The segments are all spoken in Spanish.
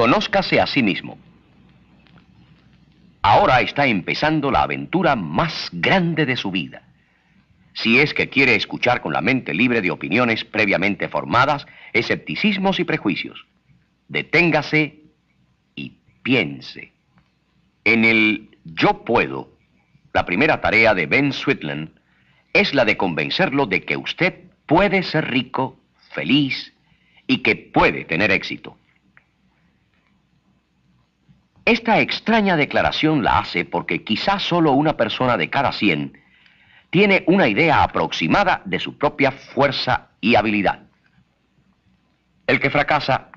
Conózcase a sí mismo. Ahora está empezando la aventura más grande de su vida. Si es que quiere escuchar con la mente libre de opiniones previamente formadas, escepticismos y prejuicios, deténgase y piense. En el yo puedo, la primera tarea de Ben Switland es la de convencerlo de que usted puede ser rico, feliz y que puede tener éxito. Esta extraña declaración la hace porque quizás solo una persona de cada 100 tiene una idea aproximada de su propia fuerza y habilidad. El que fracasa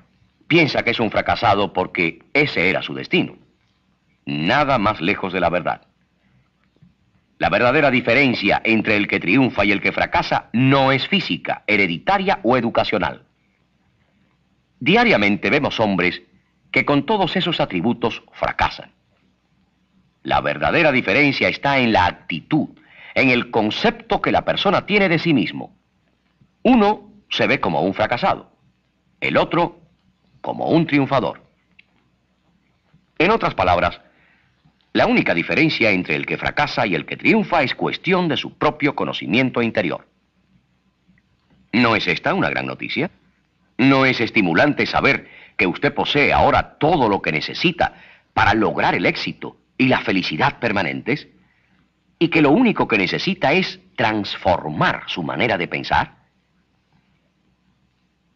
piensa que es un fracasado porque ese era su destino. Nada más lejos de la verdad. La verdadera diferencia entre el que triunfa y el que fracasa no es física, hereditaria o educacional. Diariamente vemos hombres que con todos esos atributos fracasan. La verdadera diferencia está en la actitud, en el concepto que la persona tiene de sí mismo. Uno se ve como un fracasado, el otro como un triunfador. En otras palabras, la única diferencia entre el que fracasa y el que triunfa es cuestión de su propio conocimiento interior. ¿No es esta una gran noticia? ¿No es estimulante saber que usted posee ahora todo lo que necesita para lograr el éxito y la felicidad permanentes y que lo único que necesita es transformar su manera de pensar?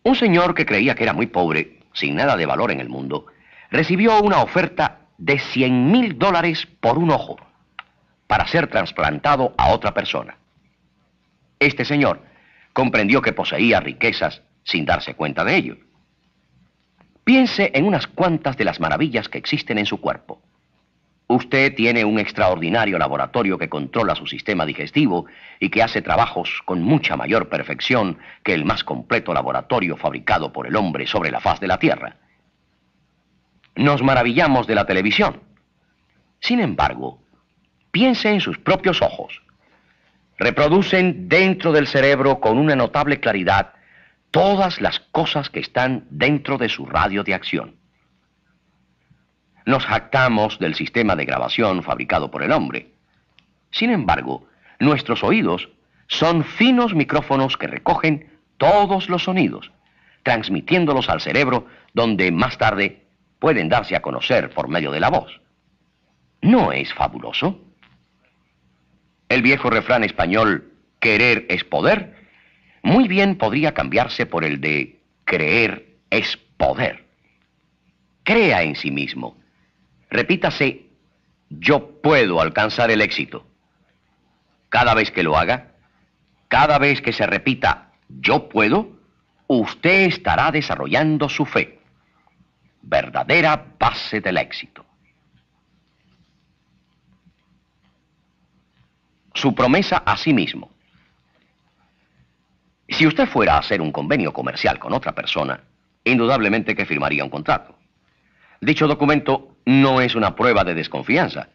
Un señor que creía que era muy pobre, sin nada de valor en el mundo, recibió una oferta de 100 mil dólares por un ojo para ser trasplantado a otra persona. Este señor comprendió que poseía riquezas sin darse cuenta de ello. Piense en unas cuantas de las maravillas que existen en su cuerpo. Usted tiene un extraordinario laboratorio que controla su sistema digestivo y que hace trabajos con mucha mayor perfección que el más completo laboratorio fabricado por el hombre sobre la faz de la Tierra. Nos maravillamos de la televisión. Sin embargo, piense en sus propios ojos. Reproducen dentro del cerebro con una notable claridad todas las cosas que están dentro de su radio de acción. Nos jactamos del sistema de grabación fabricado por el hombre. Sin embargo, nuestros oídos son finos micrófonos que recogen todos los sonidos, transmitiéndolos al cerebro donde más tarde pueden darse a conocer por medio de la voz. ¿No es fabuloso? El viejo refrán español, querer es poder, muy bien podría cambiarse por el de creer es poder. Crea en sí mismo. Repítase, yo puedo alcanzar el éxito. Cada vez que lo haga, cada vez que se repita, yo puedo, usted estará desarrollando su fe. Verdadera base del éxito. Su promesa a sí mismo. Si usted fuera a hacer un convenio comercial con otra persona, indudablemente que firmaría un contrato. Dicho documento no es una prueba de desconfianza,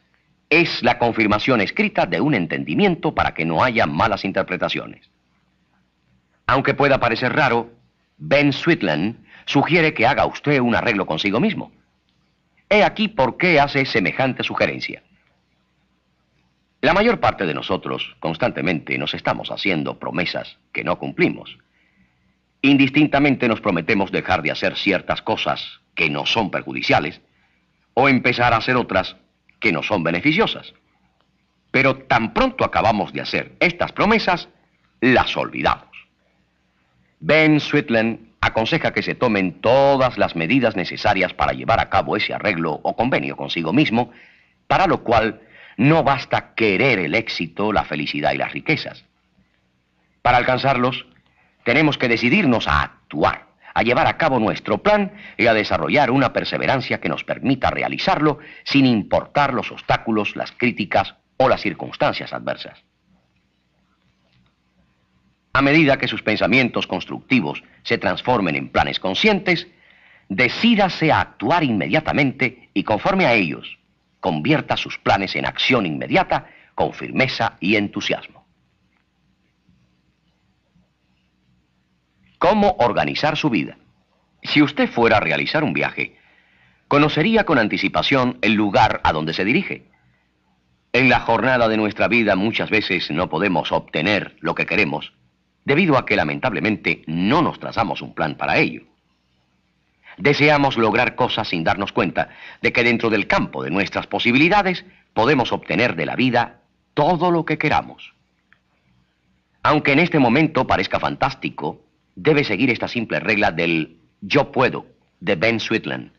es la confirmación escrita de un entendimiento para que no haya malas interpretaciones. Aunque pueda parecer raro, Ben Sweetland sugiere que haga usted un arreglo consigo mismo. He aquí por qué hace semejante sugerencia. La mayor parte de nosotros constantemente nos estamos haciendo promesas que no cumplimos. Indistintamente nos prometemos dejar de hacer ciertas cosas que no son perjudiciales o empezar a hacer otras que no son beneficiosas. Pero tan pronto acabamos de hacer estas promesas, las olvidamos. Ben Switland aconseja que se tomen todas las medidas necesarias para llevar a cabo ese arreglo o convenio consigo mismo, para lo cual no basta querer el éxito, la felicidad y las riquezas. Para alcanzarlos, tenemos que decidirnos a actuar, a llevar a cabo nuestro plan y a desarrollar una perseverancia que nos permita realizarlo sin importar los obstáculos, las críticas o las circunstancias adversas. A medida que sus pensamientos constructivos se transformen en planes conscientes, decídase a actuar inmediatamente y conforme a ellos convierta sus planes en acción inmediata con firmeza y entusiasmo. ¿Cómo organizar su vida? Si usted fuera a realizar un viaje, conocería con anticipación el lugar a donde se dirige. En la jornada de nuestra vida muchas veces no podemos obtener lo que queremos, debido a que lamentablemente no nos trazamos un plan para ello. Deseamos lograr cosas sin darnos cuenta de que dentro del campo de nuestras posibilidades podemos obtener de la vida todo lo que queramos. Aunque en este momento parezca fantástico, debe seguir esta simple regla del yo puedo de Ben Switland.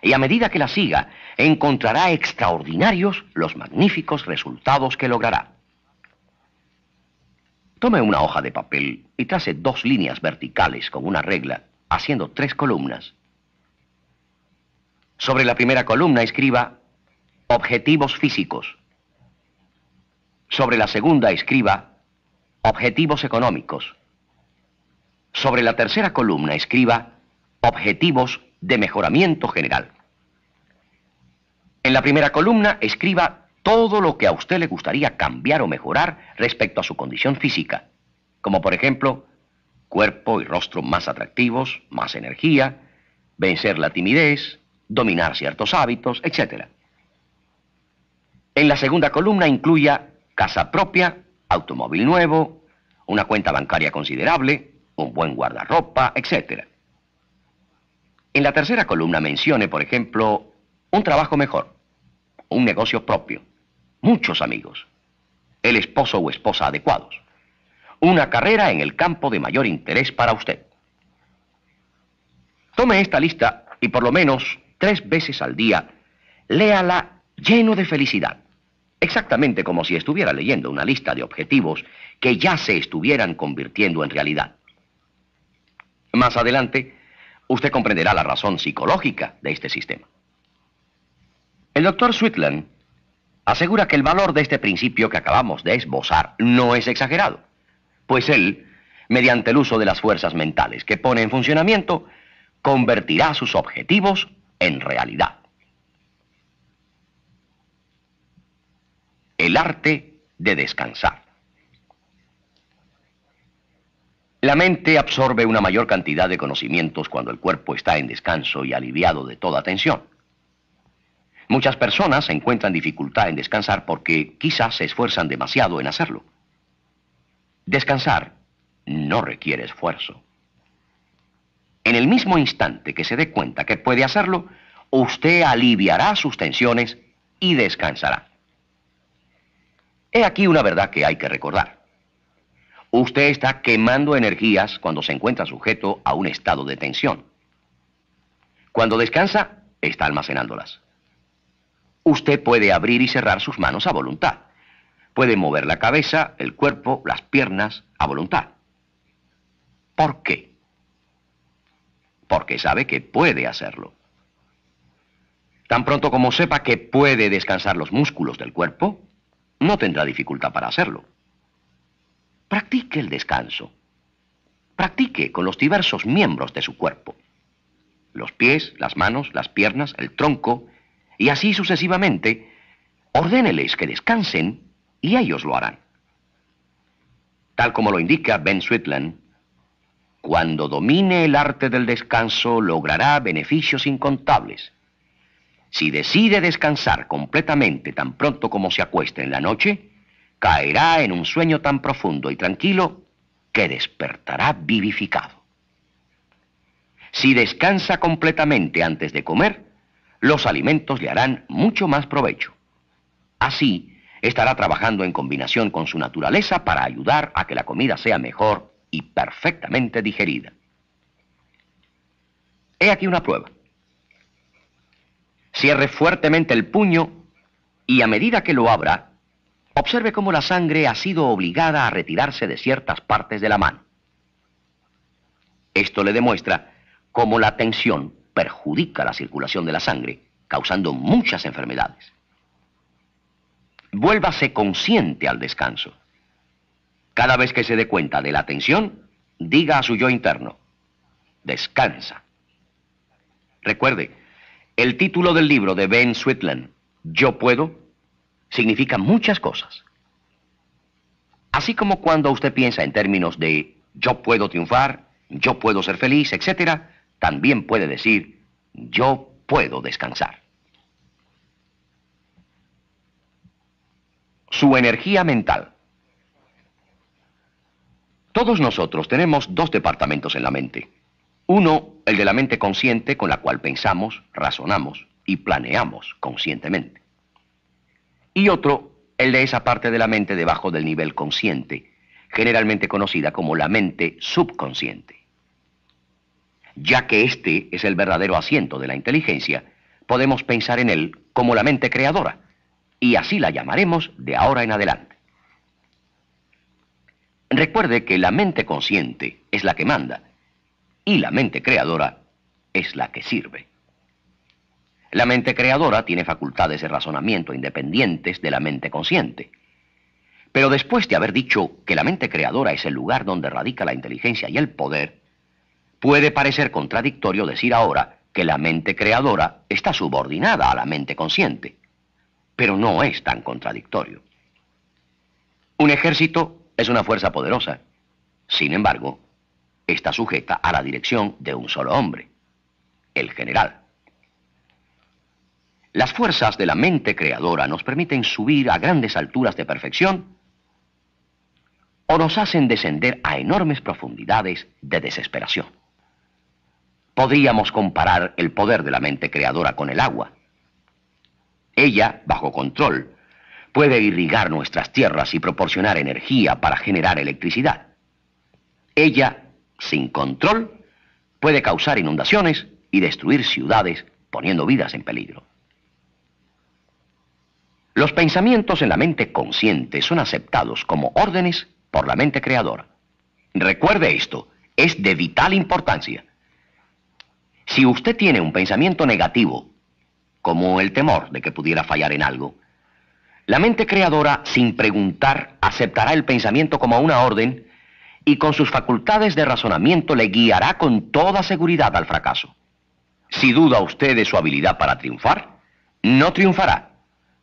Y a medida que la siga, encontrará extraordinarios los magníficos resultados que logrará. Tome una hoja de papel y trace dos líneas verticales con una regla haciendo tres columnas. Sobre la primera columna escriba objetivos físicos. Sobre la segunda escriba objetivos económicos. Sobre la tercera columna escriba objetivos de mejoramiento general. En la primera columna escriba todo lo que a usted le gustaría cambiar o mejorar respecto a su condición física, como por ejemplo cuerpo y rostro más atractivos, más energía, vencer la timidez, dominar ciertos hábitos, etc. En la segunda columna incluya casa propia, automóvil nuevo, una cuenta bancaria considerable, un buen guardarropa, etc. En la tercera columna mencione, por ejemplo, un trabajo mejor, un negocio propio, muchos amigos, el esposo o esposa adecuados una carrera en el campo de mayor interés para usted. Tome esta lista y por lo menos tres veces al día, léala lleno de felicidad, exactamente como si estuviera leyendo una lista de objetivos que ya se estuvieran convirtiendo en realidad. Más adelante, usted comprenderá la razón psicológica de este sistema. El doctor Sweetland asegura que el valor de este principio que acabamos de esbozar no es exagerado pues él, mediante el uso de las fuerzas mentales que pone en funcionamiento, convertirá sus objetivos en realidad. El arte de descansar. La mente absorbe una mayor cantidad de conocimientos cuando el cuerpo está en descanso y aliviado de toda tensión. Muchas personas encuentran dificultad en descansar porque quizás se esfuerzan demasiado en hacerlo. Descansar no requiere esfuerzo. En el mismo instante que se dé cuenta que puede hacerlo, usted aliviará sus tensiones y descansará. He aquí una verdad que hay que recordar. Usted está quemando energías cuando se encuentra sujeto a un estado de tensión. Cuando descansa, está almacenándolas. Usted puede abrir y cerrar sus manos a voluntad puede mover la cabeza, el cuerpo, las piernas a voluntad. ¿Por qué? Porque sabe que puede hacerlo. Tan pronto como sepa que puede descansar los músculos del cuerpo, no tendrá dificultad para hacerlo. Practique el descanso. Practique con los diversos miembros de su cuerpo. Los pies, las manos, las piernas, el tronco, y así sucesivamente, ordéneles que descansen y ellos lo harán. Tal como lo indica Ben Sweetland, cuando domine el arte del descanso logrará beneficios incontables. Si decide descansar completamente tan pronto como se acueste en la noche, caerá en un sueño tan profundo y tranquilo que despertará vivificado. Si descansa completamente antes de comer, los alimentos le harán mucho más provecho. Así, estará trabajando en combinación con su naturaleza para ayudar a que la comida sea mejor y perfectamente digerida. He aquí una prueba. Cierre fuertemente el puño y a medida que lo abra, observe cómo la sangre ha sido obligada a retirarse de ciertas partes de la mano. Esto le demuestra cómo la tensión perjudica la circulación de la sangre, causando muchas enfermedades vuélvase consciente al descanso. Cada vez que se dé cuenta de la tensión, diga a su yo interno, descansa. Recuerde, el título del libro de Ben Switland, Yo puedo, significa muchas cosas. Así como cuando usted piensa en términos de yo puedo triunfar, yo puedo ser feliz, etc., también puede decir yo puedo descansar. su energía mental. Todos nosotros tenemos dos departamentos en la mente. Uno, el de la mente consciente con la cual pensamos, razonamos y planeamos conscientemente. Y otro, el de esa parte de la mente debajo del nivel consciente, generalmente conocida como la mente subconsciente. Ya que este es el verdadero asiento de la inteligencia, podemos pensar en él como la mente creadora, y así la llamaremos de ahora en adelante. Recuerde que la mente consciente es la que manda y la mente creadora es la que sirve. La mente creadora tiene facultades de razonamiento independientes de la mente consciente. Pero después de haber dicho que la mente creadora es el lugar donde radica la inteligencia y el poder, puede parecer contradictorio decir ahora que la mente creadora está subordinada a la mente consciente pero no es tan contradictorio. Un ejército es una fuerza poderosa. Sin embargo, está sujeta a la dirección de un solo hombre, el general. Las fuerzas de la mente creadora nos permiten subir a grandes alturas de perfección o nos hacen descender a enormes profundidades de desesperación. Podríamos comparar el poder de la mente creadora con el agua. Ella, bajo control, puede irrigar nuestras tierras y proporcionar energía para generar electricidad. Ella, sin control, puede causar inundaciones y destruir ciudades poniendo vidas en peligro. Los pensamientos en la mente consciente son aceptados como órdenes por la mente creadora. Recuerde esto, es de vital importancia. Si usted tiene un pensamiento negativo como el temor de que pudiera fallar en algo. La mente creadora, sin preguntar, aceptará el pensamiento como una orden y con sus facultades de razonamiento le guiará con toda seguridad al fracaso. Si duda usted de su habilidad para triunfar, no triunfará,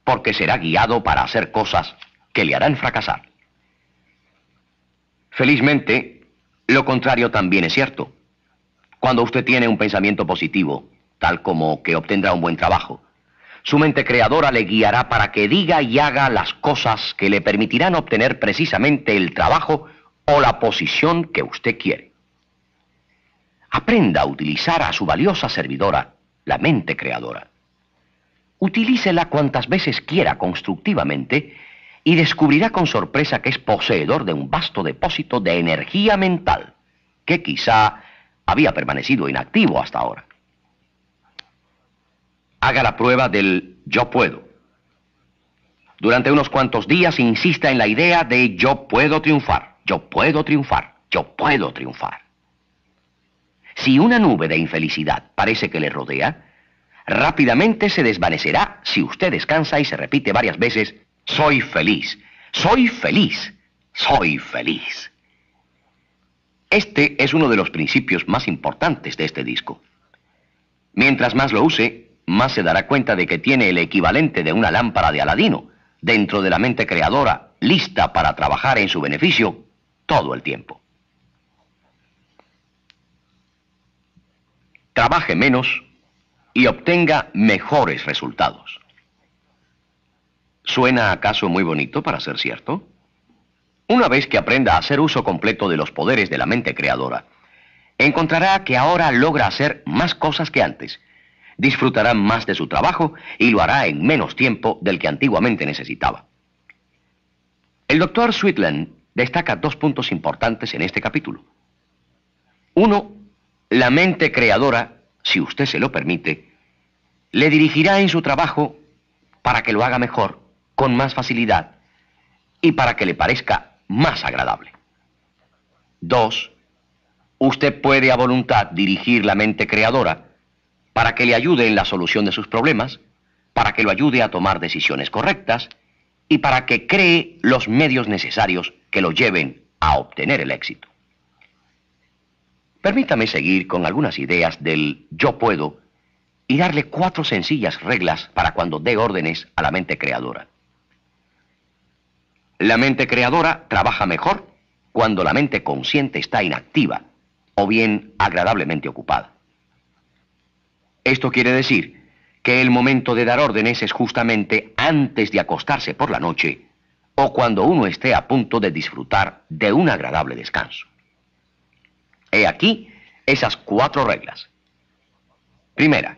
porque será guiado para hacer cosas que le harán fracasar. Felizmente, lo contrario también es cierto. Cuando usted tiene un pensamiento positivo, tal como que obtendrá un buen trabajo. Su mente creadora le guiará para que diga y haga las cosas que le permitirán obtener precisamente el trabajo o la posición que usted quiere. Aprenda a utilizar a su valiosa servidora, la mente creadora. Utilícela cuantas veces quiera constructivamente y descubrirá con sorpresa que es poseedor de un vasto depósito de energía mental que quizá había permanecido inactivo hasta ahora haga la prueba del yo puedo. Durante unos cuantos días insista en la idea de yo puedo triunfar, yo puedo triunfar, yo puedo triunfar. Si una nube de infelicidad parece que le rodea, rápidamente se desvanecerá si usted descansa y se repite varias veces, soy feliz, soy feliz, soy feliz. Este es uno de los principios más importantes de este disco. Mientras más lo use, más se dará cuenta de que tiene el equivalente de una lámpara de Aladino dentro de la mente creadora, lista para trabajar en su beneficio todo el tiempo. Trabaje menos y obtenga mejores resultados. ¿Suena acaso muy bonito para ser cierto? Una vez que aprenda a hacer uso completo de los poderes de la mente creadora, encontrará que ahora logra hacer más cosas que antes disfrutará más de su trabajo y lo hará en menos tiempo del que antiguamente necesitaba. El doctor Sweetland destaca dos puntos importantes en este capítulo. Uno, la mente creadora, si usted se lo permite, le dirigirá en su trabajo para que lo haga mejor, con más facilidad y para que le parezca más agradable. Dos, usted puede a voluntad dirigir la mente creadora para que le ayude en la solución de sus problemas, para que lo ayude a tomar decisiones correctas y para que cree los medios necesarios que lo lleven a obtener el éxito. Permítame seguir con algunas ideas del yo puedo y darle cuatro sencillas reglas para cuando dé órdenes a la mente creadora. La mente creadora trabaja mejor cuando la mente consciente está inactiva o bien agradablemente ocupada. Esto quiere decir que el momento de dar órdenes es justamente antes de acostarse por la noche o cuando uno esté a punto de disfrutar de un agradable descanso. He aquí esas cuatro reglas. Primera,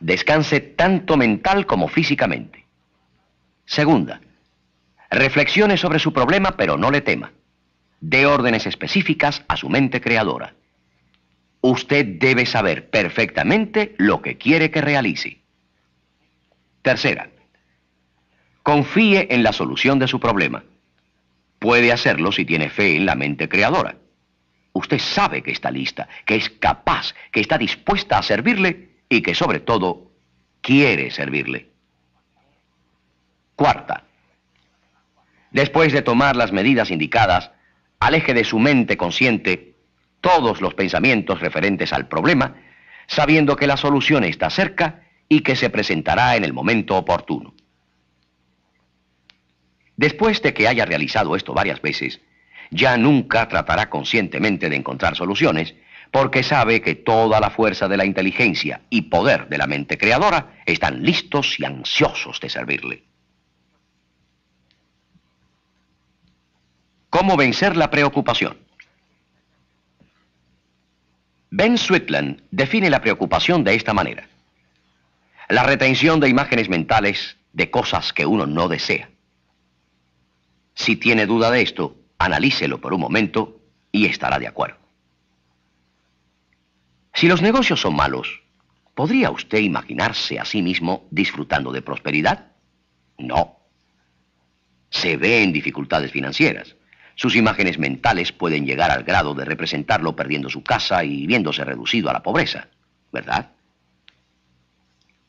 descanse tanto mental como físicamente. Segunda, reflexione sobre su problema pero no le tema. dé órdenes específicas a su mente creadora usted debe saber perfectamente lo que quiere que realice. Tercera, confíe en la solución de su problema. Puede hacerlo si tiene fe en la mente creadora. Usted sabe que está lista, que es capaz, que está dispuesta a servirle y que sobre todo quiere servirle. Cuarta, después de tomar las medidas indicadas, aleje de su mente consciente todos los pensamientos referentes al problema, sabiendo que la solución está cerca y que se presentará en el momento oportuno. Después de que haya realizado esto varias veces, ya nunca tratará conscientemente de encontrar soluciones, porque sabe que toda la fuerza de la inteligencia y poder de la mente creadora están listos y ansiosos de servirle. ¿Cómo vencer la preocupación? Ben Switland define la preocupación de esta manera. La retención de imágenes mentales de cosas que uno no desea. Si tiene duda de esto, analícelo por un momento y estará de acuerdo. Si los negocios son malos, ¿podría usted imaginarse a sí mismo disfrutando de prosperidad? No. Se ve en dificultades financieras. Sus imágenes mentales pueden llegar al grado de representarlo perdiendo su casa y viéndose reducido a la pobreza, ¿verdad?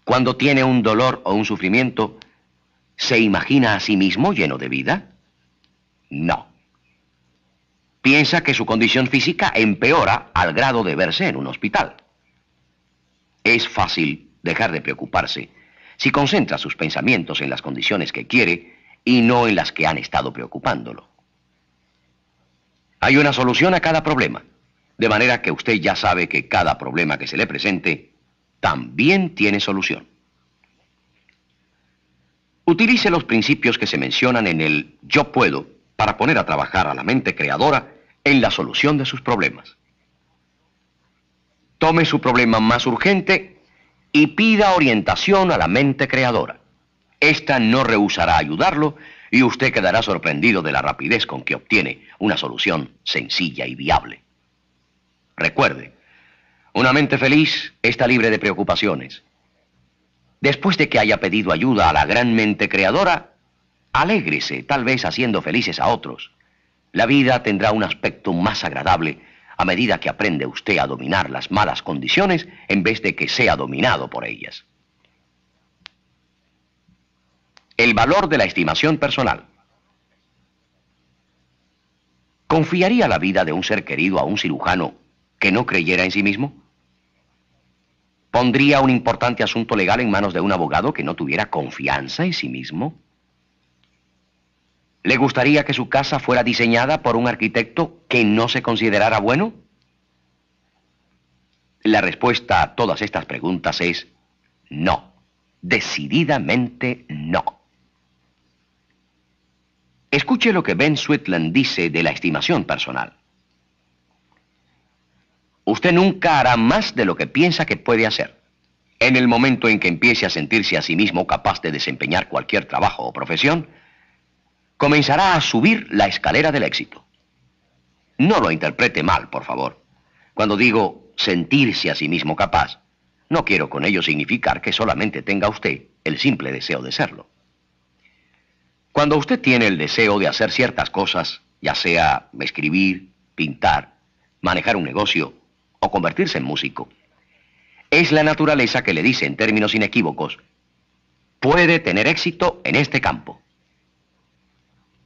Cuando tiene un dolor o un sufrimiento, ¿se imagina a sí mismo lleno de vida? No. Piensa que su condición física empeora al grado de verse en un hospital. Es fácil dejar de preocuparse si concentra sus pensamientos en las condiciones que quiere y no en las que han estado preocupándolo. Hay una solución a cada problema, de manera que usted ya sabe que cada problema que se le presente también tiene solución. Utilice los principios que se mencionan en el yo puedo para poner a trabajar a la mente creadora en la solución de sus problemas. Tome su problema más urgente y pida orientación a la mente creadora. Esta no rehusará ayudarlo y usted quedará sorprendido de la rapidez con que obtiene una solución sencilla y viable. Recuerde, una mente feliz está libre de preocupaciones. Después de que haya pedido ayuda a la gran mente creadora, alégrese, tal vez haciendo felices a otros. La vida tendrá un aspecto más agradable a medida que aprende usted a dominar las malas condiciones en vez de que sea dominado por ellas. El valor de la estimación personal. ¿Confiaría la vida de un ser querido a un cirujano que no creyera en sí mismo? ¿Pondría un importante asunto legal en manos de un abogado que no tuviera confianza en sí mismo? ¿Le gustaría que su casa fuera diseñada por un arquitecto que no se considerara bueno? La respuesta a todas estas preguntas es no, decididamente no. Escuche lo que Ben Sweetland dice de la estimación personal. Usted nunca hará más de lo que piensa que puede hacer. En el momento en que empiece a sentirse a sí mismo capaz de desempeñar cualquier trabajo o profesión, comenzará a subir la escalera del éxito. No lo interprete mal, por favor. Cuando digo sentirse a sí mismo capaz, no quiero con ello significar que solamente tenga usted el simple deseo de serlo. Cuando usted tiene el deseo de hacer ciertas cosas, ya sea escribir, pintar, manejar un negocio o convertirse en músico, es la naturaleza que le dice en términos inequívocos, puede tener éxito en este campo.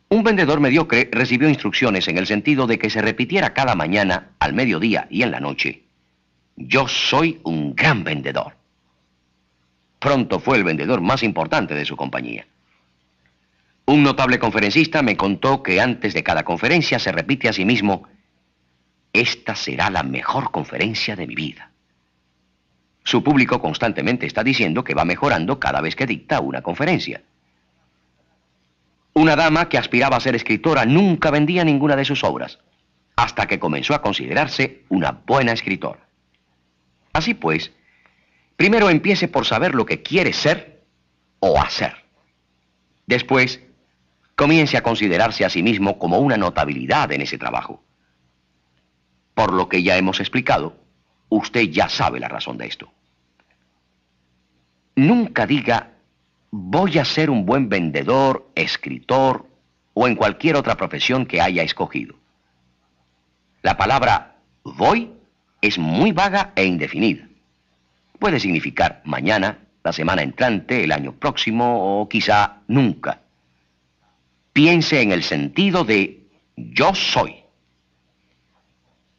Un vendedor mediocre recibió instrucciones en el sentido de que se repitiera cada mañana, al mediodía y en la noche. Yo soy un gran vendedor. Pronto fue el vendedor más importante de su compañía. Un notable conferencista me contó que antes de cada conferencia se repite a sí mismo, esta será la mejor conferencia de mi vida. Su público constantemente está diciendo que va mejorando cada vez que dicta una conferencia. Una dama que aspiraba a ser escritora nunca vendía ninguna de sus obras, hasta que comenzó a considerarse una buena escritora. Así pues, primero empiece por saber lo que quiere ser o hacer. Después, comience a considerarse a sí mismo como una notabilidad en ese trabajo. Por lo que ya hemos explicado, usted ya sabe la razón de esto. Nunca diga, voy a ser un buen vendedor, escritor o en cualquier otra profesión que haya escogido. La palabra voy es muy vaga e indefinida. Puede significar mañana, la semana entrante, el año próximo o quizá nunca piense en el sentido de yo soy.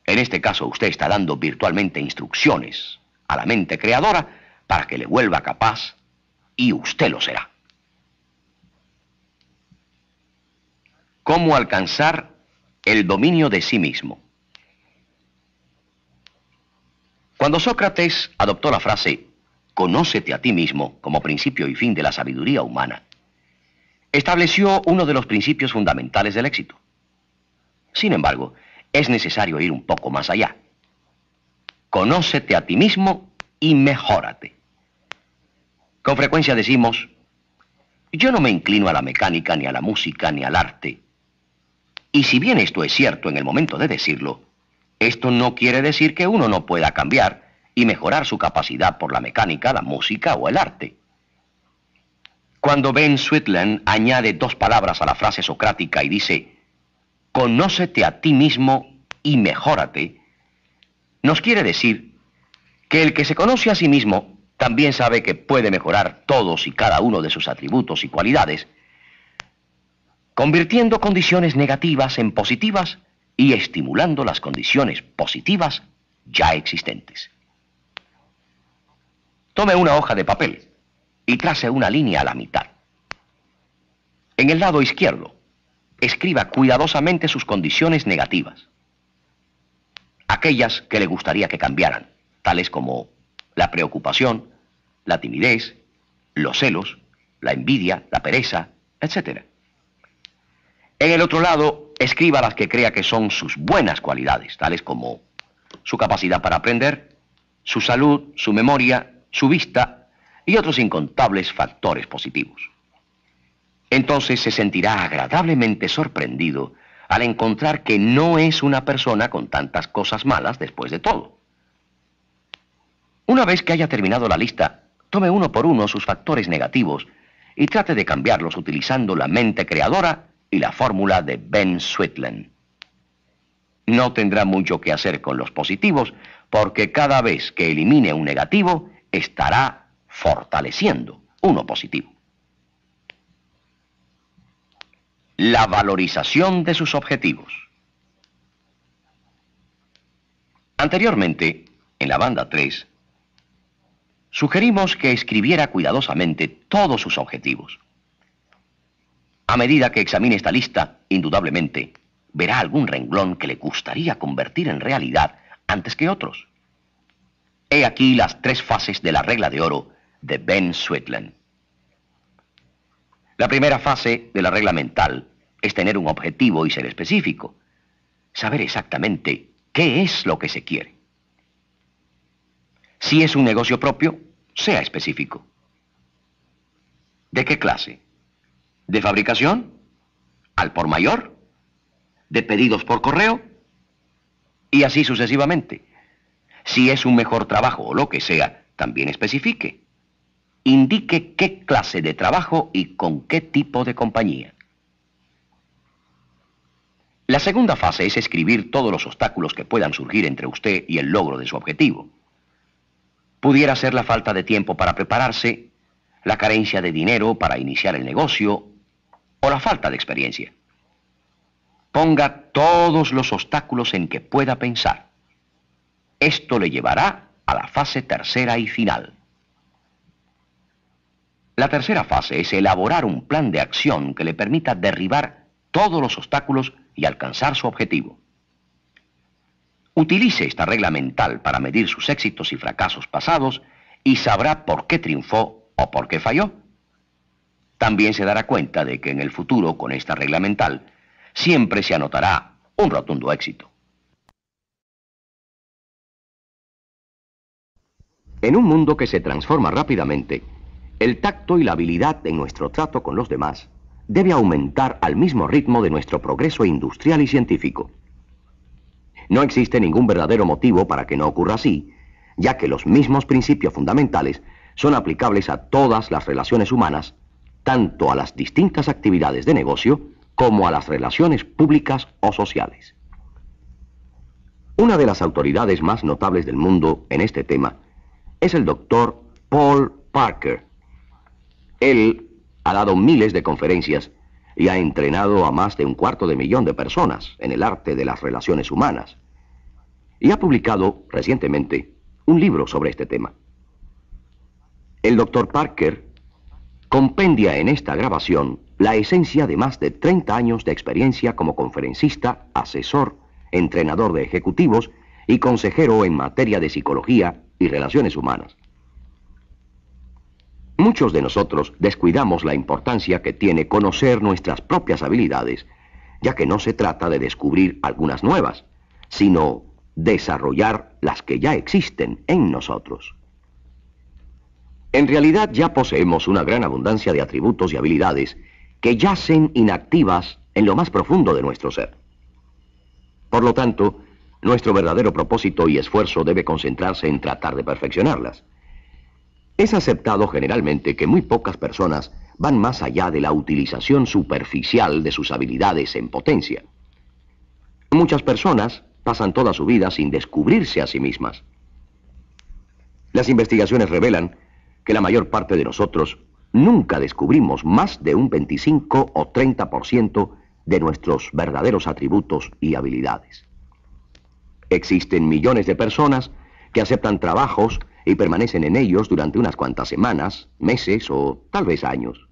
En este caso usted está dando virtualmente instrucciones a la mente creadora para que le vuelva capaz y usted lo será. ¿Cómo alcanzar el dominio de sí mismo? Cuando Sócrates adoptó la frase, conócete a ti mismo como principio y fin de la sabiduría humana, estableció uno de los principios fundamentales del éxito. Sin embargo, es necesario ir un poco más allá. Conócete a ti mismo y mejórate. Con frecuencia decimos, yo no me inclino a la mecánica, ni a la música, ni al arte. Y si bien esto es cierto en el momento de decirlo, esto no quiere decir que uno no pueda cambiar y mejorar su capacidad por la mecánica, la música o el arte. Cuando Ben Switland añade dos palabras a la frase socrática y dice, conócete a ti mismo y mejórate, nos quiere decir que el que se conoce a sí mismo también sabe que puede mejorar todos y cada uno de sus atributos y cualidades, convirtiendo condiciones negativas en positivas y estimulando las condiciones positivas ya existentes. Tome una hoja de papel y trace una línea a la mitad. En el lado izquierdo, escriba cuidadosamente sus condiciones negativas. Aquellas que le gustaría que cambiaran, tales como la preocupación, la timidez, los celos, la envidia, la pereza, etc. En el otro lado, escriba las que crea que son sus buenas cualidades, tales como su capacidad para aprender, su salud, su memoria, su vista, y otros incontables factores positivos. Entonces se sentirá agradablemente sorprendido al encontrar que no es una persona con tantas cosas malas después de todo. Una vez que haya terminado la lista, tome uno por uno sus factores negativos y trate de cambiarlos utilizando la mente creadora y la fórmula de Ben Sweetland. No tendrá mucho que hacer con los positivos porque cada vez que elimine un negativo estará fortaleciendo uno positivo. La valorización de sus objetivos. Anteriormente, en la banda 3, sugerimos que escribiera cuidadosamente todos sus objetivos. A medida que examine esta lista, indudablemente, verá algún renglón que le gustaría convertir en realidad antes que otros. He aquí las tres fases de la regla de oro de Ben Switland. La primera fase de la regla mental es tener un objetivo y ser específico, saber exactamente qué es lo que se quiere. Si es un negocio propio, sea específico. ¿De qué clase? ¿De fabricación? ¿Al por mayor? ¿De pedidos por correo? Y así sucesivamente. Si es un mejor trabajo o lo que sea, también especifique indique qué clase de trabajo y con qué tipo de compañía. La segunda fase es escribir todos los obstáculos que puedan surgir entre usted y el logro de su objetivo. Pudiera ser la falta de tiempo para prepararse, la carencia de dinero para iniciar el negocio o la falta de experiencia. Ponga todos los obstáculos en que pueda pensar. Esto le llevará a la fase tercera y final. La tercera fase es elaborar un plan de acción que le permita derribar todos los obstáculos y alcanzar su objetivo. Utilice esta regla mental para medir sus éxitos y fracasos pasados y sabrá por qué triunfó o por qué falló. También se dará cuenta de que en el futuro, con esta regla mental, siempre se anotará un rotundo éxito. En un mundo que se transforma rápidamente, el tacto y la habilidad en nuestro trato con los demás debe aumentar al mismo ritmo de nuestro progreso industrial y científico. No existe ningún verdadero motivo para que no ocurra así, ya que los mismos principios fundamentales son aplicables a todas las relaciones humanas, tanto a las distintas actividades de negocio como a las relaciones públicas o sociales. Una de las autoridades más notables del mundo en este tema es el doctor Paul Parker, él ha dado miles de conferencias y ha entrenado a más de un cuarto de millón de personas en el arte de las relaciones humanas. Y ha publicado recientemente un libro sobre este tema. El doctor Parker compendia en esta grabación la esencia de más de 30 años de experiencia como conferencista, asesor, entrenador de ejecutivos y consejero en materia de psicología y relaciones humanas. Muchos de nosotros descuidamos la importancia que tiene conocer nuestras propias habilidades, ya que no se trata de descubrir algunas nuevas, sino desarrollar las que ya existen en nosotros. En realidad ya poseemos una gran abundancia de atributos y habilidades que yacen inactivas en lo más profundo de nuestro ser. Por lo tanto, nuestro verdadero propósito y esfuerzo debe concentrarse en tratar de perfeccionarlas. Es aceptado generalmente que muy pocas personas van más allá de la utilización superficial de sus habilidades en potencia. Muchas personas pasan toda su vida sin descubrirse a sí mismas. Las investigaciones revelan que la mayor parte de nosotros nunca descubrimos más de un 25 o 30% de nuestros verdaderos atributos y habilidades. Existen millones de personas que aceptan trabajos y permanecen en ellos durante unas cuantas semanas, meses o tal vez años.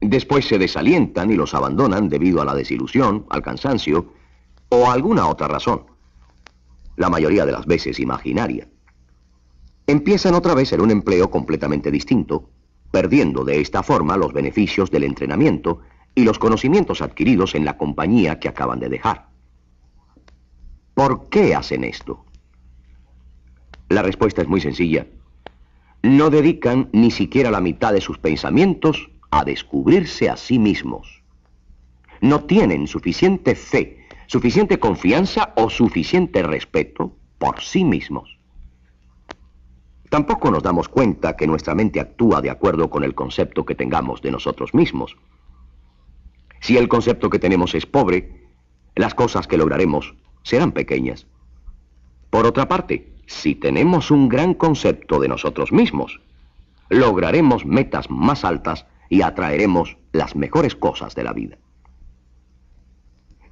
Después se desalientan y los abandonan debido a la desilusión, al cansancio o alguna otra razón, la mayoría de las veces imaginaria. Empiezan otra vez en un empleo completamente distinto, perdiendo de esta forma los beneficios del entrenamiento y los conocimientos adquiridos en la compañía que acaban de dejar. ¿Por qué hacen esto? La respuesta es muy sencilla. No dedican ni siquiera la mitad de sus pensamientos a descubrirse a sí mismos. No tienen suficiente fe, suficiente confianza o suficiente respeto por sí mismos. Tampoco nos damos cuenta que nuestra mente actúa de acuerdo con el concepto que tengamos de nosotros mismos. Si el concepto que tenemos es pobre, las cosas que lograremos serán pequeñas. Por otra parte, si tenemos un gran concepto de nosotros mismos, lograremos metas más altas y atraeremos las mejores cosas de la vida.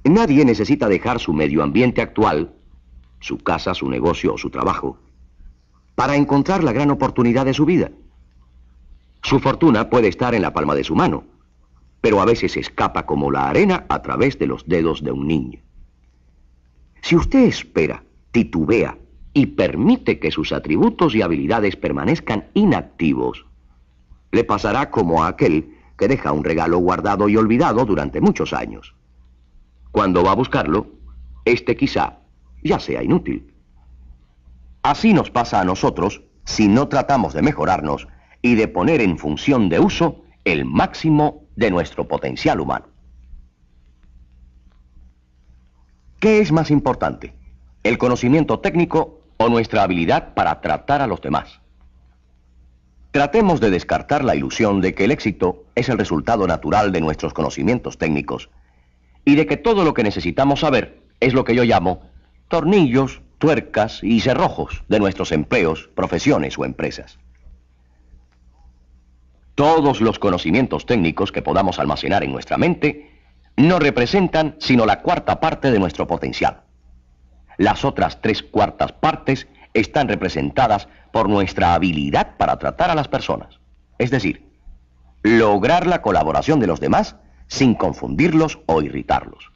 Nadie necesita dejar su medio ambiente actual, su casa, su negocio o su trabajo, para encontrar la gran oportunidad de su vida. Su fortuna puede estar en la palma de su mano, pero a veces escapa como la arena a través de los dedos de un niño. Si usted espera, titubea y permite que sus atributos y habilidades permanezcan inactivos, le pasará como a aquel que deja un regalo guardado y olvidado durante muchos años. Cuando va a buscarlo, este quizá ya sea inútil. Así nos pasa a nosotros si no tratamos de mejorarnos y de poner en función de uso el máximo de nuestro potencial humano. ¿Qué es más importante? ¿El conocimiento técnico o nuestra habilidad para tratar a los demás. Tratemos de descartar la ilusión de que el éxito es el resultado natural de nuestros conocimientos técnicos y de que todo lo que necesitamos saber es lo que yo llamo tornillos, tuercas y cerrojos de nuestros empleos, profesiones o empresas. Todos los conocimientos técnicos que podamos almacenar en nuestra mente no representan sino la cuarta parte de nuestro potencial. Las otras tres cuartas partes están representadas por nuestra habilidad para tratar a las personas. Es decir, lograr la colaboración de los demás sin confundirlos o irritarlos.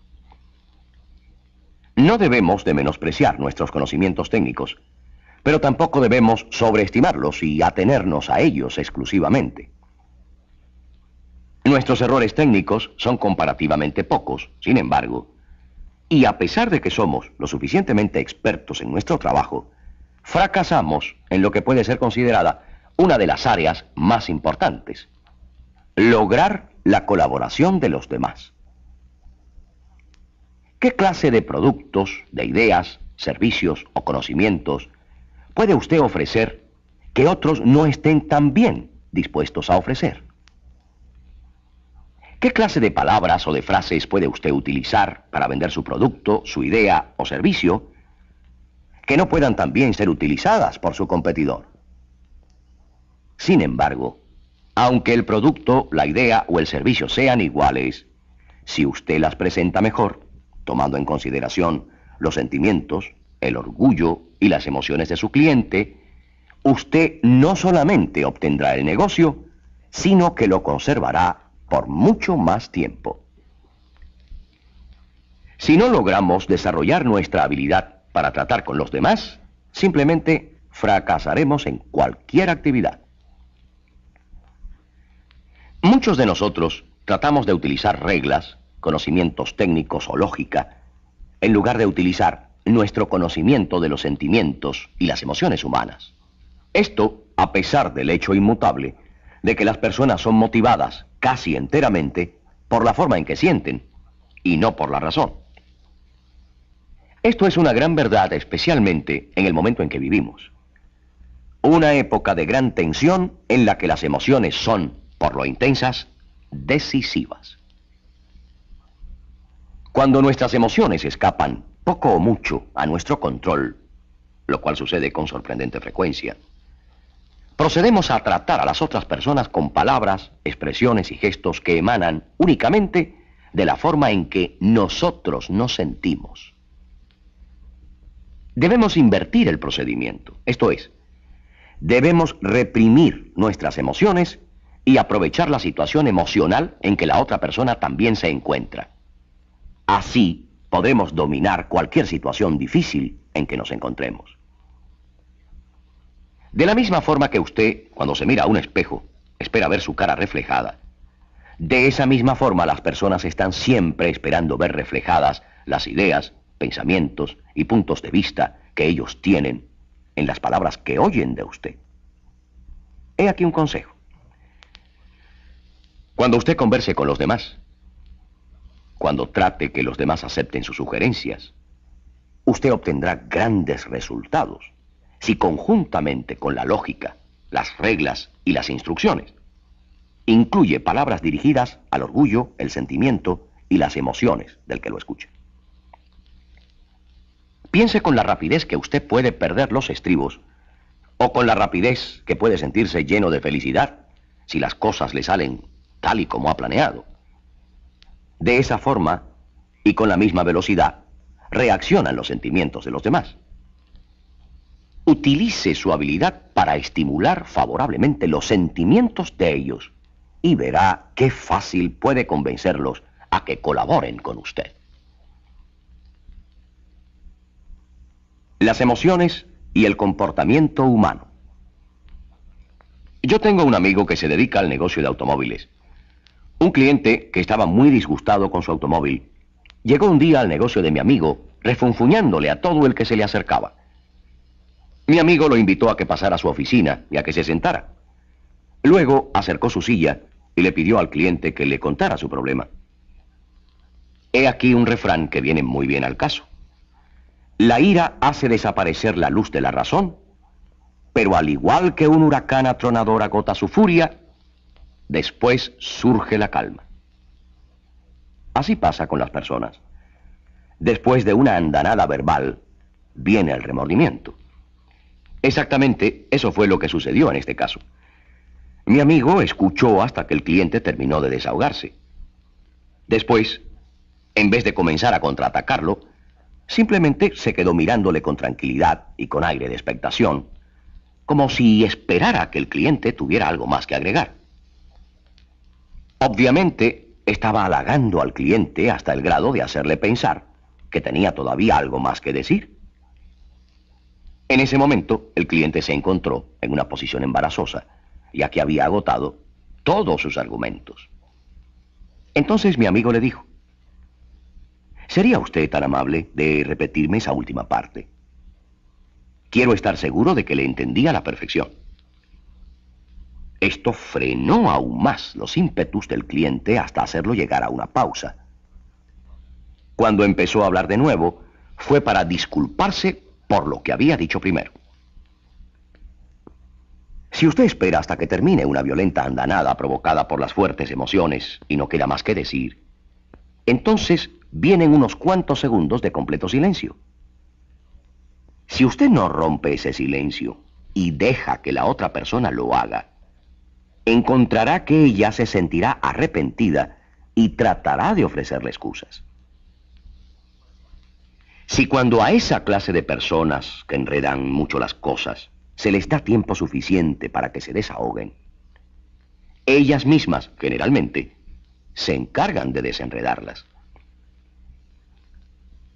No debemos de menospreciar nuestros conocimientos técnicos, pero tampoco debemos sobreestimarlos y atenernos a ellos exclusivamente. Nuestros errores técnicos son comparativamente pocos, sin embargo, y a pesar de que somos lo suficientemente expertos en nuestro trabajo, fracasamos en lo que puede ser considerada una de las áreas más importantes, lograr la colaboración de los demás. ¿Qué clase de productos, de ideas, servicios o conocimientos puede usted ofrecer que otros no estén tan bien dispuestos a ofrecer? ¿Qué clase de palabras o de frases puede usted utilizar para vender su producto, su idea o servicio que no puedan también ser utilizadas por su competidor? Sin embargo, aunque el producto, la idea o el servicio sean iguales, si usted las presenta mejor, tomando en consideración los sentimientos, el orgullo y las emociones de su cliente, usted no solamente obtendrá el negocio, sino que lo conservará por mucho más tiempo. Si no logramos desarrollar nuestra habilidad para tratar con los demás, simplemente fracasaremos en cualquier actividad. Muchos de nosotros tratamos de utilizar reglas, conocimientos técnicos o lógica, en lugar de utilizar nuestro conocimiento de los sentimientos y las emociones humanas. Esto a pesar del hecho inmutable de que las personas son motivadas casi enteramente por la forma en que sienten y no por la razón. Esto es una gran verdad especialmente en el momento en que vivimos. Una época de gran tensión en la que las emociones son, por lo intensas, decisivas. Cuando nuestras emociones escapan poco o mucho a nuestro control, lo cual sucede con sorprendente frecuencia, procedemos a tratar a las otras personas con palabras, expresiones y gestos que emanan únicamente de la forma en que nosotros nos sentimos. Debemos invertir el procedimiento, esto es, debemos reprimir nuestras emociones y aprovechar la situación emocional en que la otra persona también se encuentra. Así podemos dominar cualquier situación difícil en que nos encontremos. De la misma forma que usted, cuando se mira a un espejo, espera ver su cara reflejada, de esa misma forma las personas están siempre esperando ver reflejadas las ideas, pensamientos y puntos de vista que ellos tienen en las palabras que oyen de usted. He aquí un consejo. Cuando usted converse con los demás, cuando trate que los demás acepten sus sugerencias, usted obtendrá grandes resultados si conjuntamente con la lógica, las reglas y las instrucciones, incluye palabras dirigidas al orgullo, el sentimiento y las emociones del que lo escuche. Piense con la rapidez que usted puede perder los estribos o con la rapidez que puede sentirse lleno de felicidad si las cosas le salen tal y como ha planeado. De esa forma y con la misma velocidad reaccionan los sentimientos de los demás utilice su habilidad para estimular favorablemente los sentimientos de ellos y verá qué fácil puede convencerlos a que colaboren con usted. Las emociones y el comportamiento humano. Yo tengo un amigo que se dedica al negocio de automóviles. Un cliente que estaba muy disgustado con su automóvil llegó un día al negocio de mi amigo refunfuñándole a todo el que se le acercaba. Mi amigo lo invitó a que pasara a su oficina y a que se sentara. Luego acercó su silla y le pidió al cliente que le contara su problema. He aquí un refrán que viene muy bien al caso. La ira hace desaparecer la luz de la razón, pero al igual que un huracán atronador agota su furia, después surge la calma. Así pasa con las personas. Después de una andanada verbal, viene el remordimiento. Exactamente, eso fue lo que sucedió en este caso. Mi amigo escuchó hasta que el cliente terminó de desahogarse. Después, en vez de comenzar a contraatacarlo, simplemente se quedó mirándole con tranquilidad y con aire de expectación, como si esperara que el cliente tuviera algo más que agregar. Obviamente, estaba halagando al cliente hasta el grado de hacerle pensar que tenía todavía algo más que decir. En ese momento, el cliente se encontró en una posición embarazosa, ya que había agotado todos sus argumentos. Entonces mi amigo le dijo, ¿sería usted tan amable de repetirme esa última parte? Quiero estar seguro de que le entendí a la perfección. Esto frenó aún más los ímpetus del cliente hasta hacerlo llegar a una pausa. Cuando empezó a hablar de nuevo, fue para disculparse por lo que había dicho primero. Si usted espera hasta que termine una violenta andanada provocada por las fuertes emociones y no queda más que decir, entonces vienen unos cuantos segundos de completo silencio. Si usted no rompe ese silencio y deja que la otra persona lo haga, encontrará que ella se sentirá arrepentida y tratará de ofrecerle excusas. Si cuando a esa clase de personas, que enredan mucho las cosas, se les da tiempo suficiente para que se desahoguen, ellas mismas, generalmente, se encargan de desenredarlas.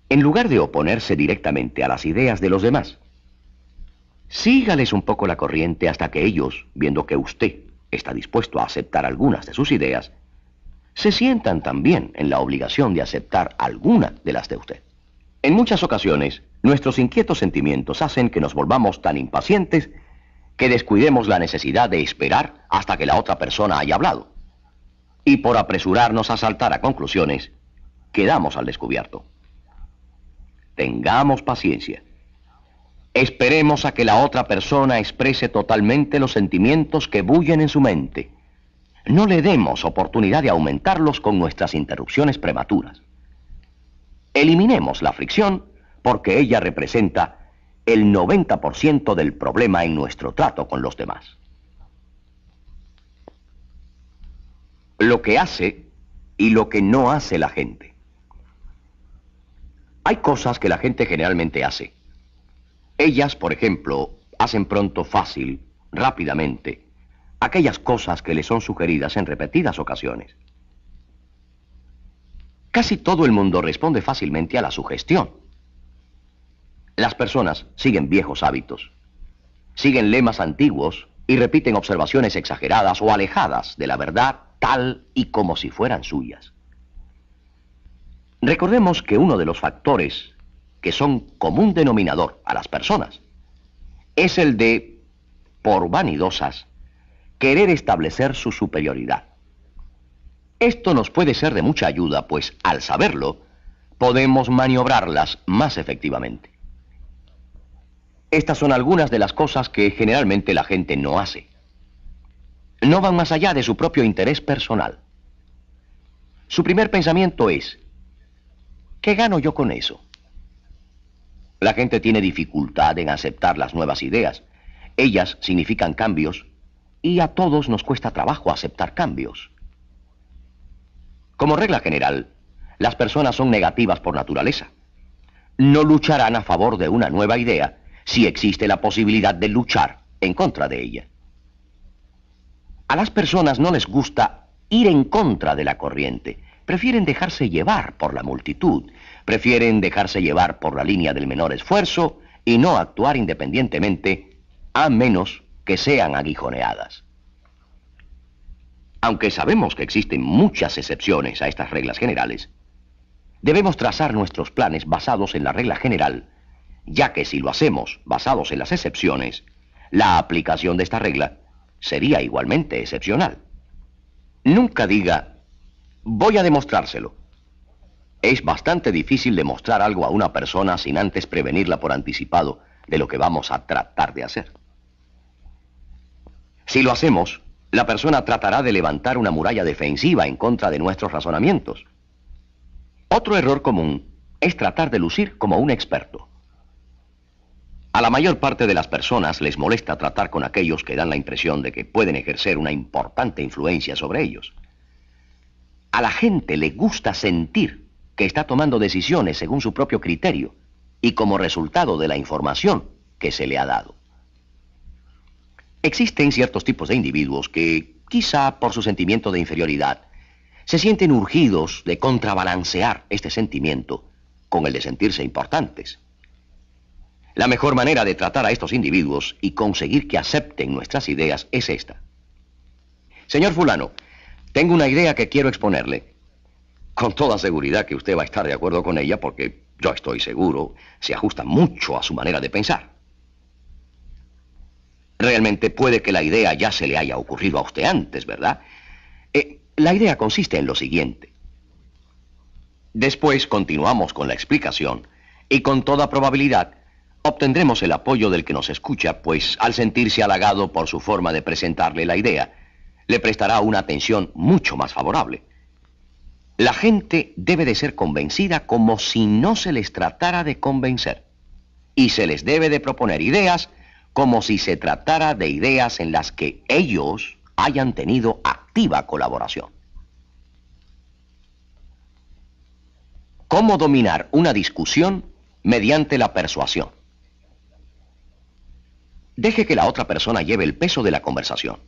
En lugar de oponerse directamente a las ideas de los demás, sígales un poco la corriente hasta que ellos, viendo que usted está dispuesto a aceptar algunas de sus ideas, se sientan también en la obligación de aceptar alguna de las de usted. En muchas ocasiones, nuestros inquietos sentimientos hacen que nos volvamos tan impacientes que descuidemos la necesidad de esperar hasta que la otra persona haya hablado. Y por apresurarnos a saltar a conclusiones, quedamos al descubierto. Tengamos paciencia. Esperemos a que la otra persona exprese totalmente los sentimientos que bullen en su mente. No le demos oportunidad de aumentarlos con nuestras interrupciones prematuras. Eliminemos la fricción porque ella representa el 90% del problema en nuestro trato con los demás. Lo que hace y lo que no hace la gente. Hay cosas que la gente generalmente hace. Ellas, por ejemplo, hacen pronto fácil, rápidamente, aquellas cosas que le son sugeridas en repetidas ocasiones. Casi todo el mundo responde fácilmente a la sugestión. Las personas siguen viejos hábitos, siguen lemas antiguos y repiten observaciones exageradas o alejadas de la verdad tal y como si fueran suyas. Recordemos que uno de los factores que son común denominador a las personas es el de, por vanidosas, querer establecer su superioridad. Esto nos puede ser de mucha ayuda, pues al saberlo, podemos maniobrarlas más efectivamente. Estas son algunas de las cosas que generalmente la gente no hace. No van más allá de su propio interés personal. Su primer pensamiento es, ¿qué gano yo con eso? La gente tiene dificultad en aceptar las nuevas ideas. Ellas significan cambios y a todos nos cuesta trabajo aceptar cambios. Como regla general, las personas son negativas por naturaleza. No lucharán a favor de una nueva idea si existe la posibilidad de luchar en contra de ella. A las personas no les gusta ir en contra de la corriente, prefieren dejarse llevar por la multitud, prefieren dejarse llevar por la línea del menor esfuerzo y no actuar independientemente a menos que sean aguijoneadas aunque sabemos que existen muchas excepciones a estas reglas generales, debemos trazar nuestros planes basados en la regla general, ya que si lo hacemos basados en las excepciones, la aplicación de esta regla sería igualmente excepcional. Nunca diga, voy a demostrárselo. Es bastante difícil demostrar algo a una persona sin antes prevenirla por anticipado de lo que vamos a tratar de hacer. Si lo hacemos, la persona tratará de levantar una muralla defensiva en contra de nuestros razonamientos. Otro error común es tratar de lucir como un experto. A la mayor parte de las personas les molesta tratar con aquellos que dan la impresión de que pueden ejercer una importante influencia sobre ellos. A la gente le gusta sentir que está tomando decisiones según su propio criterio y como resultado de la información que se le ha dado. Existen ciertos tipos de individuos que, quizá por su sentimiento de inferioridad, se sienten urgidos de contrabalancear este sentimiento con el de sentirse importantes. La mejor manera de tratar a estos individuos y conseguir que acepten nuestras ideas es esta. Señor fulano, tengo una idea que quiero exponerle. Con toda seguridad que usted va a estar de acuerdo con ella porque yo estoy seguro se ajusta mucho a su manera de pensar. Realmente puede que la idea ya se le haya ocurrido a usted antes, ¿verdad? Eh, la idea consiste en lo siguiente. Después continuamos con la explicación y con toda probabilidad obtendremos el apoyo del que nos escucha, pues al sentirse halagado por su forma de presentarle la idea, le prestará una atención mucho más favorable. La gente debe de ser convencida como si no se les tratara de convencer. Y se les debe de proponer ideas como si se tratara de ideas en las que ellos hayan tenido activa colaboración. ¿Cómo dominar una discusión mediante la persuasión? Deje que la otra persona lleve el peso de la conversación.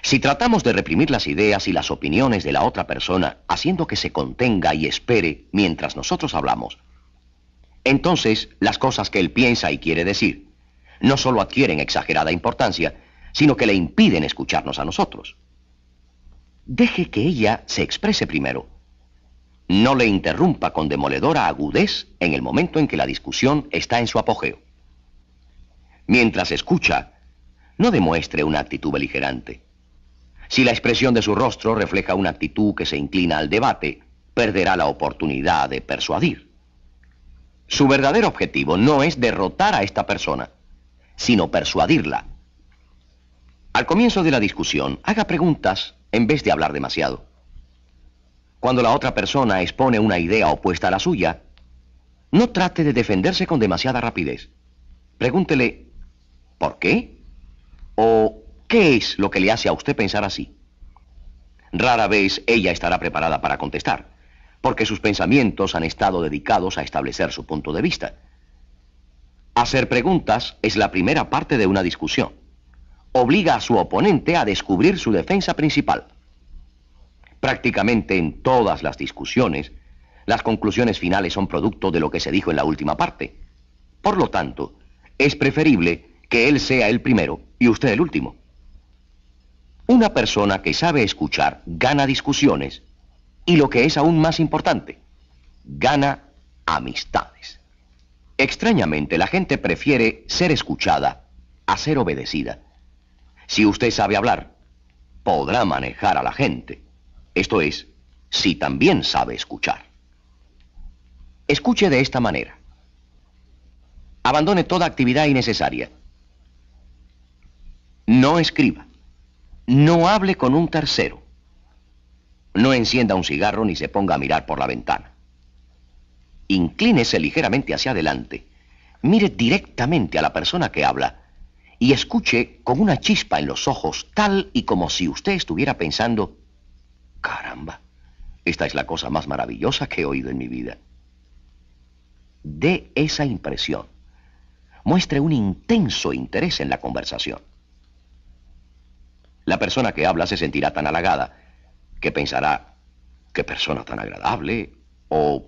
Si tratamos de reprimir las ideas y las opiniones de la otra persona, haciendo que se contenga y espere mientras nosotros hablamos, entonces las cosas que él piensa y quiere decir no solo adquieren exagerada importancia, sino que le impiden escucharnos a nosotros. Deje que ella se exprese primero. No le interrumpa con demoledora agudez en el momento en que la discusión está en su apogeo. Mientras escucha, no demuestre una actitud beligerante. Si la expresión de su rostro refleja una actitud que se inclina al debate, perderá la oportunidad de persuadir. Su verdadero objetivo no es derrotar a esta persona, sino persuadirla. Al comienzo de la discusión, haga preguntas en vez de hablar demasiado. Cuando la otra persona expone una idea opuesta a la suya, no trate de defenderse con demasiada rapidez. Pregúntele, ¿por qué? ¿O qué es lo que le hace a usted pensar así? Rara vez ella estará preparada para contestar, porque sus pensamientos han estado dedicados a establecer su punto de vista. Hacer preguntas es la primera parte de una discusión. Obliga a su oponente a descubrir su defensa principal. Prácticamente en todas las discusiones, las conclusiones finales son producto de lo que se dijo en la última parte. Por lo tanto, es preferible que él sea el primero y usted el último. Una persona que sabe escuchar gana discusiones y lo que es aún más importante, gana amistades. Extrañamente, la gente prefiere ser escuchada a ser obedecida. Si usted sabe hablar, podrá manejar a la gente. Esto es, si también sabe escuchar. Escuche de esta manera. Abandone toda actividad innecesaria. No escriba. No hable con un tercero. No encienda un cigarro ni se ponga a mirar por la ventana. Inclínese ligeramente hacia adelante. Mire directamente a la persona que habla y escuche con una chispa en los ojos, tal y como si usted estuviera pensando, caramba, esta es la cosa más maravillosa que he oído en mi vida. De esa impresión. Muestre un intenso interés en la conversación. La persona que habla se sentirá tan halagada que pensará, qué persona tan agradable, o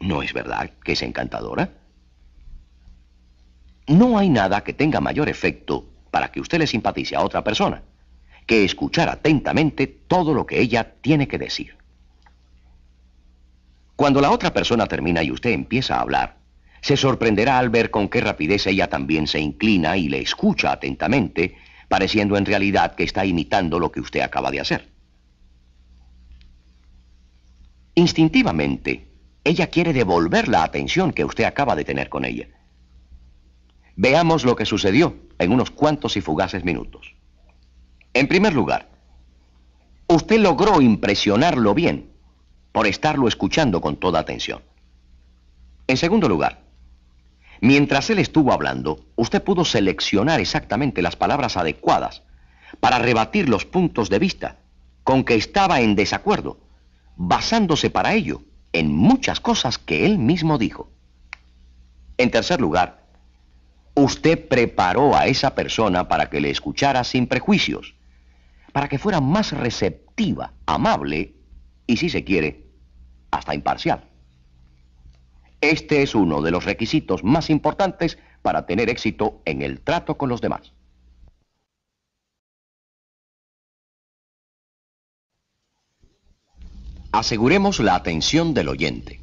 ¿No es verdad que es encantadora? No hay nada que tenga mayor efecto para que usted le simpatice a otra persona que escuchar atentamente todo lo que ella tiene que decir. Cuando la otra persona termina y usted empieza a hablar, se sorprenderá al ver con qué rapidez ella también se inclina y le escucha atentamente, pareciendo en realidad que está imitando lo que usted acaba de hacer. Instintivamente, ella quiere devolver la atención que usted acaba de tener con ella. Veamos lo que sucedió en unos cuantos y fugaces minutos. En primer lugar, usted logró impresionarlo bien por estarlo escuchando con toda atención. En segundo lugar, mientras él estuvo hablando, usted pudo seleccionar exactamente las palabras adecuadas para rebatir los puntos de vista con que estaba en desacuerdo, basándose para ello en muchas cosas que él mismo dijo. En tercer lugar, usted preparó a esa persona para que le escuchara sin prejuicios, para que fuera más receptiva, amable y, si se quiere, hasta imparcial. Este es uno de los requisitos más importantes para tener éxito en el trato con los demás. Aseguremos la atención del oyente.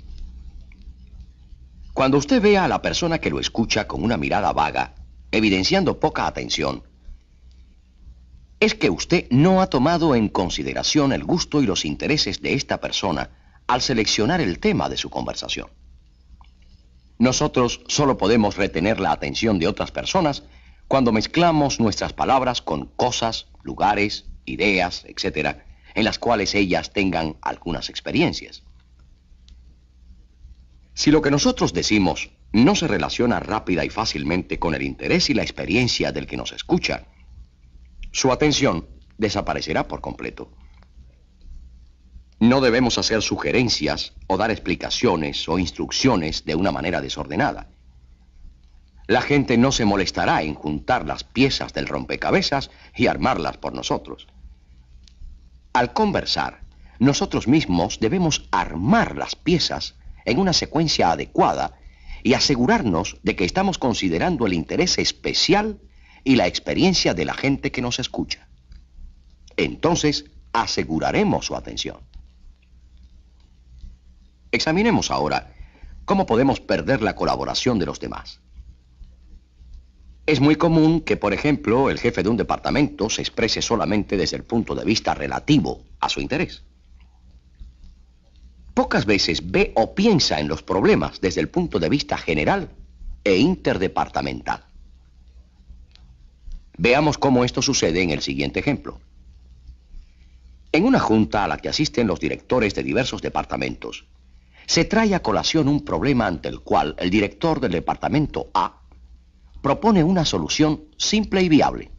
Cuando usted vea a la persona que lo escucha con una mirada vaga, evidenciando poca atención, es que usted no ha tomado en consideración el gusto y los intereses de esta persona al seleccionar el tema de su conversación. Nosotros solo podemos retener la atención de otras personas cuando mezclamos nuestras palabras con cosas, lugares, ideas, etcétera en las cuales ellas tengan algunas experiencias. Si lo que nosotros decimos no se relaciona rápida y fácilmente con el interés y la experiencia del que nos escucha, su atención desaparecerá por completo. No debemos hacer sugerencias o dar explicaciones o instrucciones de una manera desordenada. La gente no se molestará en juntar las piezas del rompecabezas y armarlas por nosotros. Al conversar, nosotros mismos debemos armar las piezas en una secuencia adecuada y asegurarnos de que estamos considerando el interés especial y la experiencia de la gente que nos escucha. Entonces, aseguraremos su atención. Examinemos ahora cómo podemos perder la colaboración de los demás. Es muy común que, por ejemplo, el jefe de un departamento se exprese solamente desde el punto de vista relativo a su interés. Pocas veces ve o piensa en los problemas desde el punto de vista general e interdepartamental. Veamos cómo esto sucede en el siguiente ejemplo. En una junta a la que asisten los directores de diversos departamentos, se trae a colación un problema ante el cual el director del departamento A propone una solución simple y viable.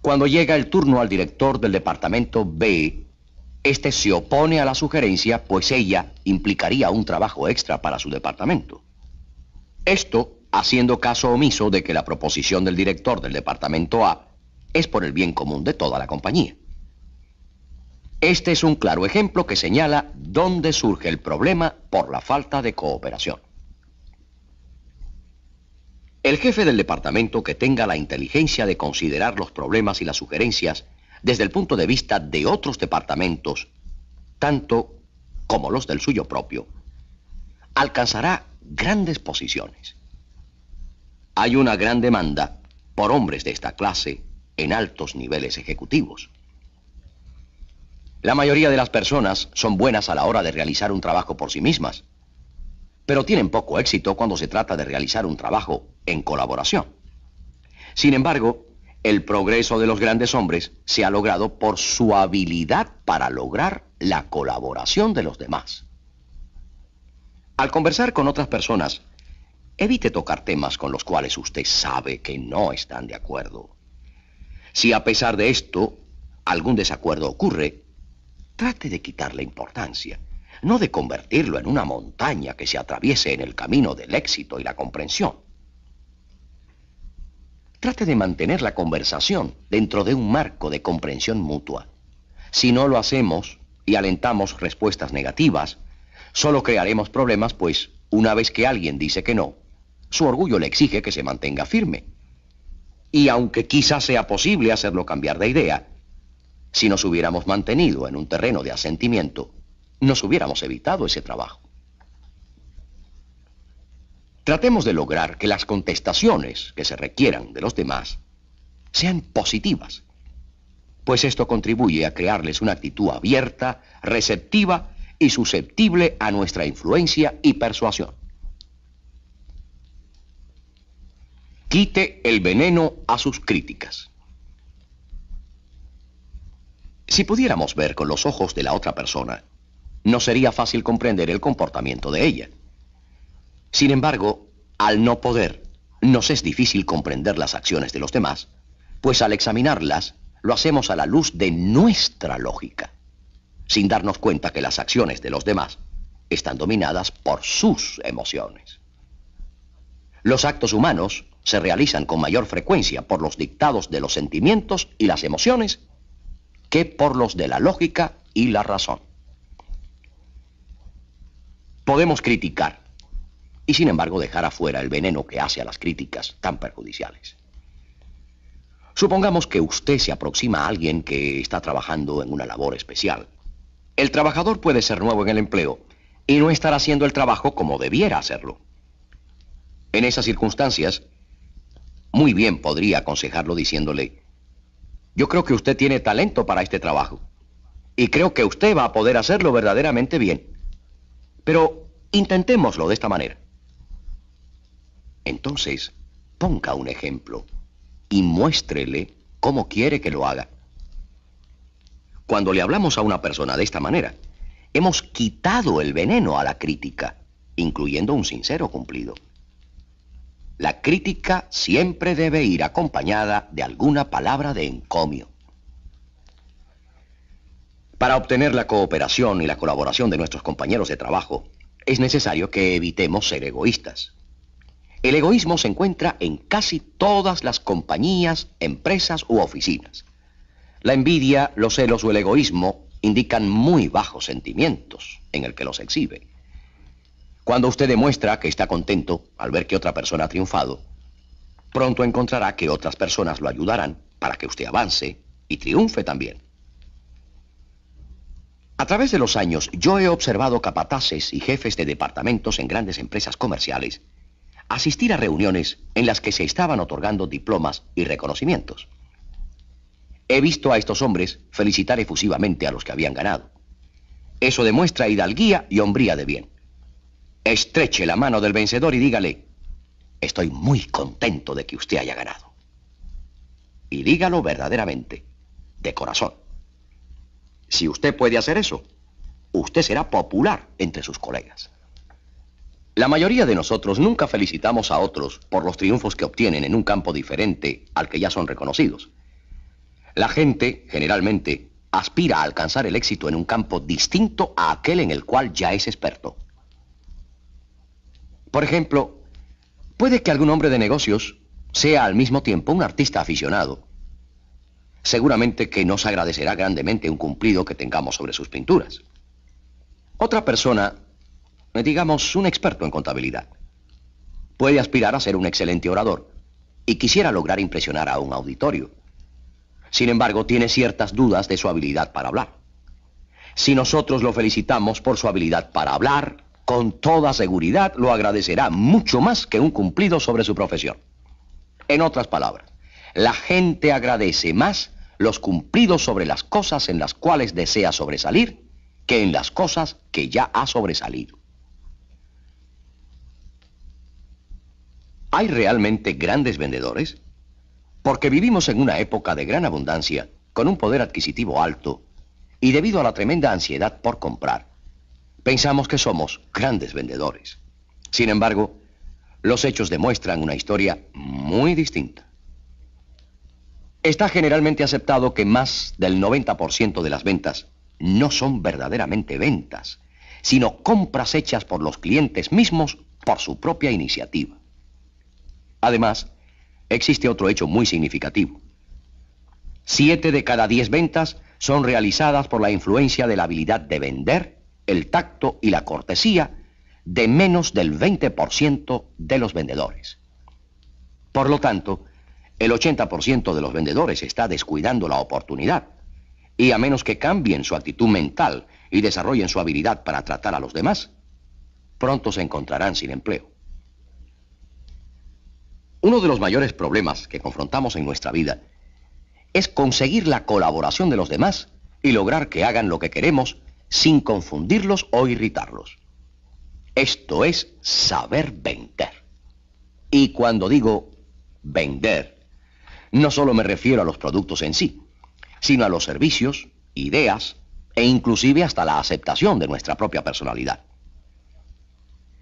Cuando llega el turno al director del departamento B, este se opone a la sugerencia, pues ella implicaría un trabajo extra para su departamento. Esto haciendo caso omiso de que la proposición del director del departamento A es por el bien común de toda la compañía. Este es un claro ejemplo que señala dónde surge el problema por la falta de cooperación. El jefe del departamento que tenga la inteligencia de considerar los problemas y las sugerencias desde el punto de vista de otros departamentos, tanto como los del suyo propio, alcanzará grandes posiciones. Hay una gran demanda por hombres de esta clase en altos niveles ejecutivos. La mayoría de las personas son buenas a la hora de realizar un trabajo por sí mismas pero tienen poco éxito cuando se trata de realizar un trabajo en colaboración. Sin embargo, el progreso de los grandes hombres se ha logrado por su habilidad para lograr la colaboración de los demás. Al conversar con otras personas, evite tocar temas con los cuales usted sabe que no están de acuerdo. Si a pesar de esto algún desacuerdo ocurre, trate de quitarle importancia no de convertirlo en una montaña que se atraviese en el camino del éxito y la comprensión. Trate de mantener la conversación dentro de un marco de comprensión mutua. Si no lo hacemos y alentamos respuestas negativas, solo crearemos problemas, pues una vez que alguien dice que no, su orgullo le exige que se mantenga firme. Y aunque quizás sea posible hacerlo cambiar de idea, si nos hubiéramos mantenido en un terreno de asentimiento, nos hubiéramos evitado ese trabajo. Tratemos de lograr que las contestaciones que se requieran de los demás sean positivas, pues esto contribuye a crearles una actitud abierta, receptiva y susceptible a nuestra influencia y persuasión. Quite el veneno a sus críticas. Si pudiéramos ver con los ojos de la otra persona, no sería fácil comprender el comportamiento de ella. Sin embargo, al no poder, nos es difícil comprender las acciones de los demás, pues al examinarlas, lo hacemos a la luz de nuestra lógica, sin darnos cuenta que las acciones de los demás están dominadas por sus emociones. Los actos humanos se realizan con mayor frecuencia por los dictados de los sentimientos y las emociones que por los de la lógica y la razón. Podemos criticar y sin embargo dejar afuera el veneno que hace a las críticas tan perjudiciales. Supongamos que usted se aproxima a alguien que está trabajando en una labor especial. El trabajador puede ser nuevo en el empleo y no estar haciendo el trabajo como debiera hacerlo. En esas circunstancias, muy bien podría aconsejarlo diciéndole, yo creo que usted tiene talento para este trabajo y creo que usted va a poder hacerlo verdaderamente bien. Pero intentémoslo de esta manera. Entonces, ponga un ejemplo y muéstrele cómo quiere que lo haga. Cuando le hablamos a una persona de esta manera, hemos quitado el veneno a la crítica, incluyendo un sincero cumplido. La crítica siempre debe ir acompañada de alguna palabra de encomio. Para obtener la cooperación y la colaboración de nuestros compañeros de trabajo, es necesario que evitemos ser egoístas. El egoísmo se encuentra en casi todas las compañías, empresas u oficinas. La envidia, los celos o el egoísmo indican muy bajos sentimientos en el que los exhibe. Cuando usted demuestra que está contento al ver que otra persona ha triunfado, pronto encontrará que otras personas lo ayudarán para que usted avance y triunfe también. A través de los años, yo he observado capataces y jefes de departamentos en grandes empresas comerciales asistir a reuniones en las que se estaban otorgando diplomas y reconocimientos. He visto a estos hombres felicitar efusivamente a los que habían ganado. Eso demuestra hidalguía y hombría de bien. Estreche la mano del vencedor y dígale, estoy muy contento de que usted haya ganado. Y dígalo verdaderamente, de corazón. Si usted puede hacer eso, usted será popular entre sus colegas. La mayoría de nosotros nunca felicitamos a otros por los triunfos que obtienen en un campo diferente al que ya son reconocidos. La gente, generalmente, aspira a alcanzar el éxito en un campo distinto a aquel en el cual ya es experto. Por ejemplo, puede que algún hombre de negocios sea al mismo tiempo un artista aficionado seguramente que nos agradecerá grandemente un cumplido que tengamos sobre sus pinturas. Otra persona, digamos un experto en contabilidad, puede aspirar a ser un excelente orador y quisiera lograr impresionar a un auditorio. Sin embargo, tiene ciertas dudas de su habilidad para hablar. Si nosotros lo felicitamos por su habilidad para hablar, con toda seguridad lo agradecerá mucho más que un cumplido sobre su profesión. En otras palabras, la gente agradece más los cumplidos sobre las cosas en las cuales desea sobresalir que en las cosas que ya ha sobresalido. ¿Hay realmente grandes vendedores? Porque vivimos en una época de gran abundancia, con un poder adquisitivo alto, y debido a la tremenda ansiedad por comprar, pensamos que somos grandes vendedores. Sin embargo, los hechos demuestran una historia muy distinta. Está generalmente aceptado que más del 90% de las ventas no son verdaderamente ventas, sino compras hechas por los clientes mismos por su propia iniciativa. Además, existe otro hecho muy significativo. Siete de cada diez ventas son realizadas por la influencia de la habilidad de vender, el tacto y la cortesía de menos del 20% de los vendedores. Por lo tanto, el 80% de los vendedores está descuidando la oportunidad. Y a menos que cambien su actitud mental y desarrollen su habilidad para tratar a los demás, pronto se encontrarán sin empleo. Uno de los mayores problemas que confrontamos en nuestra vida es conseguir la colaboración de los demás y lograr que hagan lo que queremos sin confundirlos o irritarlos. Esto es saber vender. Y cuando digo vender, no solo me refiero a los productos en sí, sino a los servicios, ideas e inclusive hasta la aceptación de nuestra propia personalidad.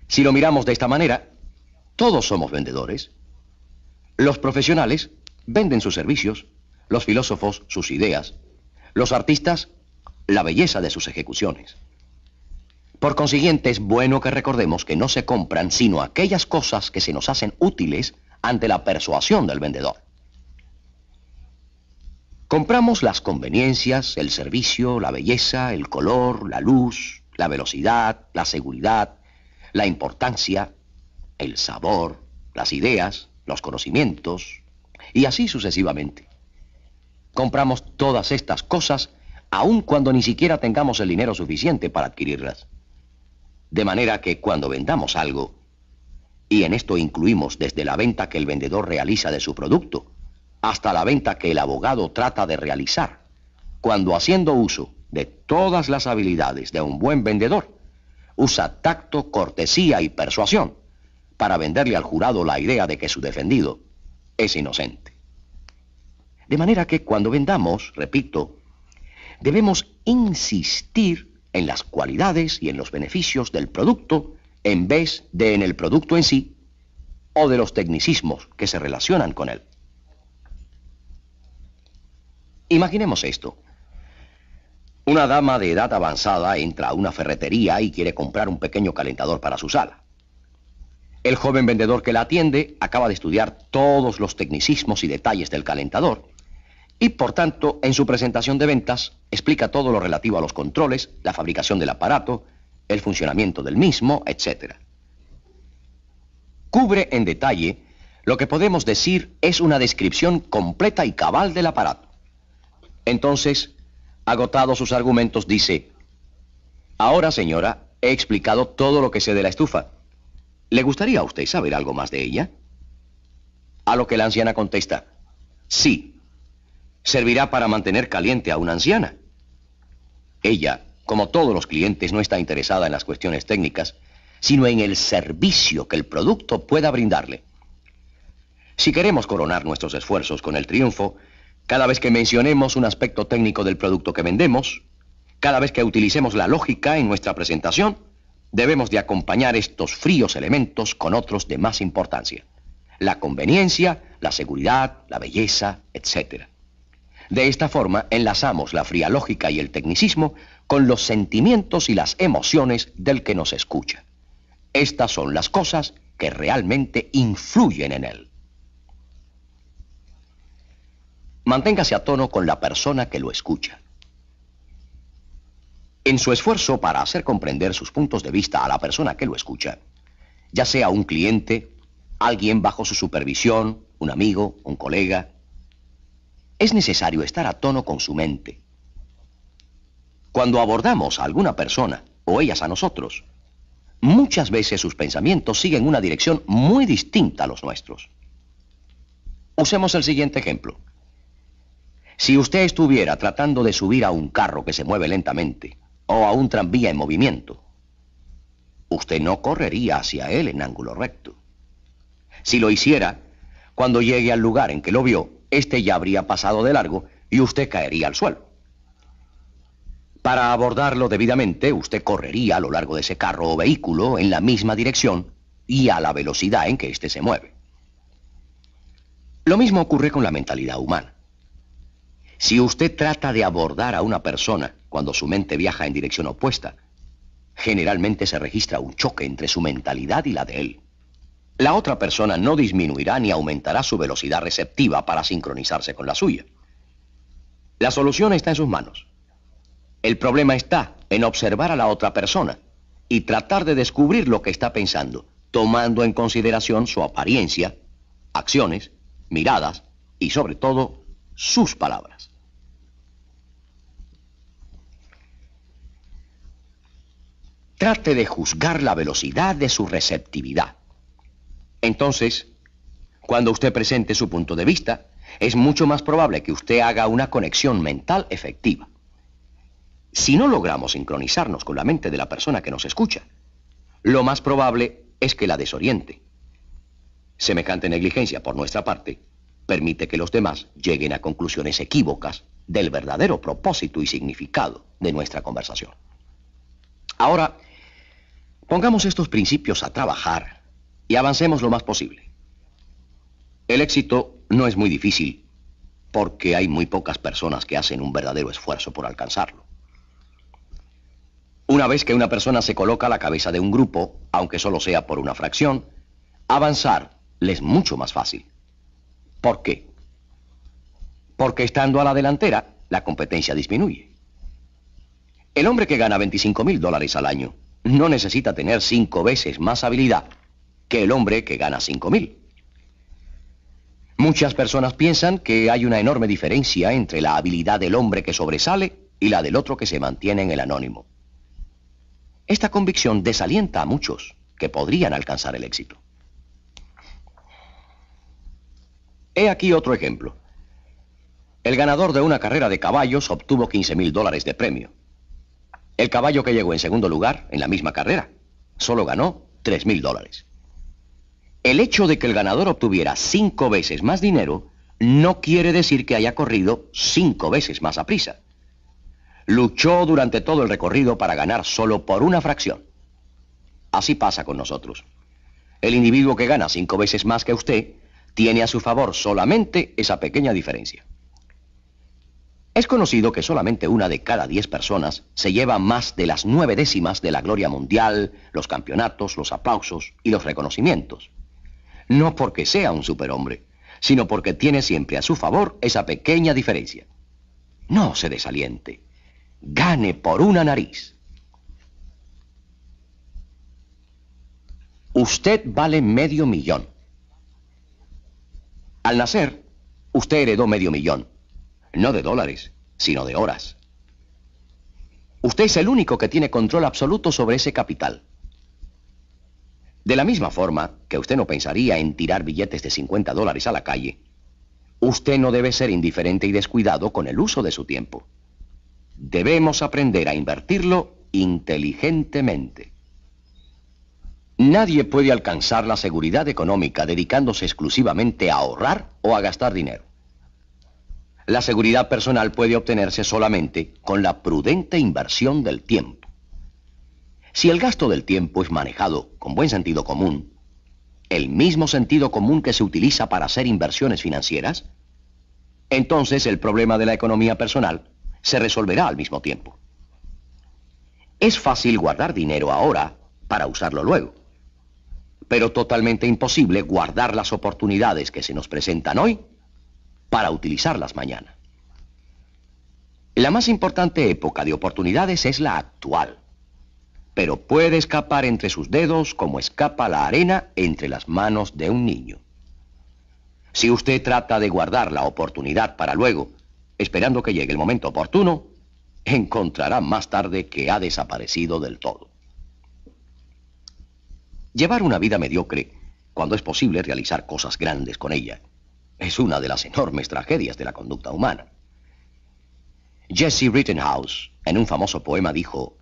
Si lo miramos de esta manera, todos somos vendedores. Los profesionales venden sus servicios, los filósofos sus ideas, los artistas la belleza de sus ejecuciones. Por consiguiente, es bueno que recordemos que no se compran sino aquellas cosas que se nos hacen útiles ante la persuasión del vendedor. Compramos las conveniencias, el servicio, la belleza, el color, la luz, la velocidad, la seguridad, la importancia, el sabor, las ideas, los conocimientos, y así sucesivamente. Compramos todas estas cosas aun cuando ni siquiera tengamos el dinero suficiente para adquirirlas. De manera que cuando vendamos algo, y en esto incluimos desde la venta que el vendedor realiza de su producto, hasta la venta que el abogado trata de realizar, cuando haciendo uso de todas las habilidades de un buen vendedor, usa tacto, cortesía y persuasión para venderle al jurado la idea de que su defendido es inocente. De manera que cuando vendamos, repito, debemos insistir en las cualidades y en los beneficios del producto en vez de en el producto en sí o de los tecnicismos que se relacionan con él. Imaginemos esto. Una dama de edad avanzada entra a una ferretería y quiere comprar un pequeño calentador para su sala. El joven vendedor que la atiende acaba de estudiar todos los tecnicismos y detalles del calentador y por tanto en su presentación de ventas explica todo lo relativo a los controles, la fabricación del aparato, el funcionamiento del mismo, etc. Cubre en detalle lo que podemos decir es una descripción completa y cabal del aparato. Entonces, agotado sus argumentos, dice, ahora señora, he explicado todo lo que sé de la estufa. ¿Le gustaría a usted saber algo más de ella? A lo que la anciana contesta, sí, servirá para mantener caliente a una anciana. Ella, como todos los clientes, no está interesada en las cuestiones técnicas, sino en el servicio que el producto pueda brindarle. Si queremos coronar nuestros esfuerzos con el triunfo, cada vez que mencionemos un aspecto técnico del producto que vendemos, cada vez que utilicemos la lógica en nuestra presentación, debemos de acompañar estos fríos elementos con otros de más importancia. La conveniencia, la seguridad, la belleza, etc. De esta forma enlazamos la fría lógica y el tecnicismo con los sentimientos y las emociones del que nos escucha. Estas son las cosas que realmente influyen en él. Manténgase a tono con la persona que lo escucha. En su esfuerzo para hacer comprender sus puntos de vista a la persona que lo escucha, ya sea un cliente, alguien bajo su supervisión, un amigo, un colega, es necesario estar a tono con su mente. Cuando abordamos a alguna persona, o ellas a nosotros, muchas veces sus pensamientos siguen una dirección muy distinta a los nuestros. Usemos el siguiente ejemplo. Si usted estuviera tratando de subir a un carro que se mueve lentamente o a un tranvía en movimiento, usted no correría hacia él en ángulo recto. Si lo hiciera, cuando llegue al lugar en que lo vio, éste ya habría pasado de largo y usted caería al suelo. Para abordarlo debidamente, usted correría a lo largo de ese carro o vehículo en la misma dirección y a la velocidad en que éste se mueve. Lo mismo ocurre con la mentalidad humana. Si usted trata de abordar a una persona cuando su mente viaja en dirección opuesta, generalmente se registra un choque entre su mentalidad y la de él. La otra persona no disminuirá ni aumentará su velocidad receptiva para sincronizarse con la suya. La solución está en sus manos. El problema está en observar a la otra persona y tratar de descubrir lo que está pensando, tomando en consideración su apariencia, acciones, miradas y sobre todo sus palabras. trate de juzgar la velocidad de su receptividad. Entonces, cuando usted presente su punto de vista, es mucho más probable que usted haga una conexión mental efectiva. Si no logramos sincronizarnos con la mente de la persona que nos escucha, lo más probable es que la desoriente. Semejante negligencia por nuestra parte permite que los demás lleguen a conclusiones equívocas del verdadero propósito y significado de nuestra conversación. Ahora, Pongamos estos principios a trabajar y avancemos lo más posible. El éxito no es muy difícil porque hay muy pocas personas que hacen un verdadero esfuerzo por alcanzarlo. Una vez que una persona se coloca a la cabeza de un grupo, aunque solo sea por una fracción, avanzar le es mucho más fácil. ¿Por qué? Porque estando a la delantera, la competencia disminuye. El hombre que gana 25 mil dólares al año no necesita tener cinco veces más habilidad que el hombre que gana cinco mil. Muchas personas piensan que hay una enorme diferencia entre la habilidad del hombre que sobresale y la del otro que se mantiene en el anónimo. Esta convicción desalienta a muchos que podrían alcanzar el éxito. He aquí otro ejemplo. El ganador de una carrera de caballos obtuvo 15.000 mil dólares de premio. El caballo que llegó en segundo lugar en la misma carrera solo ganó 3.000 dólares. El hecho de que el ganador obtuviera cinco veces más dinero no quiere decir que haya corrido cinco veces más a prisa. Luchó durante todo el recorrido para ganar solo por una fracción. Así pasa con nosotros. El individuo que gana cinco veces más que usted tiene a su favor solamente esa pequeña diferencia. Es conocido que solamente una de cada diez personas se lleva más de las nueve décimas de la gloria mundial, los campeonatos, los aplausos y los reconocimientos. No porque sea un superhombre, sino porque tiene siempre a su favor esa pequeña diferencia. No se desaliente. Gane por una nariz. Usted vale medio millón. Al nacer, usted heredó medio millón no de dólares, sino de horas. Usted es el único que tiene control absoluto sobre ese capital. De la misma forma que usted no pensaría en tirar billetes de 50 dólares a la calle, usted no debe ser indiferente y descuidado con el uso de su tiempo. Debemos aprender a invertirlo inteligentemente. Nadie puede alcanzar la seguridad económica dedicándose exclusivamente a ahorrar o a gastar dinero. La seguridad personal puede obtenerse solamente con la prudente inversión del tiempo. Si el gasto del tiempo es manejado con buen sentido común, el mismo sentido común que se utiliza para hacer inversiones financieras, entonces el problema de la economía personal se resolverá al mismo tiempo. Es fácil guardar dinero ahora para usarlo luego, pero totalmente imposible guardar las oportunidades que se nos presentan hoy para utilizarlas mañana. La más importante época de oportunidades es la actual, pero puede escapar entre sus dedos como escapa la arena entre las manos de un niño. Si usted trata de guardar la oportunidad para luego, esperando que llegue el momento oportuno, encontrará más tarde que ha desaparecido del todo. Llevar una vida mediocre cuando es posible realizar cosas grandes con ella es una de las enormes tragedias de la conducta humana. Jesse Rittenhouse, en un famoso poema, dijo,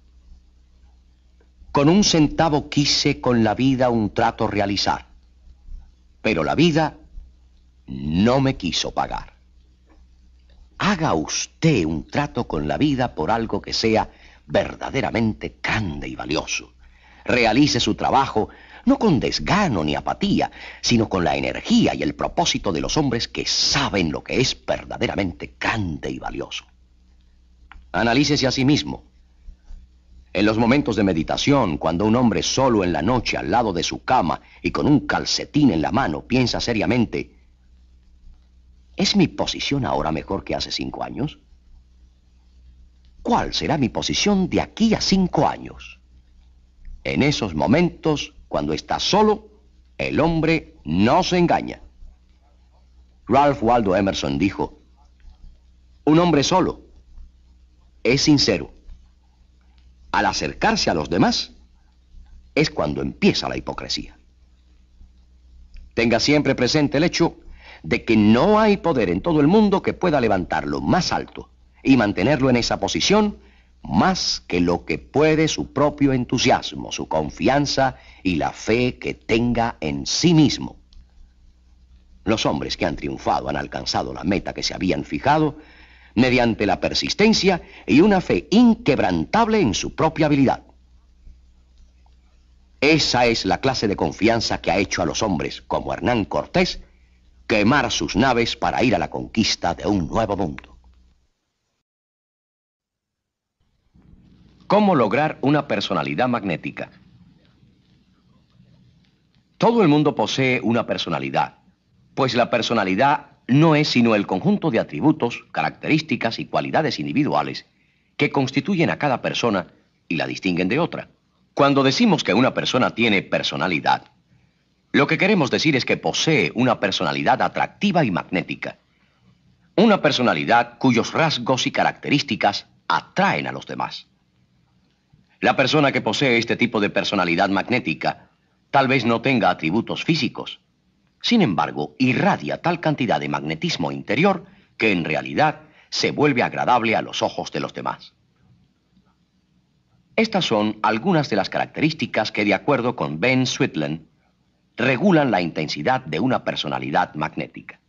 Con un centavo quise con la vida un trato realizar, pero la vida no me quiso pagar. Haga usted un trato con la vida por algo que sea verdaderamente grande y valioso. Realice su trabajo no con desgano ni apatía, sino con la energía y el propósito de los hombres que saben lo que es verdaderamente grande y valioso. Analícese a sí mismo. En los momentos de meditación, cuando un hombre solo en la noche al lado de su cama y con un calcetín en la mano piensa seriamente, ¿es mi posición ahora mejor que hace cinco años? ¿Cuál será mi posición de aquí a cinco años? En esos momentos cuando está solo, el hombre no se engaña. Ralph Waldo Emerson dijo, un hombre solo es sincero. Al acercarse a los demás es cuando empieza la hipocresía. Tenga siempre presente el hecho de que no hay poder en todo el mundo que pueda levantarlo más alto y mantenerlo en esa posición más que lo que puede su propio entusiasmo, su confianza y la fe que tenga en sí mismo. Los hombres que han triunfado han alcanzado la meta que se habían fijado mediante la persistencia y una fe inquebrantable en su propia habilidad. Esa es la clase de confianza que ha hecho a los hombres como Hernán Cortés quemar sus naves para ir a la conquista de un nuevo mundo. ¿Cómo lograr una personalidad magnética? Todo el mundo posee una personalidad, pues la personalidad no es sino el conjunto de atributos, características y cualidades individuales que constituyen a cada persona y la distinguen de otra. Cuando decimos que una persona tiene personalidad, lo que queremos decir es que posee una personalidad atractiva y magnética. Una personalidad cuyos rasgos y características atraen a los demás. La persona que posee este tipo de personalidad magnética tal vez no tenga atributos físicos. Sin embargo, irradia tal cantidad de magnetismo interior que en realidad se vuelve agradable a los ojos de los demás. Estas son algunas de las características que, de acuerdo con Ben Switland, regulan la intensidad de una personalidad magnética.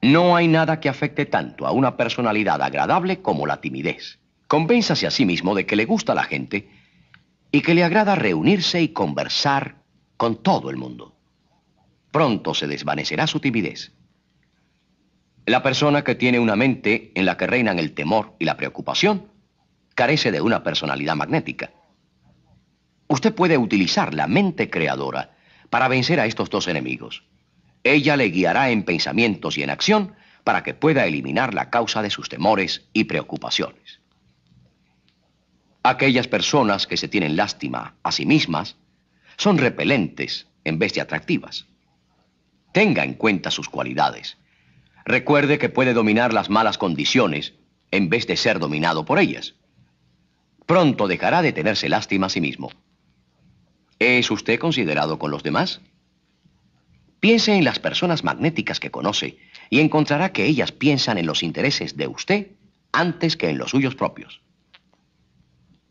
No hay nada que afecte tanto a una personalidad agradable como la timidez. Convénzase a sí mismo de que le gusta la gente y que le agrada reunirse y conversar con todo el mundo. Pronto se desvanecerá su timidez. La persona que tiene una mente en la que reinan el temor y la preocupación carece de una personalidad magnética. Usted puede utilizar la mente creadora para vencer a estos dos enemigos. Ella le guiará en pensamientos y en acción para que pueda eliminar la causa de sus temores y preocupaciones. Aquellas personas que se tienen lástima a sí mismas son repelentes en vez de atractivas. Tenga en cuenta sus cualidades. Recuerde que puede dominar las malas condiciones en vez de ser dominado por ellas. Pronto dejará de tenerse lástima a sí mismo. ¿Es usted considerado con los demás? Piense en las personas magnéticas que conoce y encontrará que ellas piensan en los intereses de usted antes que en los suyos propios.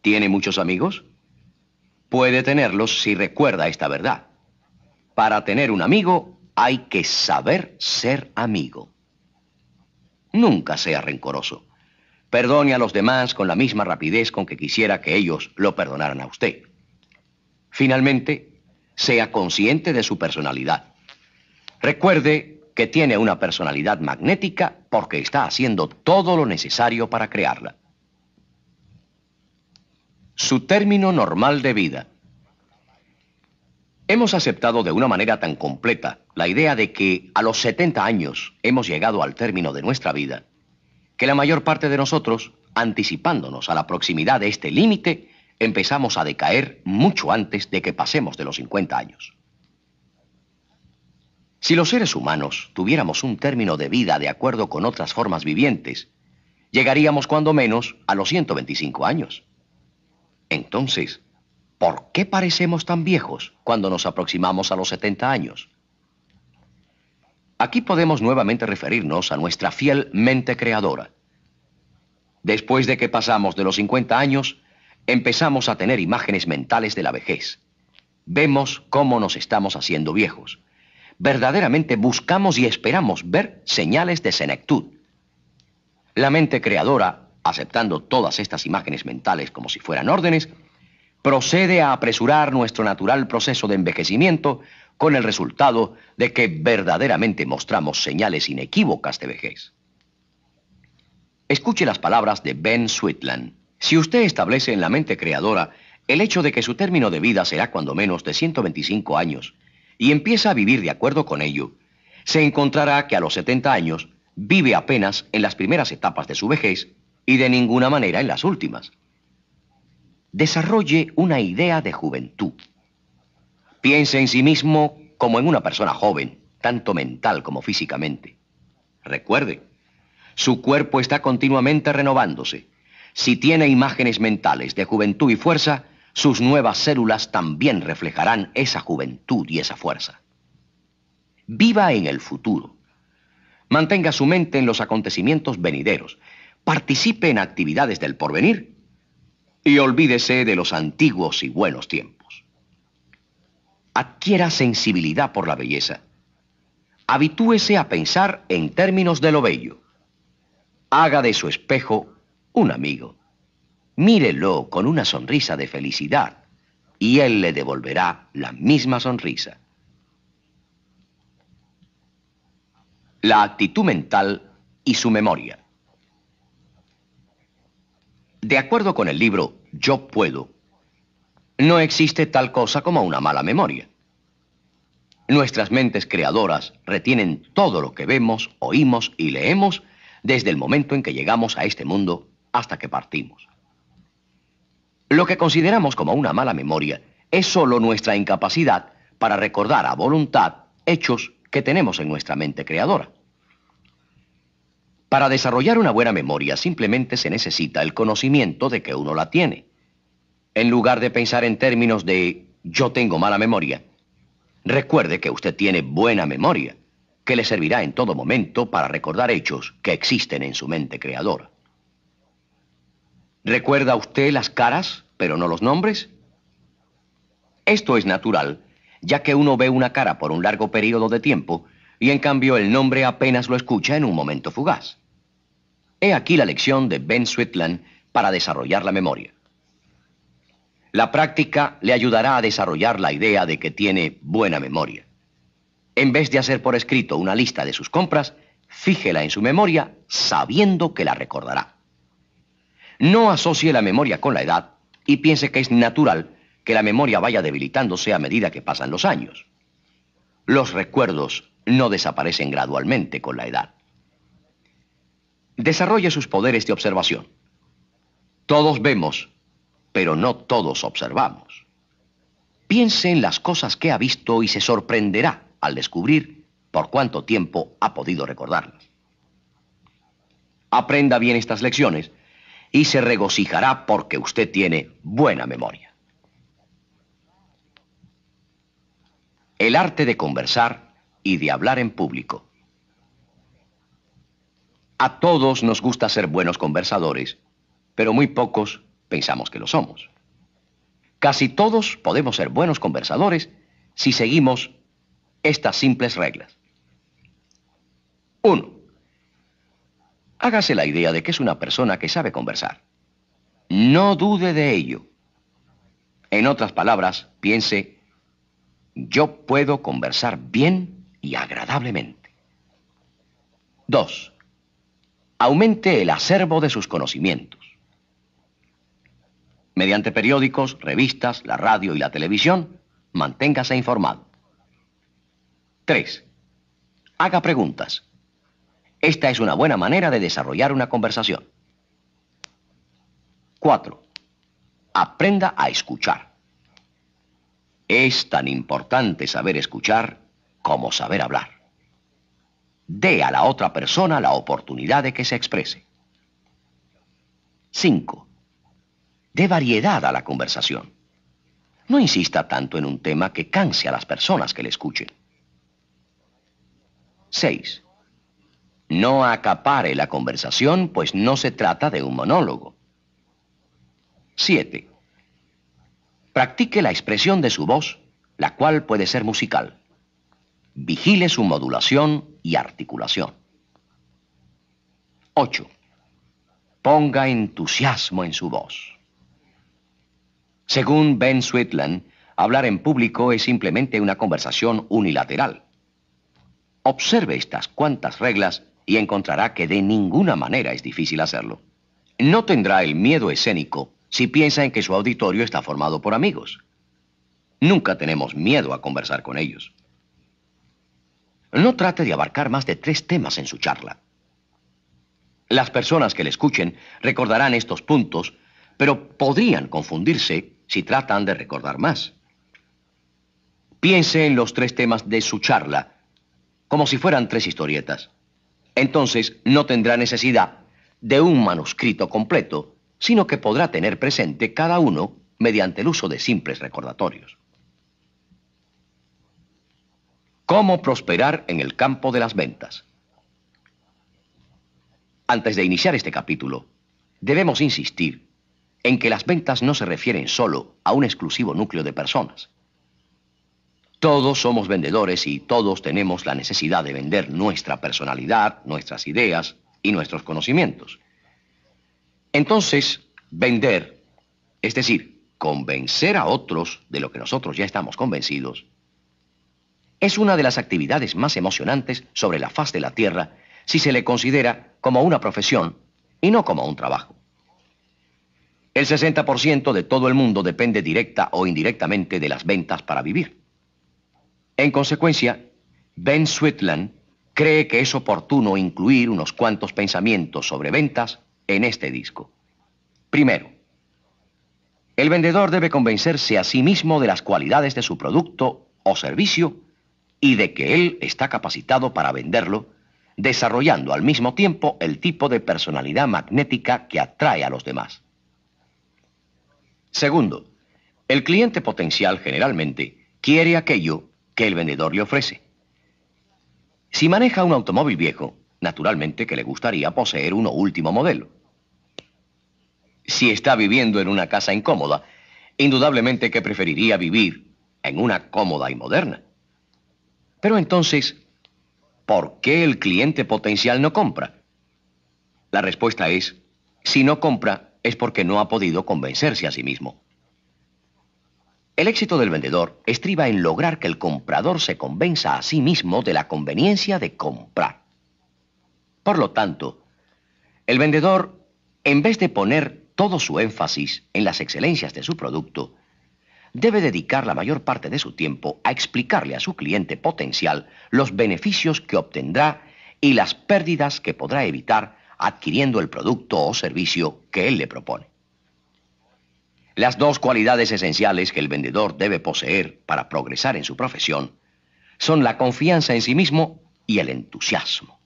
¿Tiene muchos amigos? Puede tenerlos si recuerda esta verdad. Para tener un amigo hay que saber ser amigo. Nunca sea rencoroso. Perdone a los demás con la misma rapidez con que quisiera que ellos lo perdonaran a usted. Finalmente, sea consciente de su personalidad. Recuerde que tiene una personalidad magnética porque está haciendo todo lo necesario para crearla su término normal de vida. Hemos aceptado de una manera tan completa la idea de que a los 70 años hemos llegado al término de nuestra vida, que la mayor parte de nosotros, anticipándonos a la proximidad de este límite, empezamos a decaer mucho antes de que pasemos de los 50 años. Si los seres humanos tuviéramos un término de vida de acuerdo con otras formas vivientes, llegaríamos cuando menos a los 125 años. Entonces, ¿por qué parecemos tan viejos cuando nos aproximamos a los 70 años? Aquí podemos nuevamente referirnos a nuestra fiel mente creadora. Después de que pasamos de los 50 años, empezamos a tener imágenes mentales de la vejez. Vemos cómo nos estamos haciendo viejos. Verdaderamente buscamos y esperamos ver señales de senectud. La mente creadora aceptando todas estas imágenes mentales como si fueran órdenes, procede a apresurar nuestro natural proceso de envejecimiento con el resultado de que verdaderamente mostramos señales inequívocas de vejez. Escuche las palabras de Ben Sweetland. Si usted establece en la mente creadora el hecho de que su término de vida será cuando menos de 125 años y empieza a vivir de acuerdo con ello, se encontrará que a los 70 años vive apenas en las primeras etapas de su vejez y de ninguna manera en las últimas. Desarrolle una idea de juventud. Piense en sí mismo como en una persona joven, tanto mental como físicamente. Recuerde, su cuerpo está continuamente renovándose. Si tiene imágenes mentales de juventud y fuerza, sus nuevas células también reflejarán esa juventud y esa fuerza. Viva en el futuro. Mantenga su mente en los acontecimientos venideros participe en actividades del porvenir y olvídese de los antiguos y buenos tiempos. Adquiera sensibilidad por la belleza. Habitúese a pensar en términos de lo bello. Haga de su espejo un amigo. Mírelo con una sonrisa de felicidad y él le devolverá la misma sonrisa. La actitud mental y su memoria. De acuerdo con el libro Yo Puedo, no existe tal cosa como una mala memoria. Nuestras mentes creadoras retienen todo lo que vemos, oímos y leemos desde el momento en que llegamos a este mundo hasta que partimos. Lo que consideramos como una mala memoria es sólo nuestra incapacidad para recordar a voluntad hechos que tenemos en nuestra mente creadora. Para desarrollar una buena memoria simplemente se necesita el conocimiento de que uno la tiene. En lugar de pensar en términos de yo tengo mala memoria, recuerde que usted tiene buena memoria, que le servirá en todo momento para recordar hechos que existen en su mente creadora. ¿Recuerda usted las caras, pero no los nombres? Esto es natural, ya que uno ve una cara por un largo periodo de tiempo y en cambio el nombre apenas lo escucha en un momento fugaz. He aquí la lección de Ben Switland para desarrollar la memoria. La práctica le ayudará a desarrollar la idea de que tiene buena memoria. En vez de hacer por escrito una lista de sus compras, fíjela en su memoria sabiendo que la recordará. No asocie la memoria con la edad y piense que es natural que la memoria vaya debilitándose a medida que pasan los años. Los recuerdos no desaparecen gradualmente con la edad. Desarrolle sus poderes de observación. Todos vemos, pero no todos observamos. Piense en las cosas que ha visto y se sorprenderá al descubrir por cuánto tiempo ha podido recordarlas. Aprenda bien estas lecciones y se regocijará porque usted tiene buena memoria. El arte de conversar y de hablar en público. A todos nos gusta ser buenos conversadores, pero muy pocos pensamos que lo somos. Casi todos podemos ser buenos conversadores si seguimos estas simples reglas. 1. Hágase la idea de que es una persona que sabe conversar. No dude de ello. En otras palabras, piense, yo puedo conversar bien y agradablemente. 2 aumente el acervo de sus conocimientos. Mediante periódicos, revistas, la radio y la televisión, manténgase informado. 3. Haga preguntas. Esta es una buena manera de desarrollar una conversación. 4. Aprenda a escuchar. Es tan importante saber escuchar como saber hablar dé a la otra persona la oportunidad de que se exprese. 5. Dé variedad a la conversación. No insista tanto en un tema que canse a las personas que le escuchen. 6. No acapare la conversación, pues no se trata de un monólogo. 7. Practique la expresión de su voz, la cual puede ser musical. Vigile su modulación y articulación. 8. Ponga entusiasmo en su voz. Según Ben Sweetland, hablar en público es simplemente una conversación unilateral. Observe estas cuantas reglas y encontrará que de ninguna manera es difícil hacerlo. No tendrá el miedo escénico si piensa en que su auditorio está formado por amigos. Nunca tenemos miedo a conversar con ellos. No trate de abarcar más de tres temas en su charla. Las personas que le escuchen recordarán estos puntos, pero podrían confundirse si tratan de recordar más. Piense en los tres temas de su charla, como si fueran tres historietas. Entonces no tendrá necesidad de un manuscrito completo, sino que podrá tener presente cada uno mediante el uso de simples recordatorios. ¿Cómo prosperar en el campo de las ventas? Antes de iniciar este capítulo, debemos insistir en que las ventas no se refieren solo a un exclusivo núcleo de personas. Todos somos vendedores y todos tenemos la necesidad de vender nuestra personalidad, nuestras ideas y nuestros conocimientos. Entonces, vender, es decir, convencer a otros de lo que nosotros ya estamos convencidos, es una de las actividades más emocionantes sobre la faz de la Tierra si se le considera como una profesión y no como un trabajo. El 60% de todo el mundo depende directa o indirectamente de las ventas para vivir. En consecuencia, Ben Switland cree que es oportuno incluir unos cuantos pensamientos sobre ventas en este disco. Primero, el vendedor debe convencerse a sí mismo de las cualidades de su producto o servicio y de que él está capacitado para venderlo, desarrollando al mismo tiempo el tipo de personalidad magnética que atrae a los demás. Segundo, el cliente potencial generalmente quiere aquello que el vendedor le ofrece. Si maneja un automóvil viejo, naturalmente que le gustaría poseer uno último modelo. Si está viviendo en una casa incómoda, indudablemente que preferiría vivir en una cómoda y moderna. Pero entonces, ¿por qué el cliente potencial no compra? La respuesta es, si no compra es porque no ha podido convencerse a sí mismo. El éxito del vendedor estriba en lograr que el comprador se convenza a sí mismo de la conveniencia de comprar. Por lo tanto, el vendedor, en vez de poner todo su énfasis en las excelencias de su producto, debe dedicar la mayor parte de su tiempo a explicarle a su cliente potencial los beneficios que obtendrá y las pérdidas que podrá evitar adquiriendo el producto o servicio que él le propone. Las dos cualidades esenciales que el vendedor debe poseer para progresar en su profesión son la confianza en sí mismo y el entusiasmo.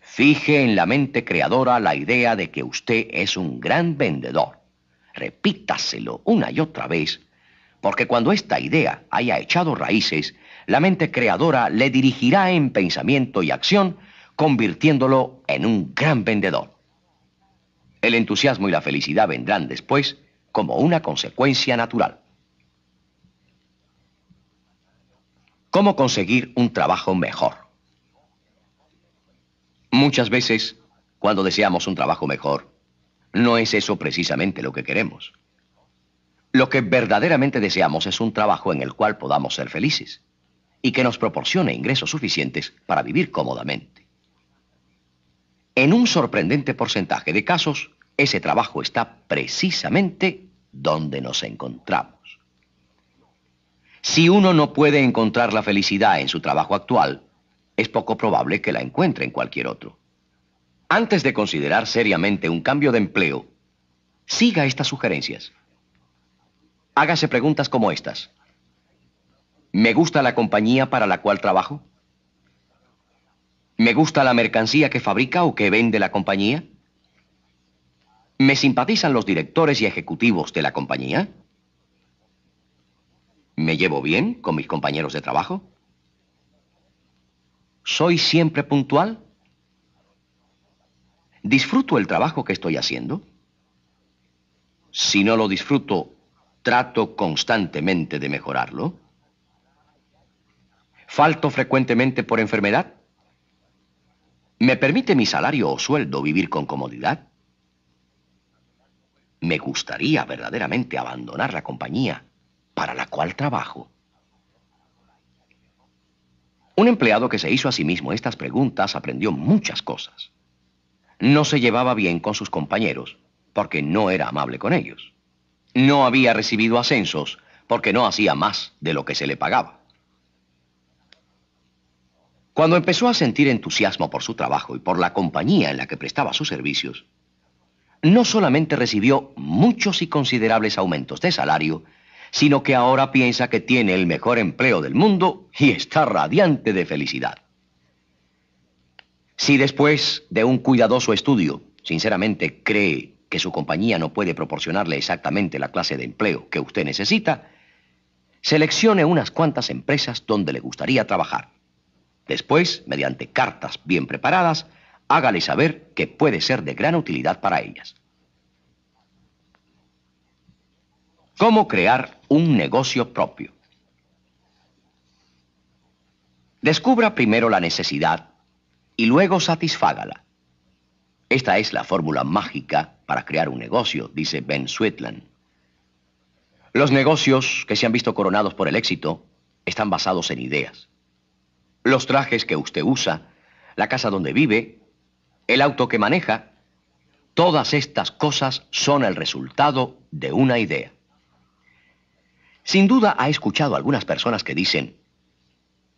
Fije en la mente creadora la idea de que usted es un gran vendedor repítaselo una y otra vez, porque cuando esta idea haya echado raíces, la mente creadora le dirigirá en pensamiento y acción, convirtiéndolo en un gran vendedor. El entusiasmo y la felicidad vendrán después como una consecuencia natural. ¿Cómo conseguir un trabajo mejor? Muchas veces, cuando deseamos un trabajo mejor, no es eso precisamente lo que queremos. Lo que verdaderamente deseamos es un trabajo en el cual podamos ser felices y que nos proporcione ingresos suficientes para vivir cómodamente. En un sorprendente porcentaje de casos, ese trabajo está precisamente donde nos encontramos. Si uno no puede encontrar la felicidad en su trabajo actual, es poco probable que la encuentre en cualquier otro. Antes de considerar seriamente un cambio de empleo, siga estas sugerencias. Hágase preguntas como estas. ¿Me gusta la compañía para la cual trabajo? ¿Me gusta la mercancía que fabrica o que vende la compañía? ¿Me simpatizan los directores y ejecutivos de la compañía? ¿Me llevo bien con mis compañeros de trabajo? ¿Soy siempre puntual? ¿Disfruto el trabajo que estoy haciendo? Si no lo disfruto, ¿trato constantemente de mejorarlo? ¿Falto frecuentemente por enfermedad? ¿Me permite mi salario o sueldo vivir con comodidad? Me gustaría verdaderamente abandonar la compañía para la cual trabajo. Un empleado que se hizo a sí mismo estas preguntas aprendió muchas cosas. No se llevaba bien con sus compañeros, porque no era amable con ellos. No había recibido ascensos, porque no hacía más de lo que se le pagaba. Cuando empezó a sentir entusiasmo por su trabajo y por la compañía en la que prestaba sus servicios, no solamente recibió muchos y considerables aumentos de salario, sino que ahora piensa que tiene el mejor empleo del mundo y está radiante de felicidad. Si después de un cuidadoso estudio, sinceramente cree que su compañía no puede proporcionarle exactamente la clase de empleo que usted necesita, seleccione unas cuantas empresas donde le gustaría trabajar. Después, mediante cartas bien preparadas, hágale saber que puede ser de gran utilidad para ellas. ¿Cómo crear un negocio propio? Descubra primero la necesidad y luego satisfágala. Esta es la fórmula mágica para crear un negocio, dice Ben Sweetland. Los negocios que se han visto coronados por el éxito están basados en ideas. Los trajes que usted usa, la casa donde vive, el auto que maneja, todas estas cosas son el resultado de una idea. Sin duda ha escuchado a algunas personas que dicen,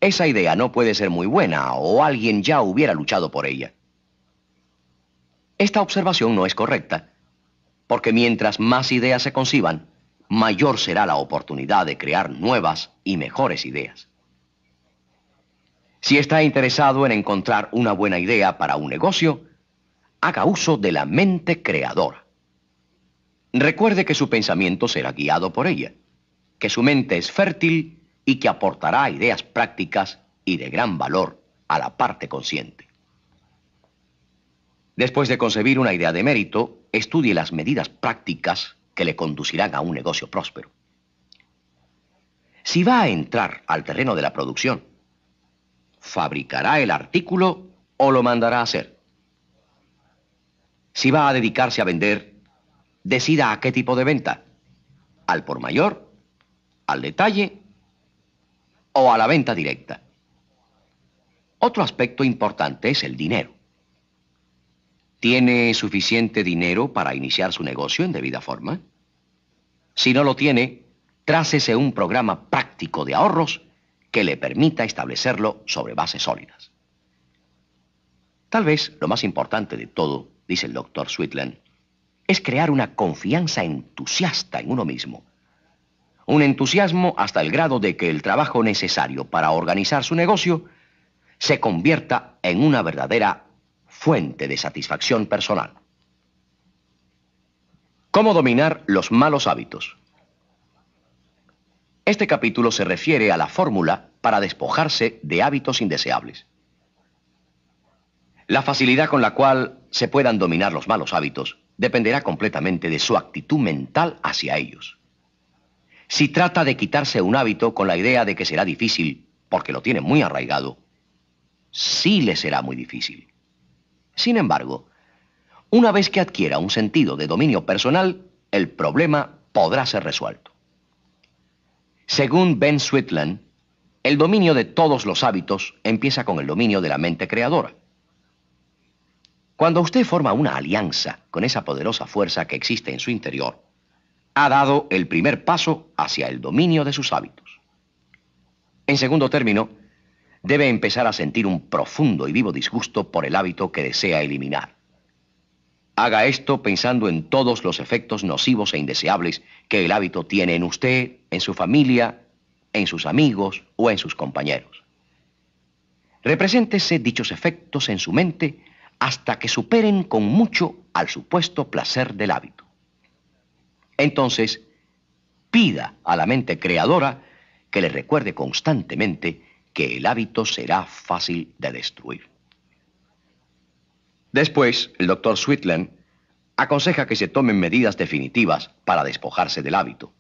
esa idea no puede ser muy buena o alguien ya hubiera luchado por ella. Esta observación no es correcta, porque mientras más ideas se conciban, mayor será la oportunidad de crear nuevas y mejores ideas. Si está interesado en encontrar una buena idea para un negocio, haga uso de la mente creadora. Recuerde que su pensamiento será guiado por ella, que su mente es fértil y que aportará ideas prácticas y de gran valor a la parte consciente. Después de concebir una idea de mérito, estudie las medidas prácticas que le conducirán a un negocio próspero. Si va a entrar al terreno de la producción, ¿fabricará el artículo o lo mandará a hacer? Si va a dedicarse a vender, decida a qué tipo de venta, al por mayor, al detalle o a la venta directa. Otro aspecto importante es el dinero. ¿Tiene suficiente dinero para iniciar su negocio en debida forma? Si no lo tiene, trácese un programa práctico de ahorros que le permita establecerlo sobre bases sólidas. Tal vez lo más importante de todo, dice el doctor Sweetland, es crear una confianza entusiasta en uno mismo un entusiasmo hasta el grado de que el trabajo necesario para organizar su negocio se convierta en una verdadera fuente de satisfacción personal. ¿Cómo dominar los malos hábitos? Este capítulo se refiere a la fórmula para despojarse de hábitos indeseables. La facilidad con la cual se puedan dominar los malos hábitos dependerá completamente de su actitud mental hacia ellos si trata de quitarse un hábito con la idea de que será difícil, porque lo tiene muy arraigado, sí le será muy difícil. Sin embargo, una vez que adquiera un sentido de dominio personal, el problema podrá ser resuelto. Según Ben Switland, el dominio de todos los hábitos empieza con el dominio de la mente creadora. Cuando usted forma una alianza con esa poderosa fuerza que existe en su interior, ha dado el primer paso hacia el dominio de sus hábitos. En segundo término, debe empezar a sentir un profundo y vivo disgusto por el hábito que desea eliminar. Haga esto pensando en todos los efectos nocivos e indeseables que el hábito tiene en usted, en su familia, en sus amigos o en sus compañeros. Represéntese dichos efectos en su mente hasta que superen con mucho al supuesto placer del hábito. Entonces, pida a la mente creadora que le recuerde constantemente que el hábito será fácil de destruir. Después, el doctor Sweetland aconseja que se tomen medidas definitivas para despojarse del hábito.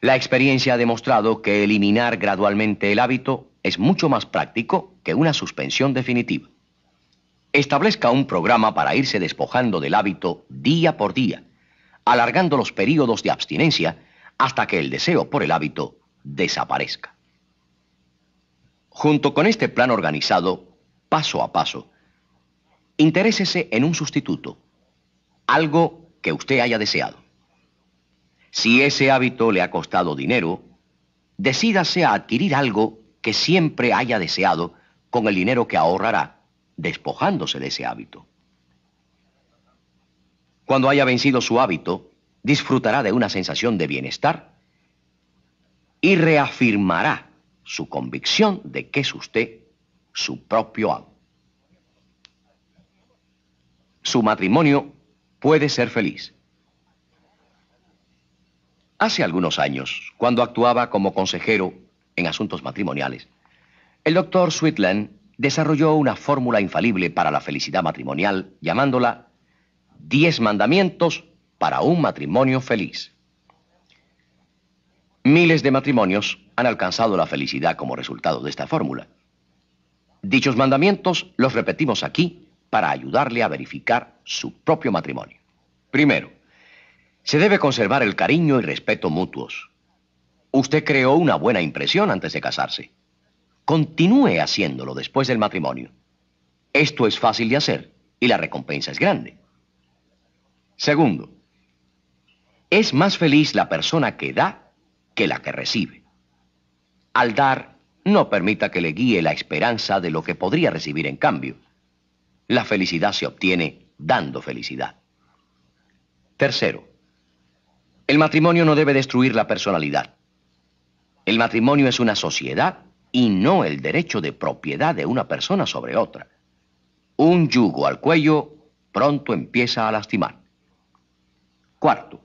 La experiencia ha demostrado que eliminar gradualmente el hábito es mucho más práctico que una suspensión definitiva. Establezca un programa para irse despojando del hábito día por día alargando los períodos de abstinencia hasta que el deseo por el hábito desaparezca. Junto con este plan organizado, paso a paso, interésese en un sustituto, algo que usted haya deseado. Si ese hábito le ha costado dinero, decídase a adquirir algo que siempre haya deseado con el dinero que ahorrará, despojándose de ese hábito. Cuando haya vencido su hábito, disfrutará de una sensación de bienestar y reafirmará su convicción de que es usted su propio amo. Su matrimonio puede ser feliz. Hace algunos años, cuando actuaba como consejero en asuntos matrimoniales, el doctor Sweetland desarrolló una fórmula infalible para la felicidad matrimonial llamándola 10 mandamientos para un matrimonio feliz. Miles de matrimonios han alcanzado la felicidad como resultado de esta fórmula. Dichos mandamientos los repetimos aquí para ayudarle a verificar su propio matrimonio. Primero, se debe conservar el cariño y respeto mutuos. Usted creó una buena impresión antes de casarse. Continúe haciéndolo después del matrimonio. Esto es fácil de hacer y la recompensa es grande. Segundo, es más feliz la persona que da que la que recibe. Al dar, no permita que le guíe la esperanza de lo que podría recibir en cambio. La felicidad se obtiene dando felicidad. Tercero, el matrimonio no debe destruir la personalidad. El matrimonio es una sociedad y no el derecho de propiedad de una persona sobre otra. Un yugo al cuello pronto empieza a lastimar. Cuarto,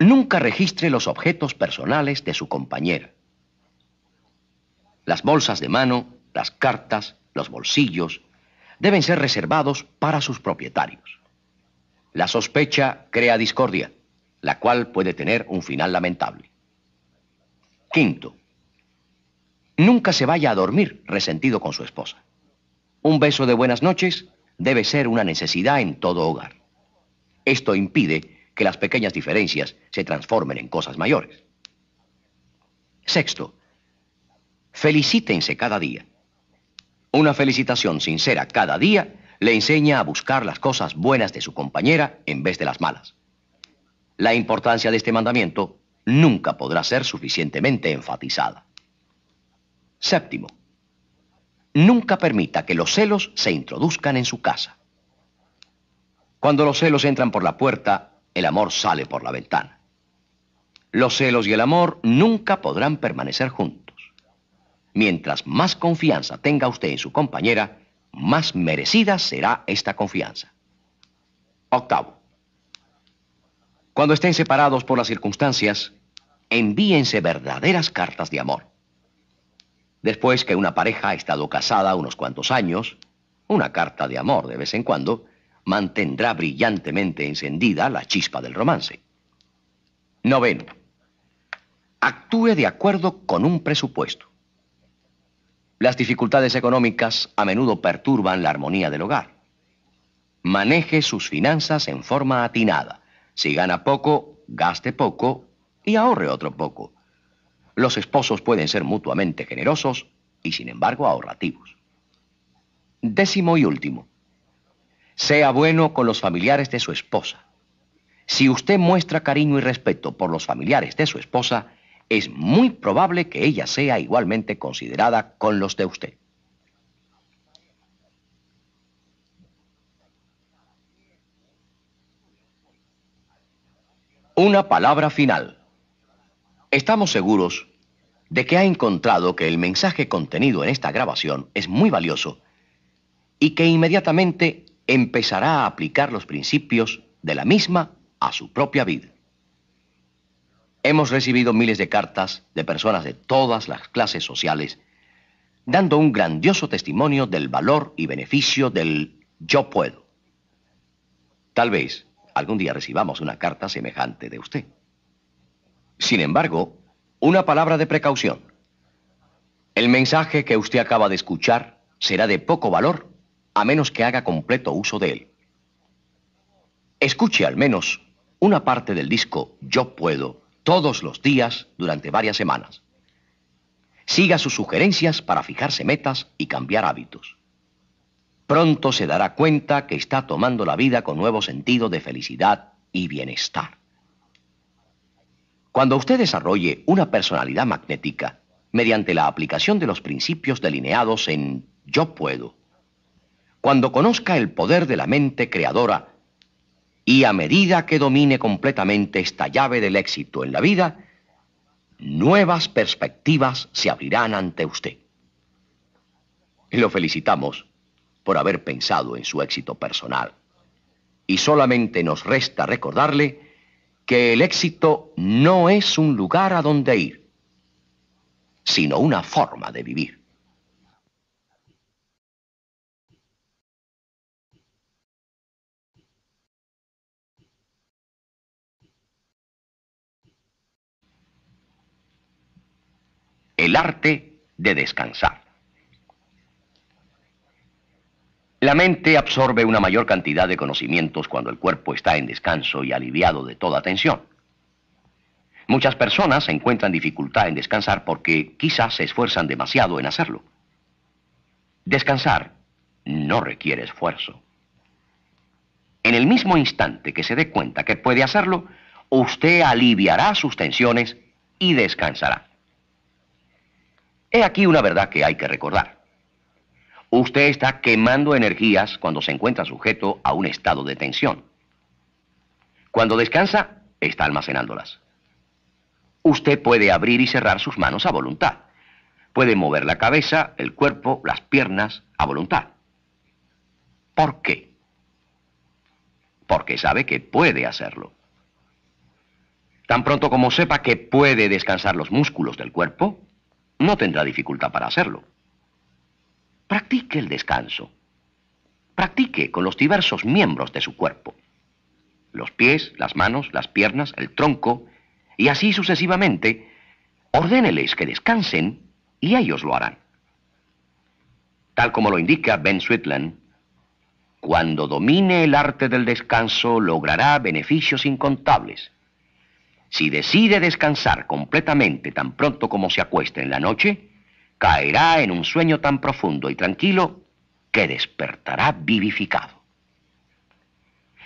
nunca registre los objetos personales de su compañera. Las bolsas de mano, las cartas, los bolsillos, deben ser reservados para sus propietarios. La sospecha crea discordia, la cual puede tener un final lamentable. Quinto, nunca se vaya a dormir resentido con su esposa. Un beso de buenas noches debe ser una necesidad en todo hogar. Esto impide que las pequeñas diferencias se transformen en cosas mayores. Sexto, felicítense cada día. Una felicitación sincera cada día le enseña a buscar las cosas buenas de su compañera en vez de las malas. La importancia de este mandamiento nunca podrá ser suficientemente enfatizada. Séptimo, nunca permita que los celos se introduzcan en su casa. Cuando los celos entran por la puerta, el amor sale por la ventana. Los celos y el amor nunca podrán permanecer juntos. Mientras más confianza tenga usted en su compañera, más merecida será esta confianza. Octavo. Cuando estén separados por las circunstancias, envíense verdaderas cartas de amor. Después que una pareja ha estado casada unos cuantos años, una carta de amor de vez en cuando, mantendrá brillantemente encendida la chispa del romance. Noveno. Actúe de acuerdo con un presupuesto. Las dificultades económicas a menudo perturban la armonía del hogar. Maneje sus finanzas en forma atinada. Si gana poco, gaste poco y ahorre otro poco. Los esposos pueden ser mutuamente generosos y sin embargo ahorrativos. Décimo y último sea bueno con los familiares de su esposa. Si usted muestra cariño y respeto por los familiares de su esposa, es muy probable que ella sea igualmente considerada con los de usted. Una palabra final. Estamos seguros de que ha encontrado que el mensaje contenido en esta grabación es muy valioso y que inmediatamente empezará a aplicar los principios de la misma a su propia vida. Hemos recibido miles de cartas de personas de todas las clases sociales dando un grandioso testimonio del valor y beneficio del yo puedo. Tal vez algún día recibamos una carta semejante de usted. Sin embargo, una palabra de precaución. El mensaje que usted acaba de escuchar será de poco valor a menos que haga completo uso de él. Escuche al menos una parte del disco Yo Puedo todos los días durante varias semanas. Siga sus sugerencias para fijarse metas y cambiar hábitos. Pronto se dará cuenta que está tomando la vida con nuevo sentido de felicidad y bienestar. Cuando usted desarrolle una personalidad magnética mediante la aplicación de los principios delineados en Yo puedo, cuando conozca el poder de la mente creadora y a medida que domine completamente esta llave del éxito en la vida, nuevas perspectivas se abrirán ante usted. Lo felicitamos por haber pensado en su éxito personal. Y solamente nos resta recordarle que el éxito no es un lugar a donde ir, sino una forma de vivir. el arte de descansar. La mente absorbe una mayor cantidad de conocimientos cuando el cuerpo está en descanso y aliviado de toda tensión. Muchas personas encuentran dificultad en descansar porque quizás se esfuerzan demasiado en hacerlo. Descansar no requiere esfuerzo. En el mismo instante que se dé cuenta que puede hacerlo, usted aliviará sus tensiones y descansará. He aquí una verdad que hay que recordar. Usted está quemando energías cuando se encuentra sujeto a un estado de tensión. Cuando descansa, está almacenándolas. Usted puede abrir y cerrar sus manos a voluntad. Puede mover la cabeza, el cuerpo, las piernas a voluntad. ¿Por qué? Porque sabe que puede hacerlo. Tan pronto como sepa que puede descansar los músculos del cuerpo, no tendrá dificultad para hacerlo. Practique el descanso. Practique con los diversos miembros de su cuerpo. Los pies, las manos, las piernas, el tronco, y así sucesivamente. Ordéneles que descansen y ellos lo harán. Tal como lo indica Ben Sweetland, cuando domine el arte del descanso logrará beneficios incontables. Si decide descansar completamente tan pronto como se acueste en la noche, caerá en un sueño tan profundo y tranquilo que despertará vivificado.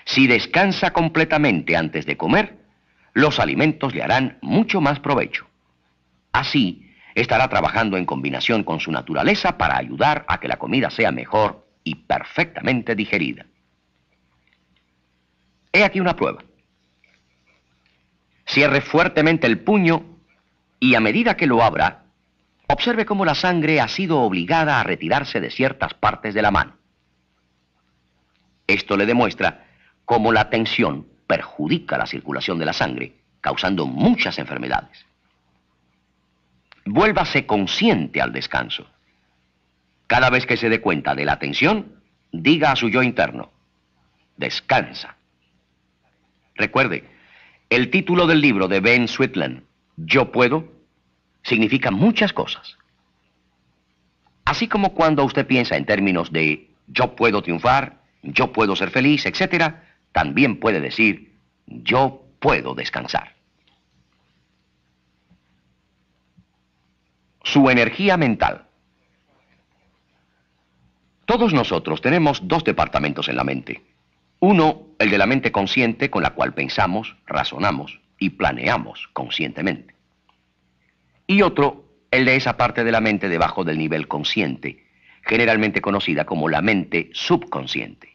Si descansa completamente antes de comer, los alimentos le harán mucho más provecho. Así, estará trabajando en combinación con su naturaleza para ayudar a que la comida sea mejor y perfectamente digerida. He aquí una prueba. Cierre fuertemente el puño y a medida que lo abra, observe cómo la sangre ha sido obligada a retirarse de ciertas partes de la mano. Esto le demuestra cómo la tensión perjudica la circulación de la sangre, causando muchas enfermedades. Vuélvase consciente al descanso. Cada vez que se dé cuenta de la tensión, diga a su yo interno, descansa. Recuerde, el título del libro de Ben Switland, Yo puedo, significa muchas cosas. Así como cuando usted piensa en términos de yo puedo triunfar, yo puedo ser feliz, etc., también puede decir yo puedo descansar. Su energía mental. Todos nosotros tenemos dos departamentos en la mente. Uno, el de la mente consciente con la cual pensamos, razonamos y planeamos conscientemente. Y otro, el de esa parte de la mente debajo del nivel consciente, generalmente conocida como la mente subconsciente.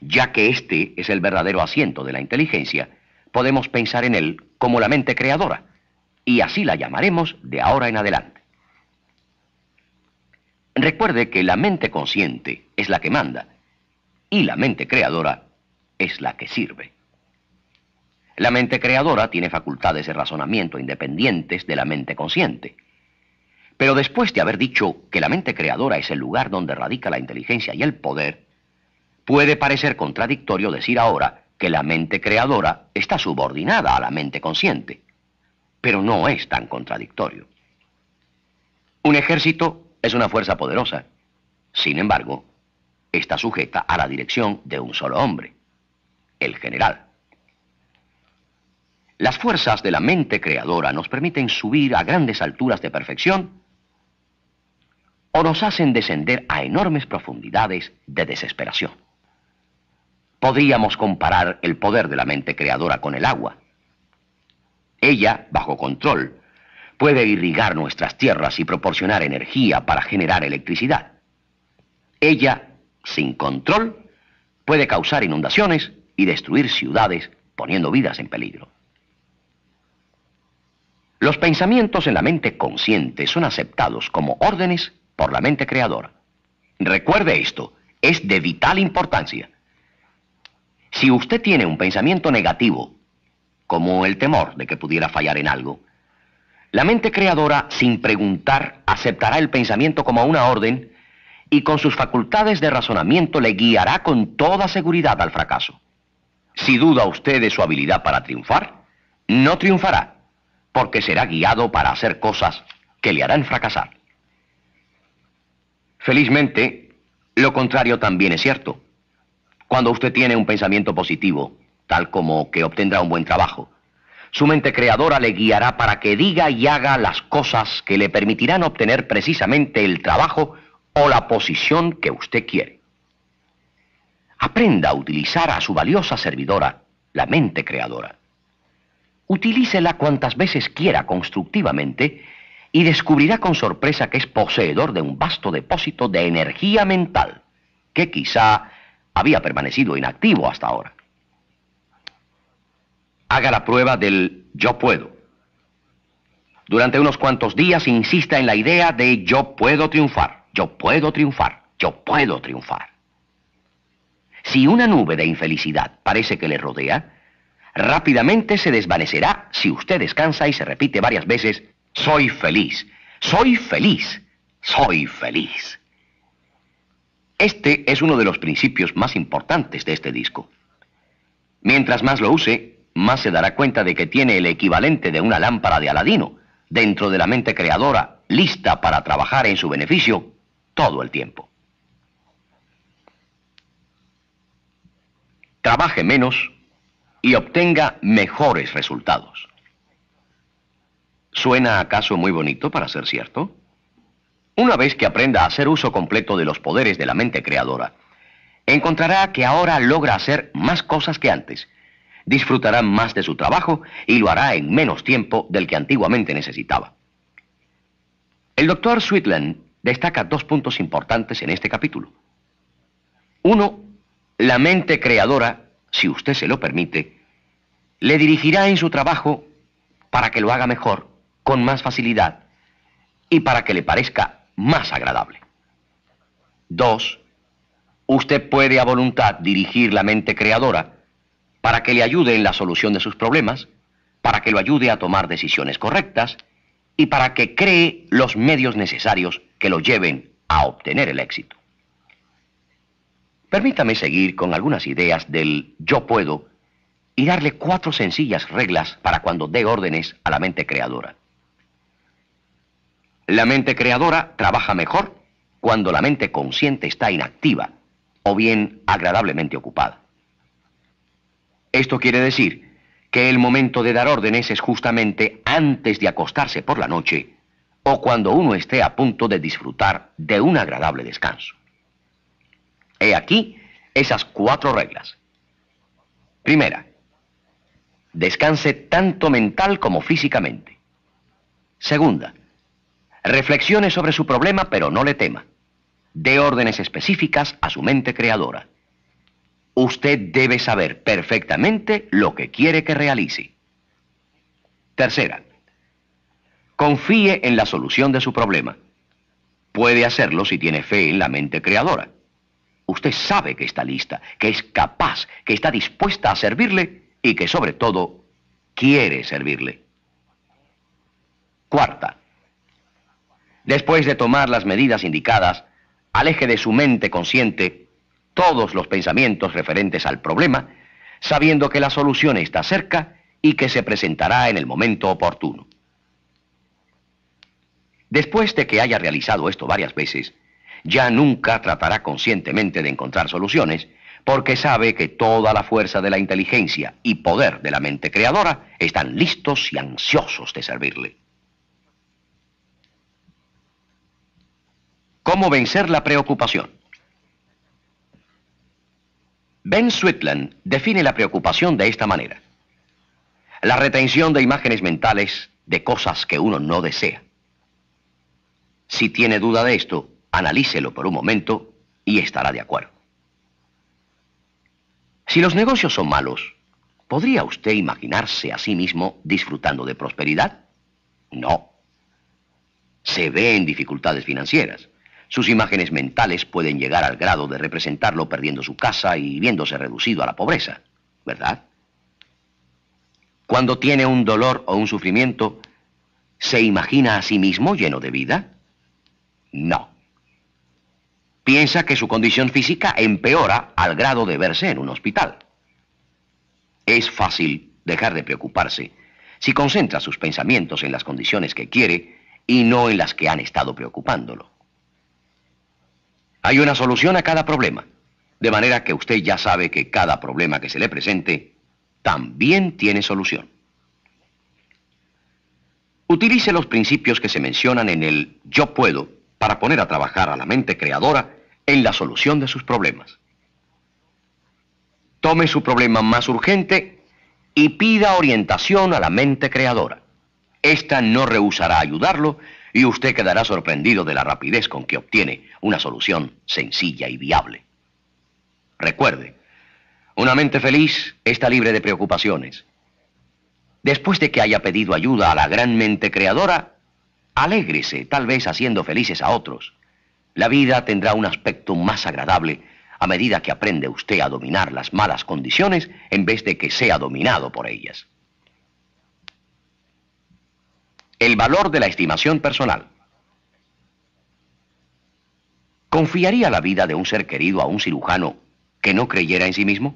Ya que este es el verdadero asiento de la inteligencia, podemos pensar en él como la mente creadora, y así la llamaremos de ahora en adelante. Recuerde que la mente consciente es la que manda, y la mente creadora es la que sirve. La mente creadora tiene facultades de razonamiento independientes de la mente consciente. Pero después de haber dicho que la mente creadora es el lugar donde radica la inteligencia y el poder, puede parecer contradictorio decir ahora que la mente creadora está subordinada a la mente consciente. Pero no es tan contradictorio. Un ejército es una fuerza poderosa. Sin embargo, está sujeta a la dirección de un solo hombre, el general. Las fuerzas de la mente creadora nos permiten subir a grandes alturas de perfección o nos hacen descender a enormes profundidades de desesperación. Podríamos comparar el poder de la mente creadora con el agua. Ella, bajo control, puede irrigar nuestras tierras y proporcionar energía para generar electricidad. Ella sin control, puede causar inundaciones y destruir ciudades, poniendo vidas en peligro. Los pensamientos en la mente consciente son aceptados como órdenes por la mente creadora. Recuerde esto, es de vital importancia. Si usted tiene un pensamiento negativo, como el temor de que pudiera fallar en algo, la mente creadora, sin preguntar, aceptará el pensamiento como una orden y con sus facultades de razonamiento le guiará con toda seguridad al fracaso. Si duda usted de su habilidad para triunfar, no triunfará, porque será guiado para hacer cosas que le harán fracasar. Felizmente, lo contrario también es cierto. Cuando usted tiene un pensamiento positivo, tal como que obtendrá un buen trabajo, su mente creadora le guiará para que diga y haga las cosas que le permitirán obtener precisamente el trabajo o la posición que usted quiere. Aprenda a utilizar a su valiosa servidora, la mente creadora. Utilícela cuantas veces quiera constructivamente y descubrirá con sorpresa que es poseedor de un vasto depósito de energía mental que quizá había permanecido inactivo hasta ahora. Haga la prueba del yo puedo. Durante unos cuantos días insista en la idea de yo puedo triunfar. Yo puedo triunfar, yo puedo triunfar. Si una nube de infelicidad parece que le rodea, rápidamente se desvanecerá si usted descansa y se repite varias veces, soy feliz, soy feliz, soy feliz. Este es uno de los principios más importantes de este disco. Mientras más lo use, más se dará cuenta de que tiene el equivalente de una lámpara de Aladino dentro de la mente creadora, lista para trabajar en su beneficio todo el tiempo. Trabaje menos y obtenga mejores resultados. ¿Suena acaso muy bonito para ser cierto? Una vez que aprenda a hacer uso completo de los poderes de la mente creadora, encontrará que ahora logra hacer más cosas que antes, disfrutará más de su trabajo y lo hará en menos tiempo del que antiguamente necesitaba. El doctor Sweetland destaca dos puntos importantes en este capítulo. Uno, la mente creadora, si usted se lo permite, le dirigirá en su trabajo para que lo haga mejor, con más facilidad y para que le parezca más agradable. Dos, usted puede a voluntad dirigir la mente creadora para que le ayude en la solución de sus problemas, para que lo ayude a tomar decisiones correctas y para que cree los medios necesarios que lo lleven a obtener el éxito. Permítame seguir con algunas ideas del yo puedo y darle cuatro sencillas reglas para cuando dé órdenes a la mente creadora. La mente creadora trabaja mejor cuando la mente consciente está inactiva o bien agradablemente ocupada. Esto quiere decir que el momento de dar órdenes es justamente antes de acostarse por la noche o cuando uno esté a punto de disfrutar de un agradable descanso. He aquí esas cuatro reglas. Primera, descanse tanto mental como físicamente. Segunda, reflexione sobre su problema pero no le tema. Dé órdenes específicas a su mente creadora. Usted debe saber perfectamente lo que quiere que realice. Tercera, confíe en la solución de su problema. Puede hacerlo si tiene fe en la mente creadora. Usted sabe que está lista, que es capaz, que está dispuesta a servirle y que sobre todo quiere servirle. Cuarta, después de tomar las medidas indicadas, aleje de su mente consciente todos los pensamientos referentes al problema, sabiendo que la solución está cerca y que se presentará en el momento oportuno. Después de que haya realizado esto varias veces, ya nunca tratará conscientemente de encontrar soluciones, porque sabe que toda la fuerza de la inteligencia y poder de la mente creadora están listos y ansiosos de servirle. ¿Cómo vencer la preocupación? Ben Switland define la preocupación de esta manera la retención de imágenes mentales de cosas que uno no desea. Si tiene duda de esto, analícelo por un momento y estará de acuerdo. Si los negocios son malos, ¿podría usted imaginarse a sí mismo disfrutando de prosperidad? No. Se ve en dificultades financieras. Sus imágenes mentales pueden llegar al grado de representarlo perdiendo su casa y viéndose reducido a la pobreza, ¿verdad? Cuando tiene un dolor o un sufrimiento, ¿se imagina a sí mismo lleno de vida? No. Piensa que su condición física empeora al grado de verse en un hospital. Es fácil dejar de preocuparse si concentra sus pensamientos en las condiciones que quiere y no en las que han estado preocupándolo. Hay una solución a cada problema, de manera que usted ya sabe que cada problema que se le presente también tiene solución. Utilice los principios que se mencionan en el yo puedo para poner a trabajar a la mente creadora en la solución de sus problemas. Tome su problema más urgente y pida orientación a la mente creadora. Esta no rehusará ayudarlo y usted quedará sorprendido de la rapidez con que obtiene una solución sencilla y viable. Recuerde, una mente feliz está libre de preocupaciones. Después de que haya pedido ayuda a la gran mente creadora, alégrese, tal vez haciendo felices a otros. La vida tendrá un aspecto más agradable a medida que aprende usted a dominar las malas condiciones en vez de que sea dominado por ellas. El valor de la estimación personal. ¿Confiaría la vida de un ser querido a un cirujano que no creyera en sí mismo?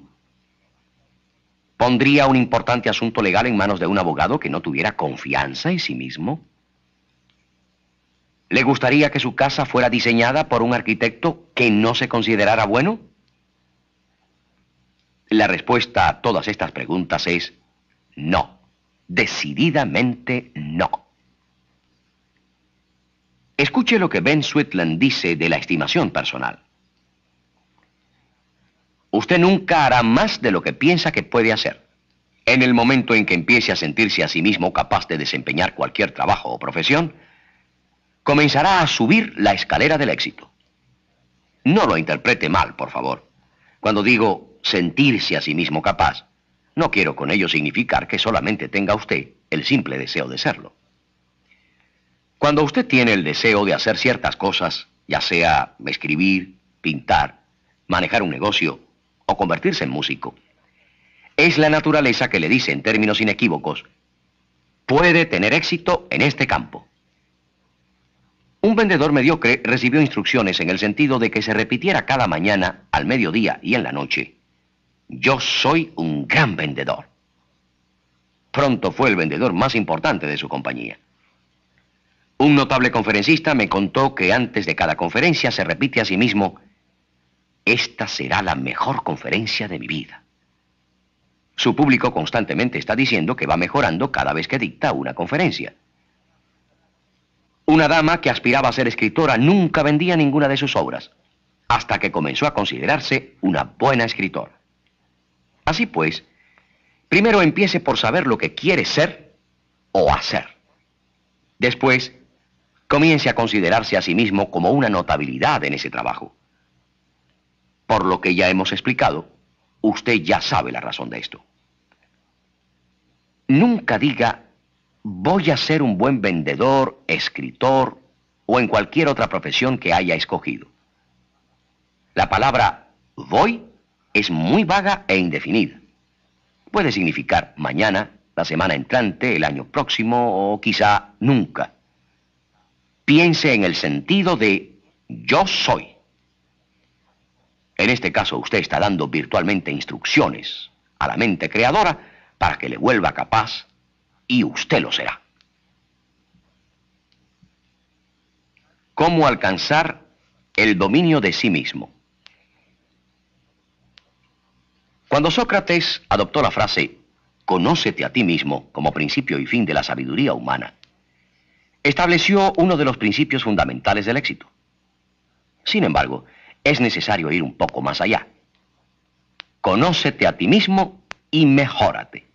¿Pondría un importante asunto legal en manos de un abogado que no tuviera confianza en sí mismo? ¿Le gustaría que su casa fuera diseñada por un arquitecto que no se considerara bueno? La respuesta a todas estas preguntas es no, decididamente no. Escuche lo que Ben Switland dice de la estimación personal. Usted nunca hará más de lo que piensa que puede hacer. En el momento en que empiece a sentirse a sí mismo capaz de desempeñar cualquier trabajo o profesión, comenzará a subir la escalera del éxito. No lo interprete mal, por favor. Cuando digo sentirse a sí mismo capaz, no quiero con ello significar que solamente tenga usted el simple deseo de serlo. Cuando usted tiene el deseo de hacer ciertas cosas, ya sea escribir, pintar, manejar un negocio o convertirse en músico. Es la naturaleza que le dice en términos inequívocos, puede tener éxito en este campo. Un vendedor mediocre recibió instrucciones en el sentido de que se repitiera cada mañana, al mediodía y en la noche. Yo soy un gran vendedor. Pronto fue el vendedor más importante de su compañía. Un notable conferencista me contó que antes de cada conferencia se repite a sí mismo esta será la mejor conferencia de mi vida. Su público constantemente está diciendo que va mejorando cada vez que dicta una conferencia. Una dama que aspiraba a ser escritora nunca vendía ninguna de sus obras, hasta que comenzó a considerarse una buena escritora. Así pues, primero empiece por saber lo que quiere ser o hacer. Después, comience a considerarse a sí mismo como una notabilidad en ese trabajo. Por lo que ya hemos explicado, usted ya sabe la razón de esto. Nunca diga, voy a ser un buen vendedor, escritor o en cualquier otra profesión que haya escogido. La palabra voy es muy vaga e indefinida. Puede significar mañana, la semana entrante, el año próximo o quizá nunca. Piense en el sentido de yo soy. En este caso usted está dando virtualmente instrucciones a la mente creadora para que le vuelva capaz y usted lo será. ¿Cómo alcanzar el dominio de sí mismo? Cuando Sócrates adoptó la frase conócete a ti mismo como principio y fin de la sabiduría humana, estableció uno de los principios fundamentales del éxito. Sin embargo, es necesario ir un poco más allá. Conócete a ti mismo y mejórate.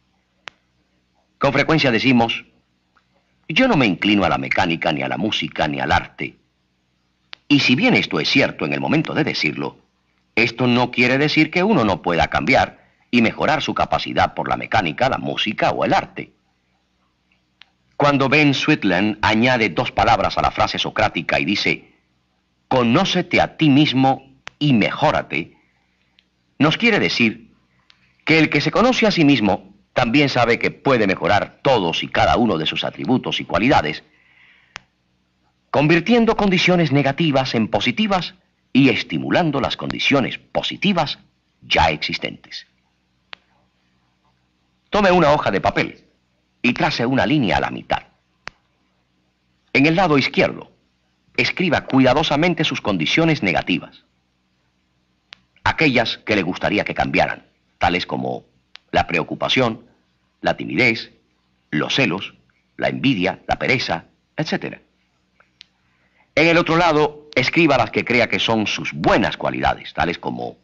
Con frecuencia decimos, yo no me inclino a la mecánica, ni a la música, ni al arte. Y si bien esto es cierto en el momento de decirlo, esto no quiere decir que uno no pueda cambiar y mejorar su capacidad por la mecánica, la música o el arte. Cuando Ben Sweetland añade dos palabras a la frase socrática y dice, conócete a ti mismo y mejórate, nos quiere decir que el que se conoce a sí mismo también sabe que puede mejorar todos y cada uno de sus atributos y cualidades, convirtiendo condiciones negativas en positivas y estimulando las condiciones positivas ya existentes. Tome una hoja de papel y trace una línea a la mitad. En el lado izquierdo, escriba cuidadosamente sus condiciones negativas, aquellas que le gustaría que cambiaran, tales como la preocupación, la timidez, los celos, la envidia, la pereza, etc. En el otro lado, escriba las que crea que son sus buenas cualidades, tales como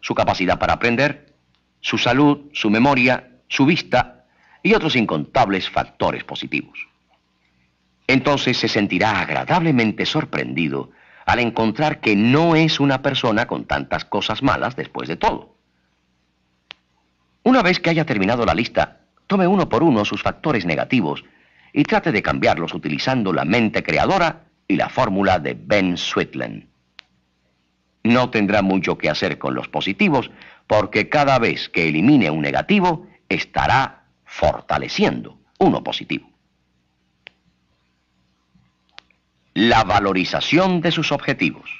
su capacidad para aprender, su salud, su memoria, su vista y otros incontables factores positivos entonces se sentirá agradablemente sorprendido al encontrar que no es una persona con tantas cosas malas después de todo. Una vez que haya terminado la lista, tome uno por uno sus factores negativos y trate de cambiarlos utilizando la mente creadora y la fórmula de Ben Sweetland. No tendrá mucho que hacer con los positivos porque cada vez que elimine un negativo estará fortaleciendo uno positivo. la valorización de sus objetivos.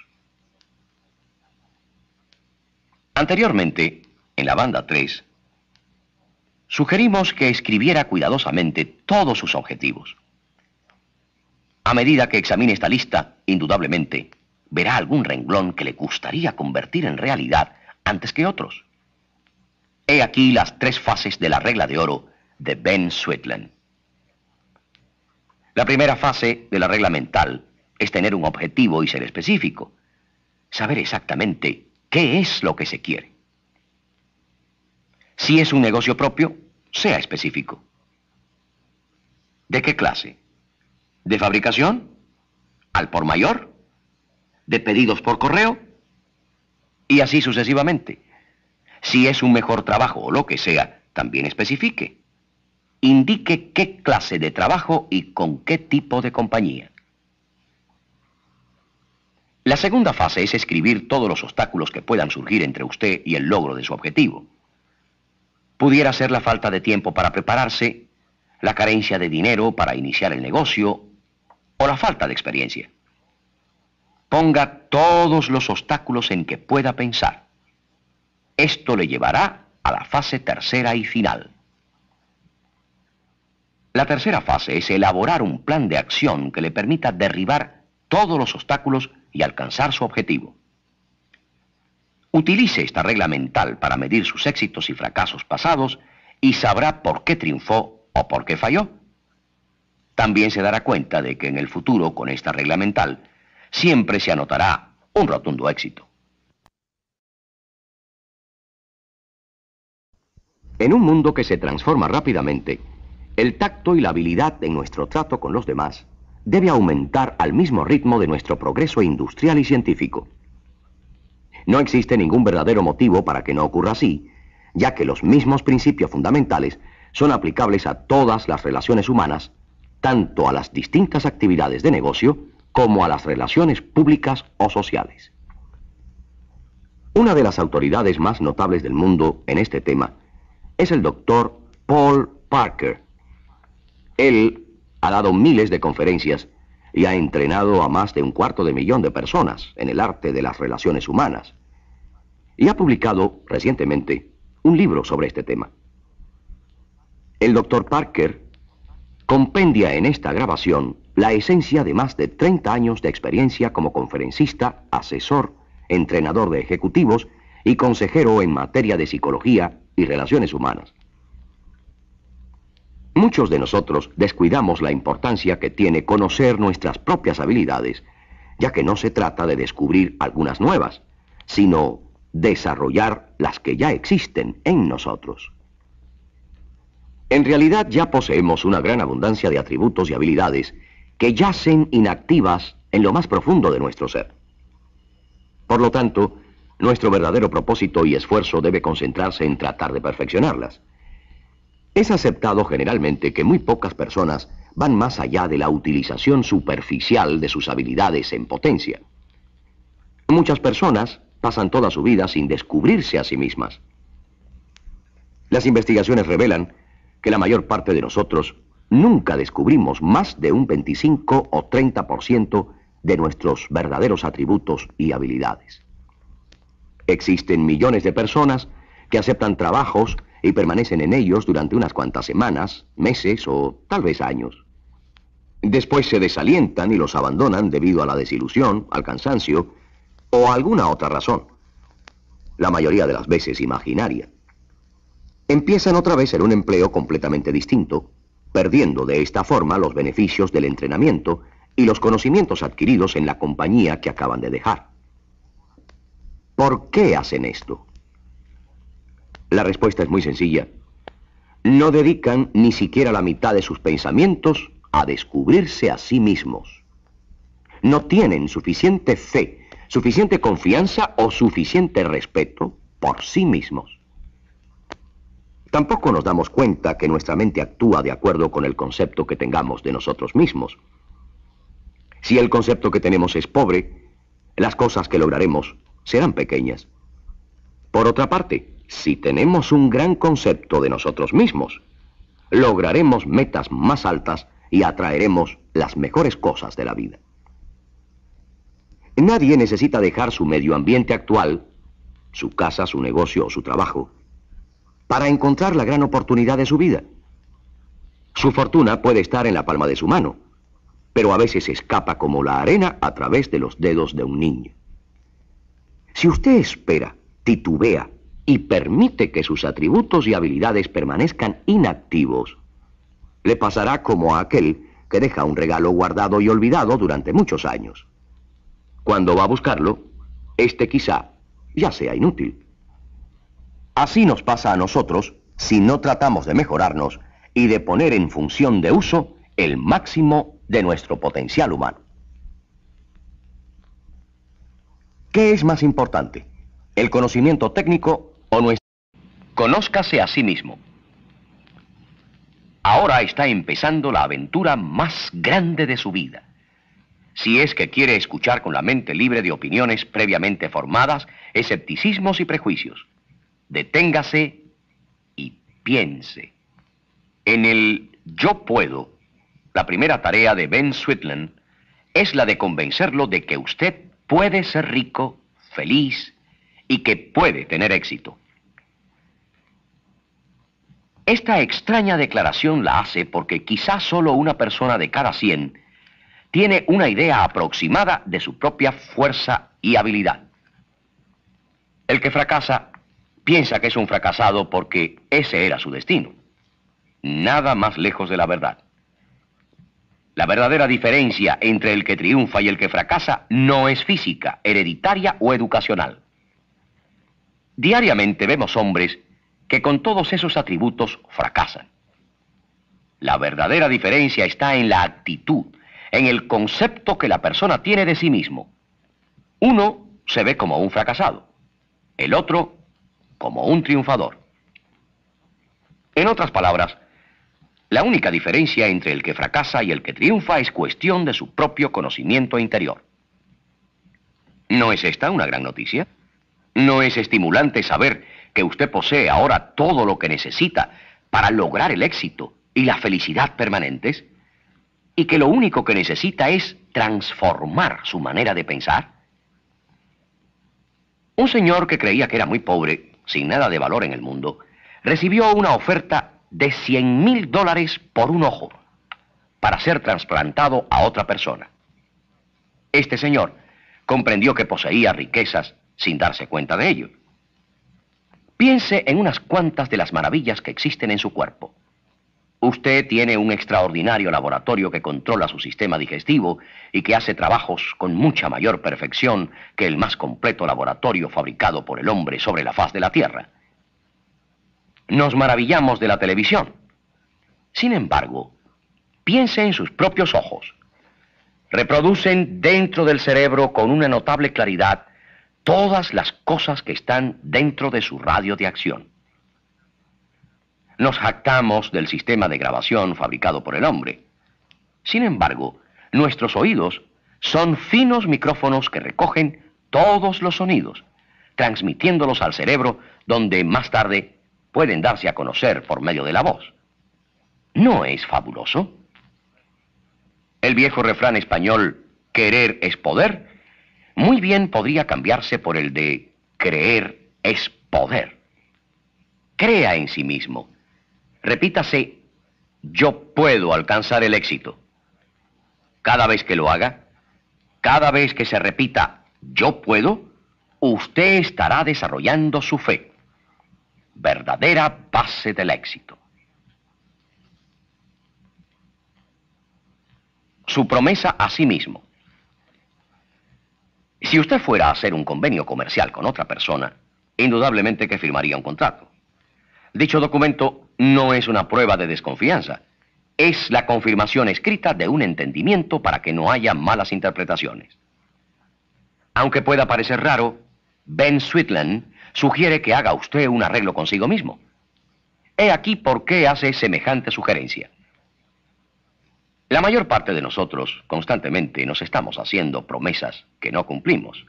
Anteriormente, en la banda 3, sugerimos que escribiera cuidadosamente todos sus objetivos. A medida que examine esta lista, indudablemente, verá algún renglón que le gustaría convertir en realidad antes que otros. He aquí las tres fases de la regla de oro de Ben Sweetland. La primera fase de la regla mental es tener un objetivo y ser específico. Saber exactamente qué es lo que se quiere. Si es un negocio propio, sea específico. ¿De qué clase? ¿De fabricación? ¿Al por mayor? ¿De pedidos por correo? Y así sucesivamente. Si es un mejor trabajo o lo que sea, también especifique indique qué clase de trabajo y con qué tipo de compañía. La segunda fase es escribir todos los obstáculos que puedan surgir entre usted y el logro de su objetivo. Pudiera ser la falta de tiempo para prepararse, la carencia de dinero para iniciar el negocio o la falta de experiencia. Ponga todos los obstáculos en que pueda pensar. Esto le llevará a la fase tercera y final. La tercera fase es elaborar un plan de acción que le permita derribar todos los obstáculos y alcanzar su objetivo. Utilice esta regla mental para medir sus éxitos y fracasos pasados y sabrá por qué triunfó o por qué falló. También se dará cuenta de que en el futuro, con esta regla mental, siempre se anotará un rotundo éxito. En un mundo que se transforma rápidamente, el tacto y la habilidad en nuestro trato con los demás debe aumentar al mismo ritmo de nuestro progreso industrial y científico. No existe ningún verdadero motivo para que no ocurra así, ya que los mismos principios fundamentales son aplicables a todas las relaciones humanas, tanto a las distintas actividades de negocio como a las relaciones públicas o sociales. Una de las autoridades más notables del mundo en este tema es el doctor Paul Parker, él ha dado miles de conferencias y ha entrenado a más de un cuarto de millón de personas en el arte de las relaciones humanas. Y ha publicado recientemente un libro sobre este tema. El doctor Parker compendia en esta grabación la esencia de más de 30 años de experiencia como conferencista, asesor, entrenador de ejecutivos y consejero en materia de psicología y relaciones humanas. Muchos de nosotros descuidamos la importancia que tiene conocer nuestras propias habilidades, ya que no se trata de descubrir algunas nuevas, sino desarrollar las que ya existen en nosotros. En realidad ya poseemos una gran abundancia de atributos y habilidades que yacen inactivas en lo más profundo de nuestro ser. Por lo tanto, nuestro verdadero propósito y esfuerzo debe concentrarse en tratar de perfeccionarlas. Es aceptado generalmente que muy pocas personas van más allá de la utilización superficial de sus habilidades en potencia. Muchas personas pasan toda su vida sin descubrirse a sí mismas. Las investigaciones revelan que la mayor parte de nosotros nunca descubrimos más de un 25 o 30% de nuestros verdaderos atributos y habilidades. Existen millones de personas que aceptan trabajos y permanecen en ellos durante unas cuantas semanas, meses o tal vez años. Después se desalientan y los abandonan debido a la desilusión, al cansancio o a alguna otra razón, la mayoría de las veces imaginaria. Empiezan otra vez en un empleo completamente distinto, perdiendo de esta forma los beneficios del entrenamiento y los conocimientos adquiridos en la compañía que acaban de dejar. ¿Por qué hacen esto? La respuesta es muy sencilla. No dedican ni siquiera la mitad de sus pensamientos a descubrirse a sí mismos. No tienen suficiente fe, suficiente confianza o suficiente respeto por sí mismos. Tampoco nos damos cuenta que nuestra mente actúa de acuerdo con el concepto que tengamos de nosotros mismos. Si el concepto que tenemos es pobre, las cosas que lograremos serán pequeñas. Por otra parte, si tenemos un gran concepto de nosotros mismos, lograremos metas más altas y atraeremos las mejores cosas de la vida. Nadie necesita dejar su medio ambiente actual, su casa, su negocio o su trabajo, para encontrar la gran oportunidad de su vida. Su fortuna puede estar en la palma de su mano, pero a veces escapa como la arena a través de los dedos de un niño. Si usted espera, titubea y permite que sus atributos y habilidades permanezcan inactivos, le pasará como a aquel que deja un regalo guardado y olvidado durante muchos años. Cuando va a buscarlo, este quizá ya sea inútil. Así nos pasa a nosotros si no tratamos de mejorarnos y de poner en función de uso el máximo de nuestro potencial humano. ¿Qué es más importante? ¿El conocimiento técnico a sí mismo. Ahora está empezando la aventura más grande de su vida. Si es que quiere escuchar con la mente libre de opiniones previamente formadas, escepticismos y prejuicios, deténgase y piense. En el yo puedo, la primera tarea de Ben Switland es la de convencerlo de que usted puede ser rico, feliz y que puede tener éxito. Esta extraña declaración la hace porque quizás solo una persona de cada 100 tiene una idea aproximada de su propia fuerza y habilidad. El que fracasa piensa que es un fracasado porque ese era su destino. Nada más lejos de la verdad. La verdadera diferencia entre el que triunfa y el que fracasa no es física, hereditaria o educacional. Diariamente vemos hombres que con todos esos atributos fracasan. La verdadera diferencia está en la actitud, en el concepto que la persona tiene de sí mismo. Uno se ve como un fracasado, el otro como un triunfador. En otras palabras, la única diferencia entre el que fracasa y el que triunfa es cuestión de su propio conocimiento interior. ¿No es esta una gran noticia? ¿No es estimulante saber que usted posee ahora todo lo que necesita para lograr el éxito y la felicidad permanentes y que lo único que necesita es transformar su manera de pensar? Un señor que creía que era muy pobre, sin nada de valor en el mundo, recibió una oferta de 100 mil dólares por un ojo para ser trasplantado a otra persona. Este señor comprendió que poseía riquezas sin darse cuenta de ello. Piense en unas cuantas de las maravillas que existen en su cuerpo. Usted tiene un extraordinario laboratorio que controla su sistema digestivo y que hace trabajos con mucha mayor perfección que el más completo laboratorio fabricado por el hombre sobre la faz de la Tierra. Nos maravillamos de la televisión. Sin embargo, piense en sus propios ojos. Reproducen dentro del cerebro con una notable claridad todas las cosas que están dentro de su radio de acción. Nos jactamos del sistema de grabación fabricado por el hombre. Sin embargo, nuestros oídos son finos micrófonos que recogen todos los sonidos, transmitiéndolos al cerebro donde más tarde pueden darse a conocer por medio de la voz. ¿No es fabuloso? El viejo refrán español, querer es poder, muy bien podría cambiarse por el de creer es poder. Crea en sí mismo. Repítase, yo puedo alcanzar el éxito. Cada vez que lo haga, cada vez que se repita, yo puedo, usted estará desarrollando su fe. Verdadera base del éxito. Su promesa a sí mismo. Si usted fuera a hacer un convenio comercial con otra persona, indudablemente que firmaría un contrato. Dicho documento no es una prueba de desconfianza, es la confirmación escrita de un entendimiento para que no haya malas interpretaciones. Aunque pueda parecer raro, Ben Sweetland sugiere que haga usted un arreglo consigo mismo. He aquí por qué hace semejante sugerencia. La mayor parte de nosotros constantemente nos estamos haciendo promesas que no cumplimos.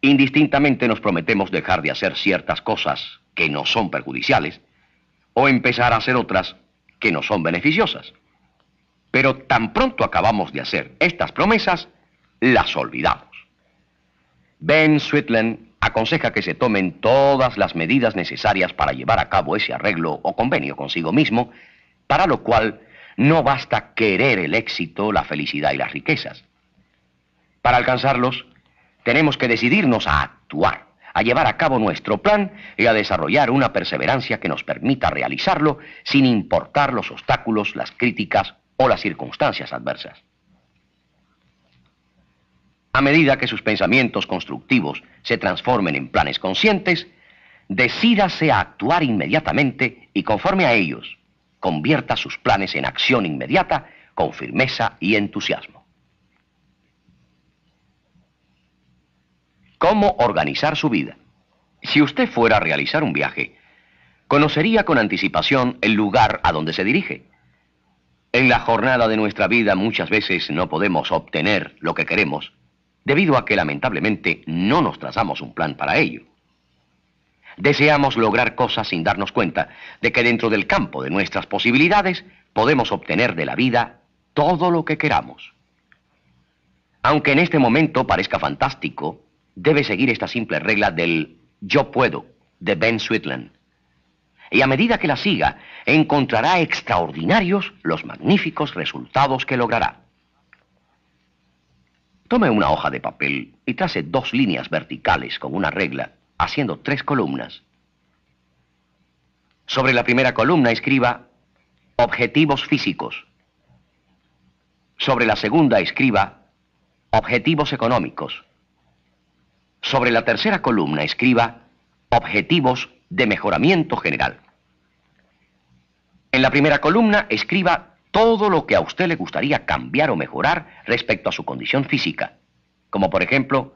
Indistintamente nos prometemos dejar de hacer ciertas cosas que no son perjudiciales o empezar a hacer otras que no son beneficiosas. Pero tan pronto acabamos de hacer estas promesas, las olvidamos. Ben Switland aconseja que se tomen todas las medidas necesarias para llevar a cabo ese arreglo o convenio consigo mismo, para lo cual no basta querer el éxito, la felicidad y las riquezas. Para alcanzarlos, tenemos que decidirnos a actuar, a llevar a cabo nuestro plan y a desarrollar una perseverancia que nos permita realizarlo sin importar los obstáculos, las críticas o las circunstancias adversas. A medida que sus pensamientos constructivos se transformen en planes conscientes, decídase a actuar inmediatamente y conforme a ellos convierta sus planes en acción inmediata con firmeza y entusiasmo. ¿Cómo organizar su vida? Si usted fuera a realizar un viaje, conocería con anticipación el lugar a donde se dirige. En la jornada de nuestra vida muchas veces no podemos obtener lo que queremos, debido a que lamentablemente no nos trazamos un plan para ello. Deseamos lograr cosas sin darnos cuenta de que dentro del campo de nuestras posibilidades podemos obtener de la vida todo lo que queramos. Aunque en este momento parezca fantástico, debe seguir esta simple regla del yo puedo de Ben Switland. Y a medida que la siga, encontrará extraordinarios los magníficos resultados que logrará. Tome una hoja de papel y trace dos líneas verticales con una regla haciendo tres columnas. Sobre la primera columna escriba objetivos físicos. Sobre la segunda escriba objetivos económicos. Sobre la tercera columna escriba objetivos de mejoramiento general. En la primera columna escriba todo lo que a usted le gustaría cambiar o mejorar respecto a su condición física, como por ejemplo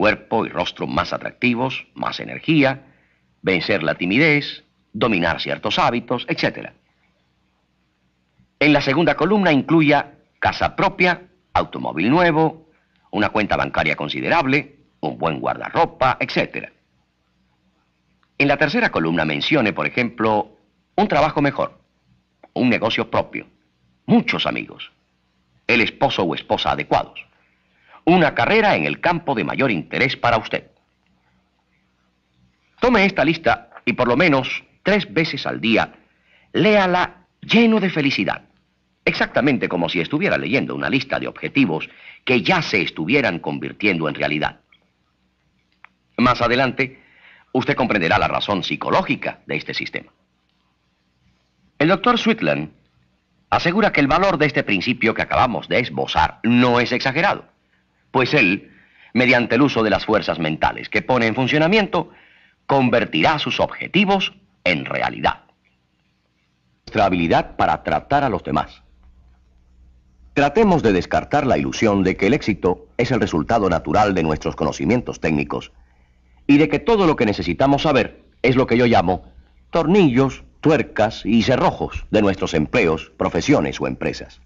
cuerpo y rostro más atractivos, más energía, vencer la timidez, dominar ciertos hábitos, etc. En la segunda columna incluya casa propia, automóvil nuevo, una cuenta bancaria considerable, un buen guardarropa, etc. En la tercera columna mencione, por ejemplo, un trabajo mejor, un negocio propio, muchos amigos, el esposo o esposa adecuados una carrera en el campo de mayor interés para usted. Tome esta lista y por lo menos tres veces al día, léala lleno de felicidad, exactamente como si estuviera leyendo una lista de objetivos que ya se estuvieran convirtiendo en realidad. Más adelante, usted comprenderá la razón psicológica de este sistema. El doctor Sweetland asegura que el valor de este principio que acabamos de esbozar no es exagerado pues él, mediante el uso de las fuerzas mentales que pone en funcionamiento, convertirá sus objetivos en realidad. Nuestra habilidad para tratar a los demás. Tratemos de descartar la ilusión de que el éxito es el resultado natural de nuestros conocimientos técnicos y de que todo lo que necesitamos saber es lo que yo llamo tornillos, tuercas y cerrojos de nuestros empleos, profesiones o empresas.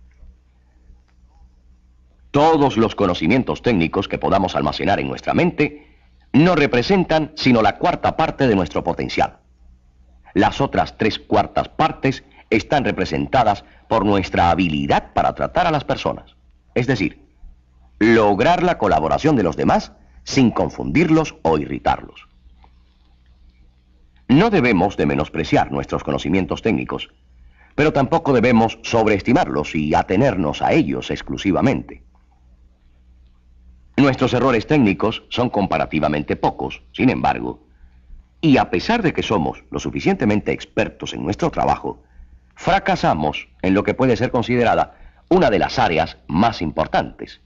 Todos los conocimientos técnicos que podamos almacenar en nuestra mente no representan sino la cuarta parte de nuestro potencial. Las otras tres cuartas partes están representadas por nuestra habilidad para tratar a las personas. Es decir, lograr la colaboración de los demás sin confundirlos o irritarlos. No debemos de menospreciar nuestros conocimientos técnicos, pero tampoco debemos sobreestimarlos y atenernos a ellos exclusivamente. Nuestros errores técnicos son comparativamente pocos, sin embargo. Y a pesar de que somos lo suficientemente expertos en nuestro trabajo, fracasamos en lo que puede ser considerada una de las áreas más importantes.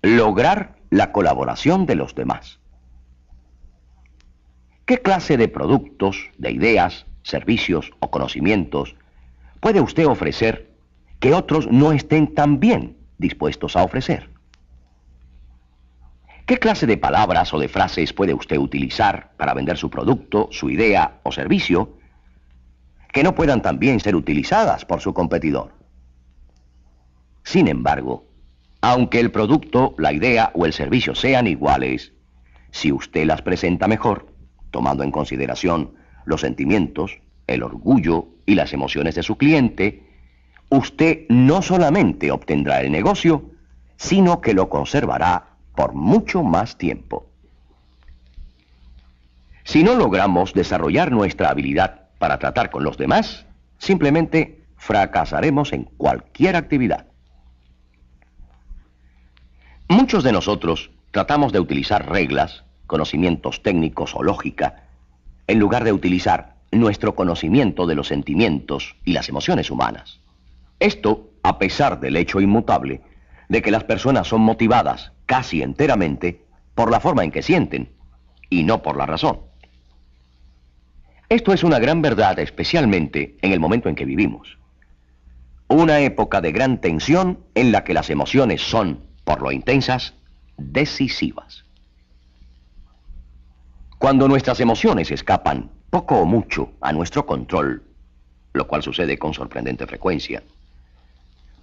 Lograr la colaboración de los demás. ¿Qué clase de productos, de ideas, servicios o conocimientos puede usted ofrecer que otros no estén tan bien dispuestos a ofrecer? ¿Qué clase de palabras o de frases puede usted utilizar para vender su producto, su idea o servicio que no puedan también ser utilizadas por su competidor? Sin embargo, aunque el producto, la idea o el servicio sean iguales, si usted las presenta mejor, tomando en consideración los sentimientos, el orgullo y las emociones de su cliente, usted no solamente obtendrá el negocio, sino que lo conservará por mucho más tiempo. Si no logramos desarrollar nuestra habilidad para tratar con los demás, simplemente fracasaremos en cualquier actividad. Muchos de nosotros tratamos de utilizar reglas, conocimientos técnicos o lógica, en lugar de utilizar nuestro conocimiento de los sentimientos y las emociones humanas. Esto a pesar del hecho inmutable de que las personas son motivadas casi enteramente por la forma en que sienten y no por la razón. Esto es una gran verdad especialmente en el momento en que vivimos. Una época de gran tensión en la que las emociones son, por lo intensas, decisivas. Cuando nuestras emociones escapan poco o mucho a nuestro control, lo cual sucede con sorprendente frecuencia,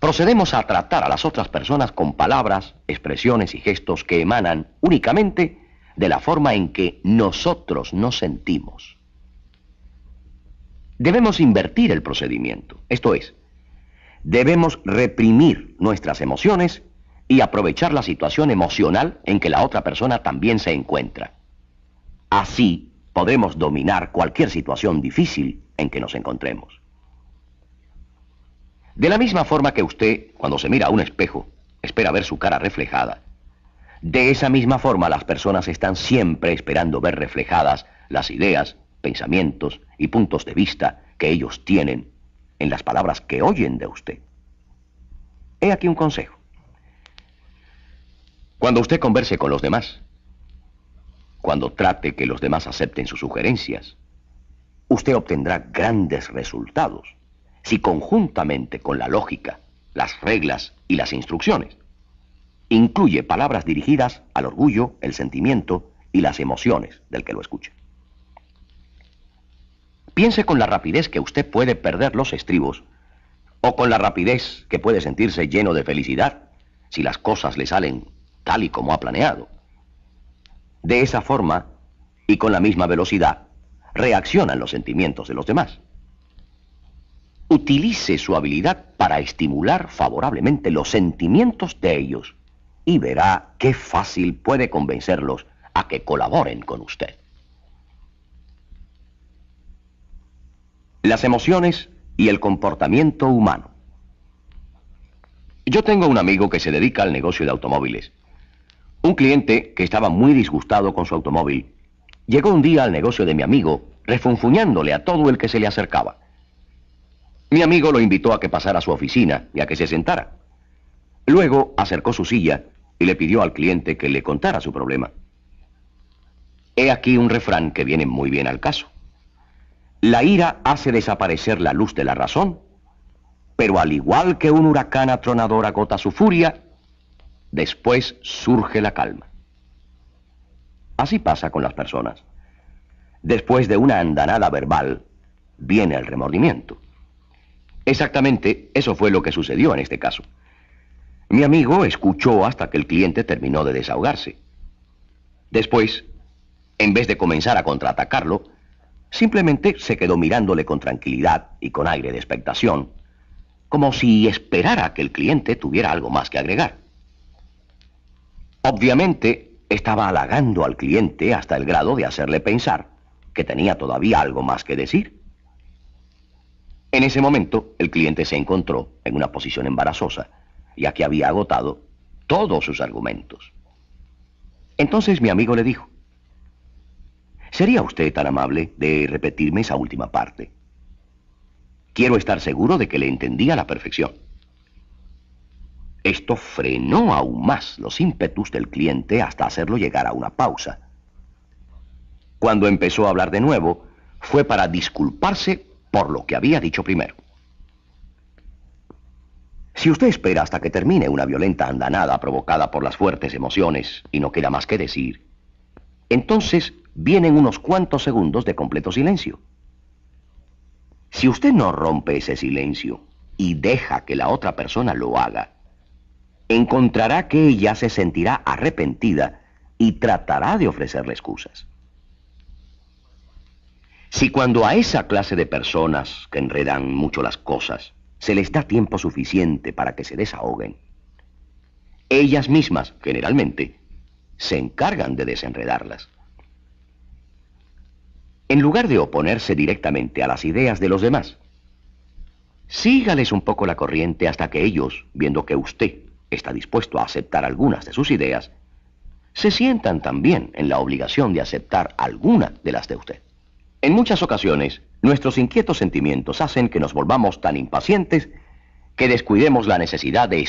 procedemos a tratar a las otras personas con palabras, expresiones y gestos que emanan únicamente de la forma en que nosotros nos sentimos. Debemos invertir el procedimiento, esto es, debemos reprimir nuestras emociones y aprovechar la situación emocional en que la otra persona también se encuentra. Así podemos dominar cualquier situación difícil en que nos encontremos. De la misma forma que usted, cuando se mira a un espejo, espera ver su cara reflejada, de esa misma forma las personas están siempre esperando ver reflejadas las ideas, pensamientos y puntos de vista que ellos tienen en las palabras que oyen de usted. He aquí un consejo. Cuando usted converse con los demás, cuando trate que los demás acepten sus sugerencias, usted obtendrá grandes resultados si conjuntamente con la lógica, las reglas y las instrucciones, incluye palabras dirigidas al orgullo, el sentimiento y las emociones del que lo escuche. Piense con la rapidez que usted puede perder los estribos o con la rapidez que puede sentirse lleno de felicidad si las cosas le salen tal y como ha planeado. De esa forma y con la misma velocidad reaccionan los sentimientos de los demás utilice su habilidad para estimular favorablemente los sentimientos de ellos y verá qué fácil puede convencerlos a que colaboren con usted. Las emociones y el comportamiento humano. Yo tengo un amigo que se dedica al negocio de automóviles. Un cliente que estaba muy disgustado con su automóvil llegó un día al negocio de mi amigo refunfuñándole a todo el que se le acercaba. Mi amigo lo invitó a que pasara a su oficina y a que se sentara. Luego acercó su silla y le pidió al cliente que le contara su problema. He aquí un refrán que viene muy bien al caso. La ira hace desaparecer la luz de la razón, pero al igual que un huracán atronador agota su furia, después surge la calma. Así pasa con las personas. Después de una andanada verbal, viene el remordimiento. Exactamente, eso fue lo que sucedió en este caso. Mi amigo escuchó hasta que el cliente terminó de desahogarse. Después, en vez de comenzar a contraatacarlo, simplemente se quedó mirándole con tranquilidad y con aire de expectación, como si esperara que el cliente tuviera algo más que agregar. Obviamente, estaba halagando al cliente hasta el grado de hacerle pensar que tenía todavía algo más que decir. En ese momento, el cliente se encontró en una posición embarazosa, ya que había agotado todos sus argumentos. Entonces mi amigo le dijo, ¿sería usted tan amable de repetirme esa última parte? Quiero estar seguro de que le entendí a la perfección. Esto frenó aún más los ímpetus del cliente hasta hacerlo llegar a una pausa. Cuando empezó a hablar de nuevo, fue para disculparse por lo que había dicho primero. Si usted espera hasta que termine una violenta andanada provocada por las fuertes emociones y no queda más que decir, entonces vienen unos cuantos segundos de completo silencio. Si usted no rompe ese silencio y deja que la otra persona lo haga, encontrará que ella se sentirá arrepentida y tratará de ofrecerle excusas. Si cuando a esa clase de personas que enredan mucho las cosas se les da tiempo suficiente para que se desahoguen, ellas mismas, generalmente, se encargan de desenredarlas. En lugar de oponerse directamente a las ideas de los demás, sígales un poco la corriente hasta que ellos, viendo que usted está dispuesto a aceptar algunas de sus ideas, se sientan también en la obligación de aceptar alguna de las de usted. En muchas ocasiones, nuestros inquietos sentimientos hacen que nos volvamos tan impacientes que descuidemos la necesidad de